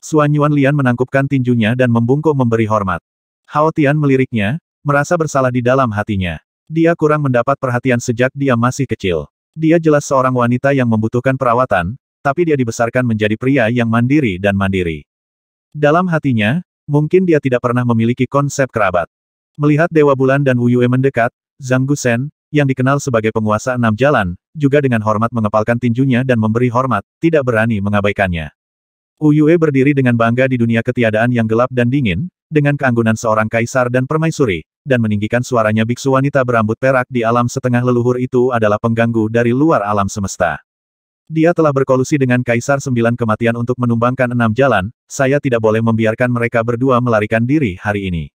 Suan Yuan Lian menangkupkan tinjunya dan membungkuk memberi hormat. Hao Tian meliriknya, merasa bersalah di dalam hatinya. Dia kurang mendapat perhatian sejak dia masih kecil. Dia jelas seorang wanita yang membutuhkan perawatan, tapi dia dibesarkan menjadi pria yang mandiri dan mandiri. Dalam hatinya, mungkin dia tidak pernah memiliki konsep kerabat. Melihat Dewa Bulan dan Wu Yue mendekat, Zhang Gusen, yang dikenal sebagai penguasa enam jalan, juga dengan hormat mengepalkan tinjunya dan memberi hormat, tidak berani mengabaikannya. Uyue berdiri dengan bangga di dunia ketiadaan yang gelap dan dingin, dengan keanggunan seorang kaisar dan permaisuri, dan meninggikan suaranya biksu wanita berambut perak di alam setengah leluhur itu adalah pengganggu dari luar alam semesta. Dia telah berkolusi dengan Kaisar Sembilan Kematian untuk menumbangkan enam jalan, saya tidak boleh membiarkan mereka berdua melarikan diri hari ini.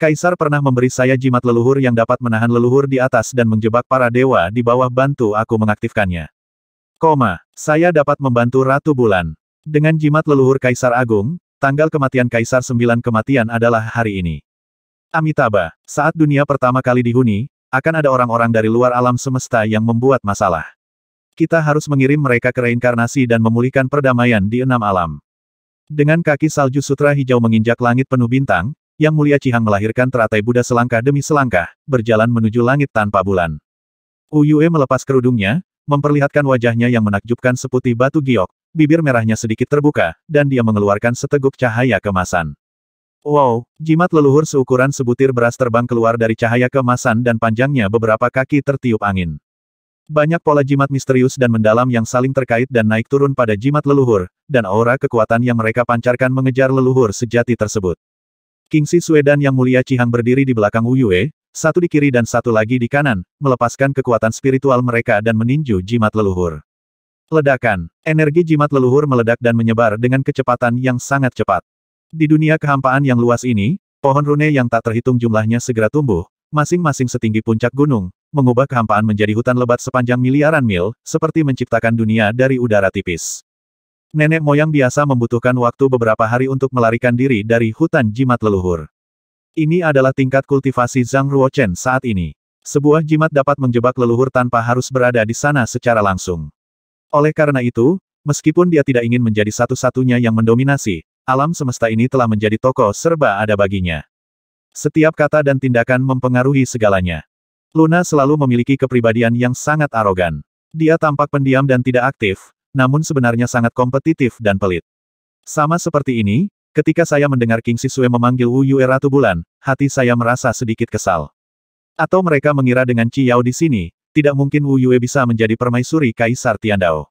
Kaisar pernah memberi saya jimat leluhur yang dapat menahan leluhur di atas dan menjebak para dewa di bawah bantu aku mengaktifkannya. Koma, saya dapat membantu Ratu Bulan. Dengan jimat leluhur Kaisar Agung, tanggal kematian Kaisar Sembilan kematian adalah hari ini. Amitabha, saat dunia pertama kali dihuni, akan ada orang-orang dari luar alam semesta yang membuat masalah. Kita harus mengirim mereka ke reinkarnasi dan memulihkan perdamaian di enam alam. Dengan kaki salju sutra hijau menginjak langit penuh bintang, yang Mulia Cihang melahirkan teratai Buddha selangkah demi selangkah, berjalan menuju langit tanpa bulan. Uyue melepas kerudungnya, memperlihatkan wajahnya yang menakjubkan seputih batu giok, bibir merahnya sedikit terbuka, dan dia mengeluarkan seteguk cahaya kemasan. Wow, jimat leluhur seukuran sebutir beras terbang keluar dari cahaya kemasan dan panjangnya beberapa kaki tertiup angin. Banyak pola jimat misterius dan mendalam yang saling terkait dan naik turun pada jimat leluhur, dan aura kekuatan yang mereka pancarkan mengejar leluhur sejati tersebut. Kingsi dan yang mulia Cihang berdiri di belakang Yue, satu di kiri dan satu lagi di kanan, melepaskan kekuatan spiritual mereka dan meninju jimat leluhur. Ledakan. Energi jimat leluhur meledak dan menyebar dengan kecepatan yang sangat cepat. Di dunia kehampaan yang luas ini, pohon rune yang tak terhitung jumlahnya segera tumbuh, masing-masing setinggi puncak gunung, mengubah kehampaan menjadi hutan lebat sepanjang miliaran mil, seperti menciptakan dunia dari udara tipis. Nenek moyang biasa membutuhkan waktu beberapa hari untuk melarikan diri dari hutan jimat leluhur. Ini adalah tingkat kultivasi Zhang Ruochen saat ini. Sebuah jimat dapat menjebak leluhur tanpa harus berada di sana secara langsung. Oleh karena itu, meskipun dia tidak ingin menjadi satu-satunya yang mendominasi, alam semesta ini telah menjadi toko serba ada baginya. Setiap kata dan tindakan mempengaruhi segalanya. Luna selalu memiliki kepribadian yang sangat arogan. Dia tampak pendiam dan tidak aktif, namun sebenarnya sangat kompetitif dan pelit. Sama seperti ini, ketika saya mendengar King Sisue memanggil Wu Yue Ratu Bulan, hati saya merasa sedikit kesal. Atau mereka mengira dengan Ci di sini, tidak mungkin Wu Yue bisa menjadi permaisuri Kaisar Tiandao.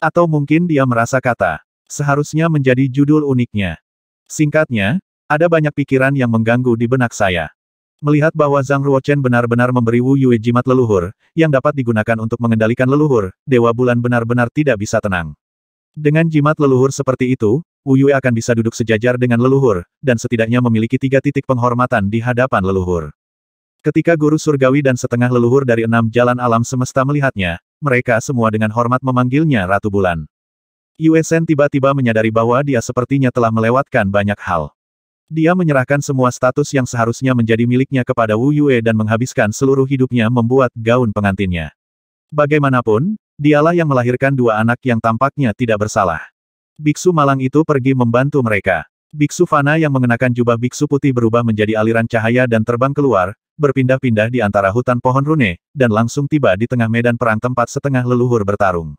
Atau mungkin dia merasa kata, seharusnya menjadi judul uniknya. Singkatnya, ada banyak pikiran yang mengganggu di benak saya. Melihat bahwa Zhang Ruochen benar-benar memberi Wu Yue jimat leluhur, yang dapat digunakan untuk mengendalikan leluhur, Dewa Bulan benar-benar tidak bisa tenang. Dengan jimat leluhur seperti itu, Wu Yue akan bisa duduk sejajar dengan leluhur, dan setidaknya memiliki tiga titik penghormatan di hadapan leluhur. Ketika guru surgawi dan setengah leluhur dari enam jalan alam semesta melihatnya, mereka semua dengan hormat memanggilnya Ratu Bulan. Yue Sen tiba-tiba menyadari bahwa dia sepertinya telah melewatkan banyak hal. Dia menyerahkan semua status yang seharusnya menjadi miliknya kepada Wu Yue dan menghabiskan seluruh hidupnya membuat gaun pengantinnya. Bagaimanapun, dialah yang melahirkan dua anak yang tampaknya tidak bersalah. Biksu malang itu pergi membantu mereka. Biksu Fana yang mengenakan jubah biksu putih berubah menjadi aliran cahaya dan terbang keluar, berpindah-pindah di antara hutan pohon rune, dan langsung tiba di tengah medan perang tempat setengah leluhur bertarung.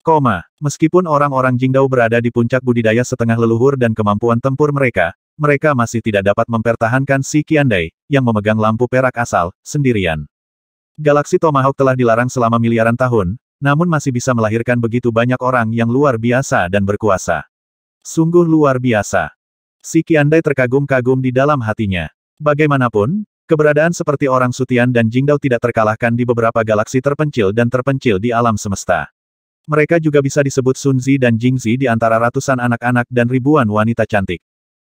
Koma, meskipun orang-orang Jingdao berada di puncak budidaya setengah leluhur dan kemampuan tempur mereka, mereka masih tidak dapat mempertahankan si Kiandai, yang memegang lampu perak asal, sendirian. Galaksi Tomahawk telah dilarang selama miliaran tahun, namun masih bisa melahirkan begitu banyak orang yang luar biasa dan berkuasa. Sungguh luar biasa. Si Kiandai terkagum-kagum di dalam hatinya. Bagaimanapun, keberadaan seperti orang Sutian dan Jingdao tidak terkalahkan di beberapa galaksi terpencil dan terpencil di alam semesta. Mereka juga bisa disebut Sunzi dan Jingzi di antara ratusan anak-anak dan ribuan wanita cantik.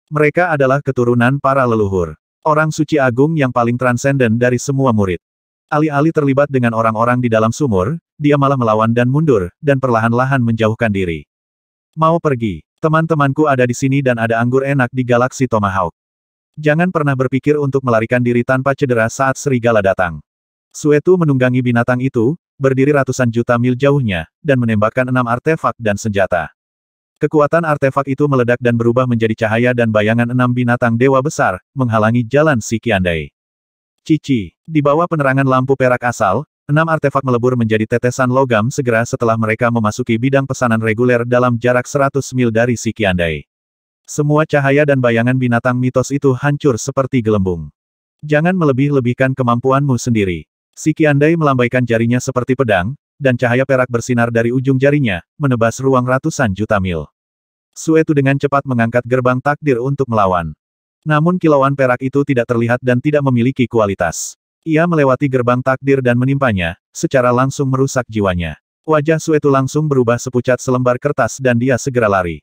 Mereka adalah keturunan para leluhur. Orang suci agung yang paling transenden dari semua murid. Alih-alih terlibat dengan orang-orang di dalam sumur, dia malah melawan dan mundur, dan perlahan-lahan menjauhkan diri. Mau pergi. Teman-temanku ada di sini dan ada anggur enak di galaksi Tomahawk. Jangan pernah berpikir untuk melarikan diri tanpa cedera saat serigala datang. Suetu menunggangi binatang itu, berdiri ratusan juta mil jauhnya, dan menembakkan enam artefak dan senjata. Kekuatan artefak itu meledak dan berubah menjadi cahaya dan bayangan enam binatang dewa besar, menghalangi jalan si Kiandai. Cici, di bawah penerangan lampu perak asal, enam artefak melebur menjadi tetesan logam segera setelah mereka memasuki bidang pesanan reguler dalam jarak 100 mil dari si Kiandai. Semua cahaya dan bayangan binatang mitos itu hancur seperti gelembung. Jangan melebih-lebihkan kemampuanmu sendiri. Si Kiandai melambaikan jarinya seperti pedang, dan cahaya perak bersinar dari ujung jarinya, menebas ruang ratusan juta mil. Suetu dengan cepat mengangkat gerbang takdir untuk melawan. Namun kilauan perak itu tidak terlihat dan tidak memiliki kualitas. Ia melewati gerbang takdir dan menimpanya, secara langsung merusak jiwanya. Wajah Suetu langsung berubah sepucat selembar kertas dan dia segera lari.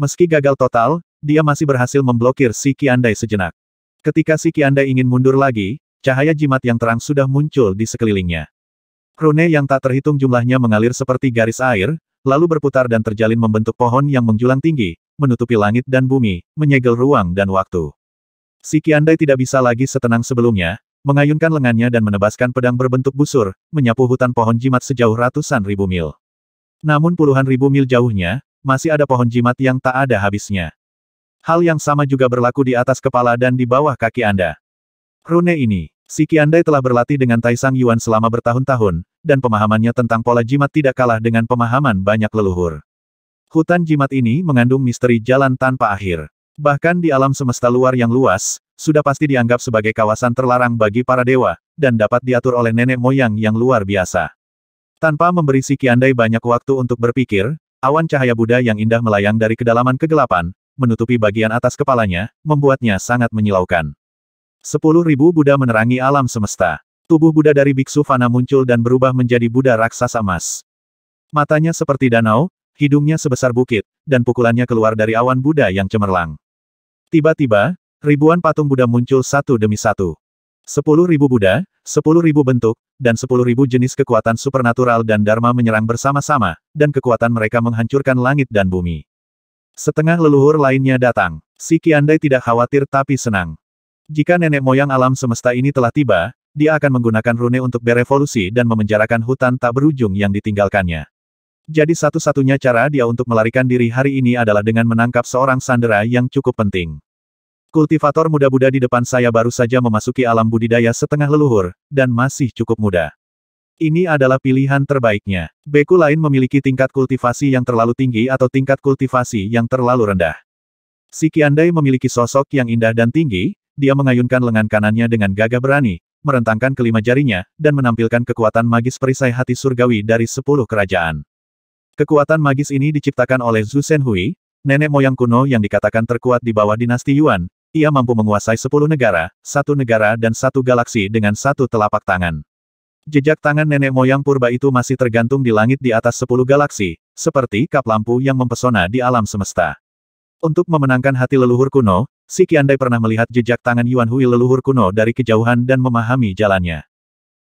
Meski gagal total, dia masih berhasil memblokir si Kiandai sejenak. Ketika si Kiandai ingin mundur lagi, cahaya jimat yang terang sudah muncul di sekelilingnya. Rune yang tak terhitung jumlahnya mengalir seperti garis air, lalu berputar dan terjalin membentuk pohon yang menjulang tinggi, menutupi langit dan bumi, menyegel ruang dan waktu. Si Kiandai tidak bisa lagi setenang sebelumnya, mengayunkan lengannya dan menebaskan pedang berbentuk busur, menyapu hutan pohon jimat sejauh ratusan ribu mil. Namun puluhan ribu mil jauhnya, masih ada pohon jimat yang tak ada habisnya. Hal yang sama juga berlaku di atas kepala dan di bawah kaki Anda. Rune ini, Si Qiandai telah berlatih dengan Taisang Yuan selama bertahun-tahun, dan pemahamannya tentang pola jimat tidak kalah dengan pemahaman banyak leluhur. Hutan jimat ini mengandung misteri jalan tanpa akhir. Bahkan di alam semesta luar yang luas, sudah pasti dianggap sebagai kawasan terlarang bagi para dewa, dan dapat diatur oleh nenek moyang yang luar biasa. Tanpa memberi si Qiandai banyak waktu untuk berpikir, awan cahaya Buddha yang indah melayang dari kedalaman kegelapan, menutupi bagian atas kepalanya, membuatnya sangat menyilaukan. Sepuluh ribu Buddha menerangi alam semesta. Tubuh Buddha dari Biksu Fana muncul dan berubah menjadi Buddha raksasa emas. Matanya seperti danau, hidungnya sebesar bukit, dan pukulannya keluar dari awan Buddha yang cemerlang. Tiba-tiba, ribuan patung Buddha muncul satu demi satu. Sepuluh ribu Buddha, sepuluh ribu bentuk, dan sepuluh ribu jenis kekuatan supernatural dan Dharma menyerang bersama-sama, dan kekuatan mereka menghancurkan langit dan bumi. Setengah leluhur lainnya datang. Si Kiandai tidak khawatir tapi senang. Jika nenek moyang alam semesta ini telah tiba, dia akan menggunakan rune untuk berevolusi dan memenjarakan hutan tak berujung yang ditinggalkannya. Jadi satu-satunya cara dia untuk melarikan diri hari ini adalah dengan menangkap seorang sandera yang cukup penting. Kultivator muda-muda di depan saya baru saja memasuki alam budidaya setengah leluhur, dan masih cukup muda. Ini adalah pilihan terbaiknya. Beku lain memiliki tingkat kultivasi yang terlalu tinggi atau tingkat kultivasi yang terlalu rendah. Si Kiandai memiliki sosok yang indah dan tinggi, dia mengayunkan lengan kanannya dengan gagah berani, merentangkan kelima jarinya, dan menampilkan kekuatan magis perisai hati surgawi dari sepuluh kerajaan. Kekuatan magis ini diciptakan oleh Zhu Senhui, nenek moyang kuno yang dikatakan terkuat di bawah dinasti Yuan, ia mampu menguasai sepuluh negara, satu negara dan satu galaksi dengan satu telapak tangan. Jejak tangan nenek moyang purba itu masih tergantung di langit di atas sepuluh galaksi, seperti kap lampu yang mempesona di alam semesta. Untuk memenangkan hati leluhur kuno, si Kiandai pernah melihat jejak tangan Yuan Hui leluhur kuno dari kejauhan dan memahami jalannya.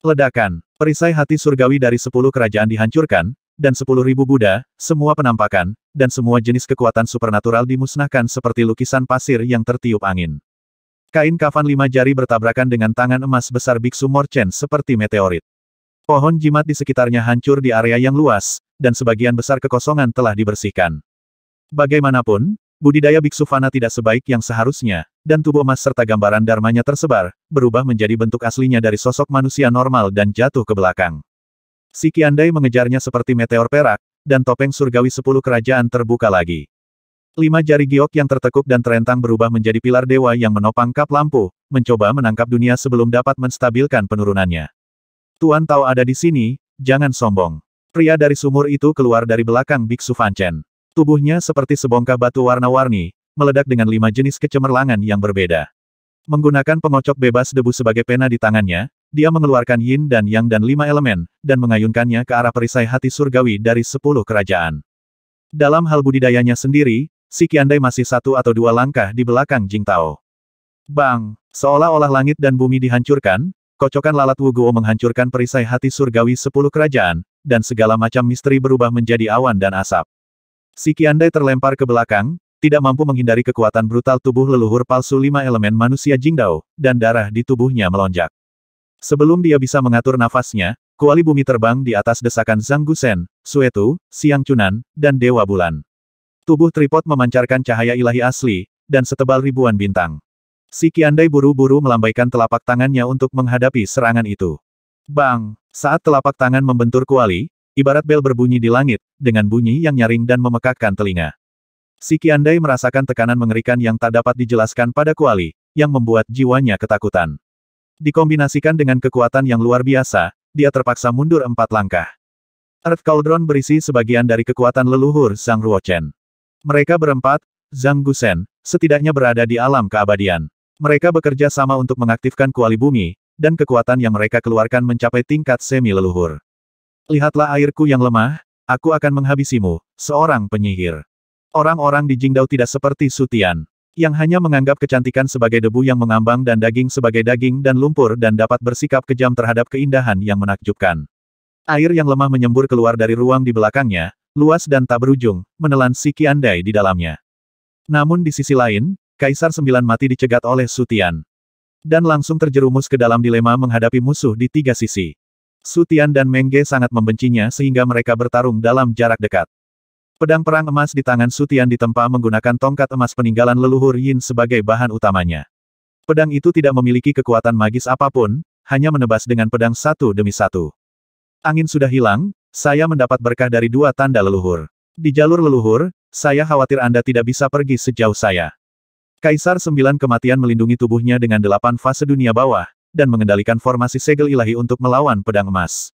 Ledakan, perisai hati surgawi dari sepuluh kerajaan dihancurkan, dan sepuluh ribu Buddha, semua penampakan, dan semua jenis kekuatan supernatural dimusnahkan seperti lukisan pasir yang tertiup angin. Kain kafan lima jari bertabrakan dengan tangan emas besar Biksu Morchen seperti meteorit. Pohon jimat di sekitarnya hancur di area yang luas, dan sebagian besar kekosongan telah dibersihkan. Bagaimanapun, Budidaya biksu fana tidak sebaik yang seharusnya, dan tubuh emas serta gambaran dharmanya tersebar, berubah menjadi bentuk aslinya dari sosok manusia normal dan jatuh ke belakang. Si Kiandai mengejarnya seperti meteor perak, dan topeng surgawi sepuluh kerajaan terbuka lagi. Lima jari giok yang tertekuk dan terentang berubah menjadi pilar dewa yang menopang kap lampu, mencoba menangkap dunia sebelum dapat menstabilkan penurunannya. Tuan tahu ada di sini, jangan sombong. Pria dari sumur itu keluar dari belakang Biksu Fanchen. Tubuhnya seperti sebongkah batu warna-warni, meledak dengan lima jenis kecemerlangan yang berbeda. Menggunakan pengocok bebas debu sebagai pena di tangannya, dia mengeluarkan yin dan yang dan lima elemen, dan mengayunkannya ke arah perisai hati surgawi dari sepuluh kerajaan. Dalam hal budidayanya sendiri, si Qiandai masih satu atau dua langkah di belakang Jing Tao. Bang! Seolah-olah langit dan bumi dihancurkan, kocokan lalat Wuguo menghancurkan perisai hati surgawi sepuluh kerajaan, dan segala macam misteri berubah menjadi awan dan asap. Si Kiandai terlempar ke belakang, tidak mampu menghindari kekuatan brutal tubuh leluhur palsu lima elemen manusia Jingdao, dan darah di tubuhnya melonjak. Sebelum dia bisa mengatur nafasnya, kuali bumi terbang di atas desakan Zhang Gusen, Suetu, Siang Cunan, dan Dewa Bulan. Tubuh tripod memancarkan cahaya ilahi asli, dan setebal ribuan bintang. Si Kiandai buru-buru melambaikan telapak tangannya untuk menghadapi serangan itu. Bang! Saat telapak tangan membentur kuali, Ibarat bel berbunyi di langit, dengan bunyi yang nyaring dan memekakkan telinga. Si Kiandai merasakan tekanan mengerikan yang tak dapat dijelaskan pada kuali, yang membuat jiwanya ketakutan. Dikombinasikan dengan kekuatan yang luar biasa, dia terpaksa mundur empat langkah. Earth Cauldron berisi sebagian dari kekuatan leluhur Zhang Ruochen. Mereka berempat, Zhang Gusen, setidaknya berada di alam keabadian. Mereka bekerja sama untuk mengaktifkan kuali bumi, dan kekuatan yang mereka keluarkan mencapai tingkat semi leluhur. Lihatlah airku yang lemah, aku akan menghabisimu, seorang penyihir. Orang-orang di Jingdao tidak seperti Sutian, yang hanya menganggap kecantikan sebagai debu yang mengambang dan daging sebagai daging dan lumpur dan dapat bersikap kejam terhadap keindahan yang menakjubkan. Air yang lemah menyembur keluar dari ruang di belakangnya, luas dan tak berujung, menelan si Kiandai di dalamnya. Namun di sisi lain, Kaisar Sembilan mati dicegat oleh Sutian. Dan langsung terjerumus ke dalam dilema menghadapi musuh di tiga sisi. Sutian dan Mengge sangat membencinya sehingga mereka bertarung dalam jarak dekat. Pedang perang emas di tangan Sutian ditempa menggunakan tongkat emas peninggalan leluhur Yin sebagai bahan utamanya. Pedang itu tidak memiliki kekuatan magis apapun, hanya menebas dengan pedang satu demi satu. Angin sudah hilang, saya mendapat berkah dari dua tanda leluhur. Di jalur leluhur, saya khawatir Anda tidak bisa pergi sejauh saya. Kaisar sembilan kematian melindungi tubuhnya dengan delapan fase dunia bawah, dan mengendalikan formasi segel ilahi untuk melawan pedang emas.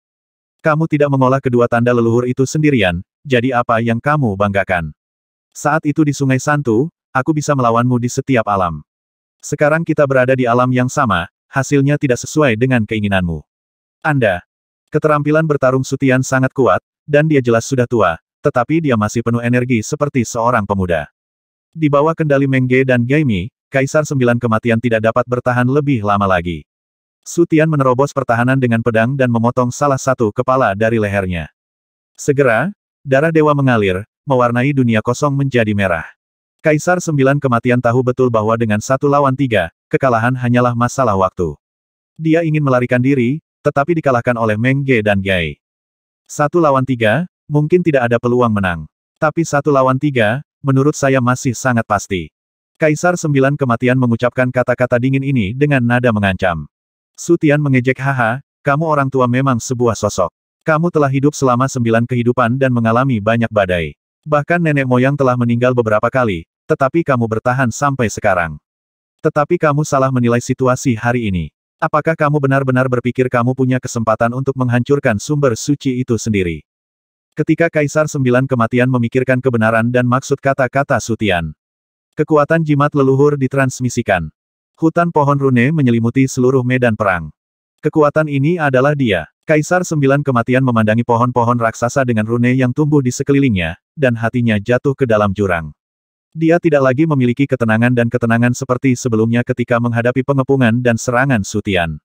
Kamu tidak mengolah kedua tanda leluhur itu sendirian, jadi apa yang kamu banggakan? Saat itu di Sungai Santu, aku bisa melawanmu di setiap alam. Sekarang kita berada di alam yang sama, hasilnya tidak sesuai dengan keinginanmu. Anda. Keterampilan bertarung Sutian sangat kuat, dan dia jelas sudah tua, tetapi dia masih penuh energi seperti seorang pemuda. Di bawah kendali Mengge dan Gaimi, Kaisar Sembilan Kematian tidak dapat bertahan lebih lama lagi. Sutian menerobos pertahanan dengan pedang dan memotong salah satu kepala dari lehernya. Segera, darah dewa mengalir, mewarnai dunia kosong menjadi merah. Kaisar Sembilan Kematian tahu betul bahwa dengan satu lawan tiga, kekalahan hanyalah masalah waktu. Dia ingin melarikan diri, tetapi dikalahkan oleh Mengge dan Gai. Satu lawan tiga, mungkin tidak ada peluang menang. Tapi satu lawan tiga, menurut saya masih sangat pasti. Kaisar Sembilan Kematian mengucapkan kata-kata dingin ini dengan nada mengancam. Sutian mengejek haha, kamu orang tua memang sebuah sosok. Kamu telah hidup selama sembilan kehidupan dan mengalami banyak badai. Bahkan nenek moyang telah meninggal beberapa kali, tetapi kamu bertahan sampai sekarang. Tetapi kamu salah menilai situasi hari ini. Apakah kamu benar-benar berpikir kamu punya kesempatan untuk menghancurkan sumber suci itu sendiri? Ketika Kaisar Sembilan Kematian memikirkan kebenaran dan maksud kata-kata Sutian. Kekuatan jimat leluhur ditransmisikan. Hutan pohon rune menyelimuti seluruh medan perang. Kekuatan ini adalah dia. Kaisar Sembilan Kematian memandangi pohon-pohon raksasa dengan rune yang tumbuh di sekelilingnya, dan hatinya jatuh ke dalam jurang. Dia tidak lagi memiliki ketenangan dan ketenangan seperti sebelumnya ketika menghadapi pengepungan dan serangan Sutian.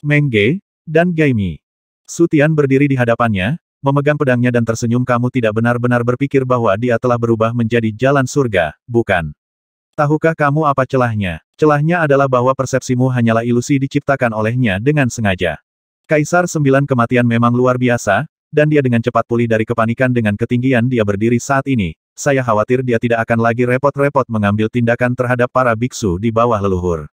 Mengge, dan Gaimi. Sutian berdiri di hadapannya, memegang pedangnya dan tersenyum kamu tidak benar-benar berpikir bahwa dia telah berubah menjadi jalan surga, bukan? Tahukah kamu apa celahnya? Celahnya adalah bahwa persepsimu hanyalah ilusi diciptakan olehnya dengan sengaja. Kaisar Sembilan Kematian memang luar biasa, dan dia dengan cepat pulih dari kepanikan dengan ketinggian dia berdiri saat ini. Saya khawatir dia tidak akan lagi repot-repot mengambil tindakan terhadap para biksu di bawah leluhur.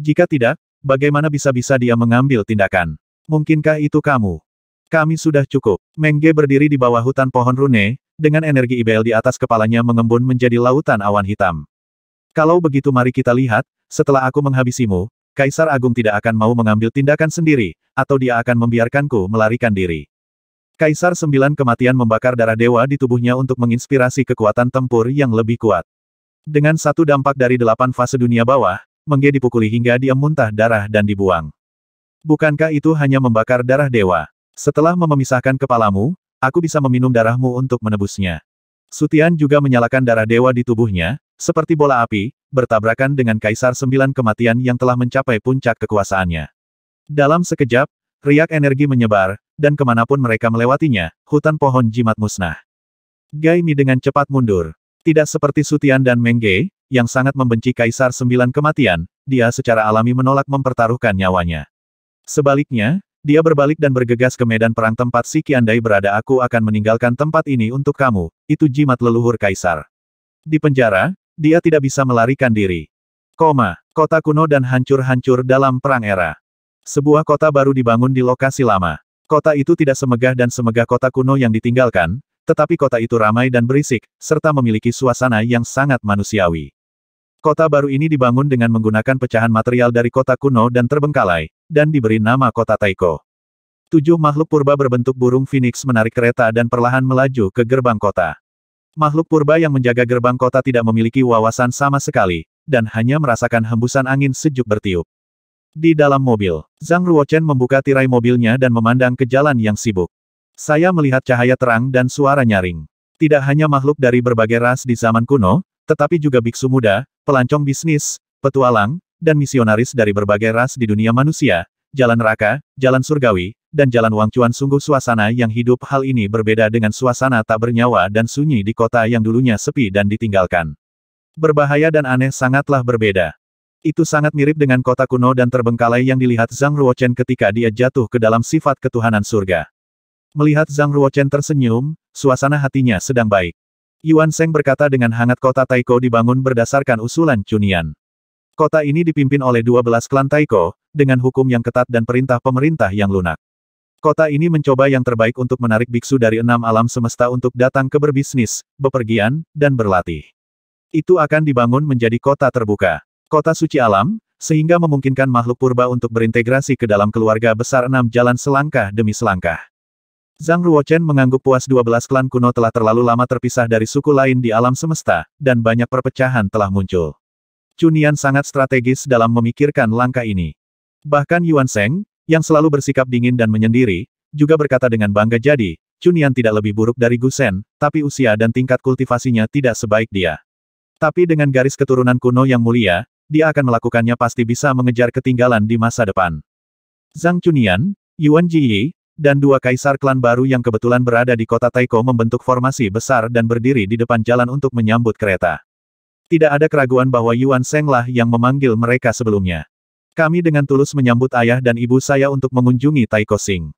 Jika tidak, bagaimana bisa-bisa dia mengambil tindakan? Mungkinkah itu kamu? Kami sudah cukup. Mengge berdiri di bawah hutan pohon rune, dengan energi IBL di atas kepalanya mengembun menjadi lautan awan hitam. Kalau begitu mari kita lihat, setelah aku menghabisimu, Kaisar Agung tidak akan mau mengambil tindakan sendiri, atau dia akan membiarkanku melarikan diri. Kaisar Sembilan Kematian membakar darah dewa di tubuhnya untuk menginspirasi kekuatan tempur yang lebih kuat. Dengan satu dampak dari delapan fase dunia bawah, Mengge dipukuli hingga dia muntah darah dan dibuang. Bukankah itu hanya membakar darah dewa? Setelah memisahkan kepalamu, aku bisa meminum darahmu untuk menebusnya. Sutian juga menyalakan darah dewa di tubuhnya, seperti bola api, bertabrakan dengan Kaisar Sembilan Kematian yang telah mencapai puncak kekuasaannya. Dalam sekejap, riak energi menyebar, dan kemanapun mereka melewatinya, hutan pohon jimat musnah. Gaimi dengan cepat mundur. Tidak seperti Sutian dan Mengge, yang sangat membenci Kaisar Sembilan Kematian, dia secara alami menolak mempertaruhkan nyawanya. Sebaliknya, dia berbalik dan bergegas ke medan perang tempat si Kiandai berada aku akan meninggalkan tempat ini untuk kamu, itu jimat leluhur kaisar. Di penjara, dia tidak bisa melarikan diri. Koma, kota kuno dan hancur-hancur dalam perang era. Sebuah kota baru dibangun di lokasi lama. Kota itu tidak semegah dan semegah kota kuno yang ditinggalkan, tetapi kota itu ramai dan berisik, serta memiliki suasana yang sangat manusiawi. Kota baru ini dibangun dengan menggunakan pecahan material dari kota kuno dan terbengkalai, dan diberi nama kota Taiko. Tujuh makhluk purba berbentuk burung phoenix menarik kereta dan perlahan melaju ke gerbang kota. Makhluk purba yang menjaga gerbang kota tidak memiliki wawasan sama sekali, dan hanya merasakan hembusan angin sejuk bertiup. Di dalam mobil, Zhang Ruochen membuka tirai mobilnya dan memandang ke jalan yang sibuk. Saya melihat cahaya terang dan suara nyaring. Tidak hanya makhluk dari berbagai ras di zaman kuno, tetapi juga biksu muda, pelancong bisnis, petualang, dan misionaris dari berbagai ras di dunia manusia, jalan raka, jalan surgawi, dan jalan wangcuan sungguh suasana yang hidup hal ini berbeda dengan suasana tak bernyawa dan sunyi di kota yang dulunya sepi dan ditinggalkan. Berbahaya dan aneh sangatlah berbeda. Itu sangat mirip dengan kota kuno dan terbengkalai yang dilihat Zhang Ruochen ketika dia jatuh ke dalam sifat ketuhanan surga. Melihat Zhang Ruochen tersenyum, suasana hatinya sedang baik. Yuan Seng berkata dengan hangat kota Taiko dibangun berdasarkan usulan Chunian. Kota ini dipimpin oleh 12 klan Taiko, dengan hukum yang ketat dan perintah pemerintah yang lunak. Kota ini mencoba yang terbaik untuk menarik biksu dari enam alam semesta untuk datang ke berbisnis, bepergian, dan berlatih. Itu akan dibangun menjadi kota terbuka. Kota suci alam, sehingga memungkinkan makhluk purba untuk berintegrasi ke dalam keluarga besar enam jalan selangkah demi selangkah. Zhang Ruochen mengangguk puas 12 klan kuno telah terlalu lama terpisah dari suku lain di alam semesta, dan banyak perpecahan telah muncul. Chunian sangat strategis dalam memikirkan langkah ini. Bahkan Yuan Seng, yang selalu bersikap dingin dan menyendiri, juga berkata dengan bangga jadi, Chunian tidak lebih buruk dari Gusen, tapi usia dan tingkat kultivasinya tidak sebaik dia. Tapi dengan garis keturunan kuno yang mulia, dia akan melakukannya pasti bisa mengejar ketinggalan di masa depan. Zhang Chunian, Yuan Jiyi, dan dua kaisar klan baru yang kebetulan berada di kota Taiko membentuk formasi besar dan berdiri di depan jalan untuk menyambut kereta. Tidak ada keraguan bahwa Yuan Seng lah yang memanggil mereka sebelumnya. Kami dengan tulus menyambut ayah dan ibu saya untuk mengunjungi Taiko Sing.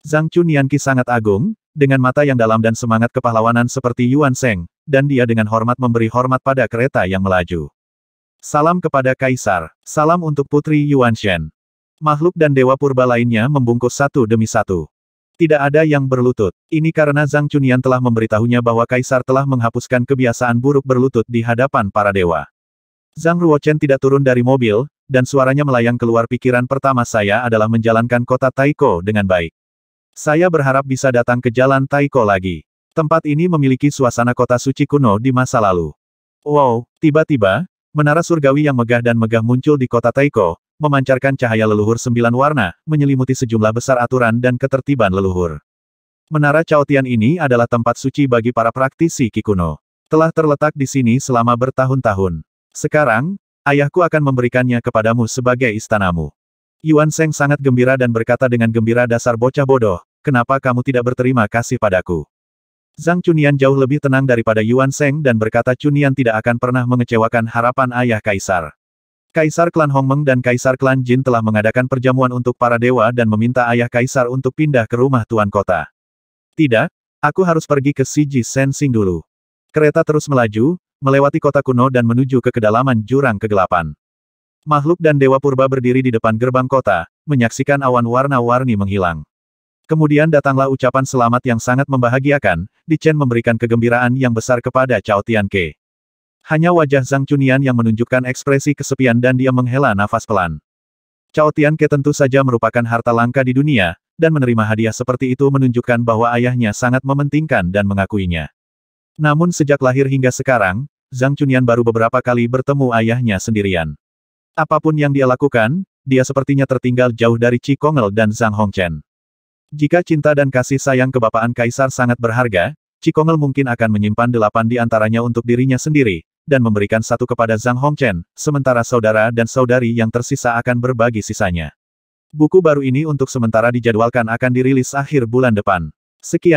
Zhang Chunyanki sangat agung, dengan mata yang dalam dan semangat kepahlawanan seperti Yuan Seng, dan dia dengan hormat memberi hormat pada kereta yang melaju. Salam kepada Kaisar, salam untuk Putri Yuan Shen. Makhluk dan Dewa Purba lainnya membungkus satu demi satu. Tidak ada yang berlutut. Ini karena Zhang Chunyan telah memberitahunya bahwa kaisar telah menghapuskan kebiasaan buruk berlutut di hadapan para dewa. Zhang Ruochen tidak turun dari mobil, dan suaranya melayang keluar pikiran pertama saya adalah menjalankan kota Taiko dengan baik. Saya berharap bisa datang ke jalan Taiko lagi. Tempat ini memiliki suasana kota suci kuno di masa lalu. Wow, tiba-tiba, menara surgawi yang megah dan megah muncul di kota Taiko, memancarkan cahaya leluhur sembilan warna, menyelimuti sejumlah besar aturan dan ketertiban leluhur. Menara Chaotian ini adalah tempat suci bagi para praktisi Kikuno. Telah terletak di sini selama bertahun-tahun. Sekarang, ayahku akan memberikannya kepadamu sebagai istanamu. Yuan Seng sangat gembira dan berkata dengan gembira dasar bocah bodoh, kenapa kamu tidak berterima kasih padaku? Zhang Chunian jauh lebih tenang daripada Yuan Seng dan berkata Chunian tidak akan pernah mengecewakan harapan ayah kaisar. Kaisar klan Hongmeng dan Kaisar klan Jin telah mengadakan perjamuan untuk para dewa dan meminta ayah Kaisar untuk pindah ke rumah Tuan Kota. Tidak, aku harus pergi ke Siji Sensing dulu. Kereta terus melaju, melewati kota kuno dan menuju ke kedalaman jurang kegelapan. Makhluk dan Dewa Purba berdiri di depan gerbang kota, menyaksikan awan warna-warni menghilang. Kemudian datanglah ucapan selamat yang sangat membahagiakan, Di Chen memberikan kegembiraan yang besar kepada Cao Ke. Hanya wajah Zhang Chunian yang menunjukkan ekspresi kesepian dan dia menghela nafas pelan. Cao Tianke tentu saja merupakan harta langka di dunia, dan menerima hadiah seperti itu menunjukkan bahwa ayahnya sangat mementingkan dan mengakuinya. Namun sejak lahir hingga sekarang, Zhang Chunian baru beberapa kali bertemu ayahnya sendirian. Apapun yang dia lakukan, dia sepertinya tertinggal jauh dari Qi Kongel dan Zhang Hongchen. Jika cinta dan kasih sayang kebapaan kaisar sangat berharga, Kongel mungkin akan menyimpan delapan di antaranya untuk dirinya sendiri, dan memberikan satu kepada Zhang Hongchen, sementara saudara dan saudari yang tersisa akan berbagi sisanya. Buku baru ini untuk sementara dijadwalkan akan dirilis akhir bulan depan. Sekian.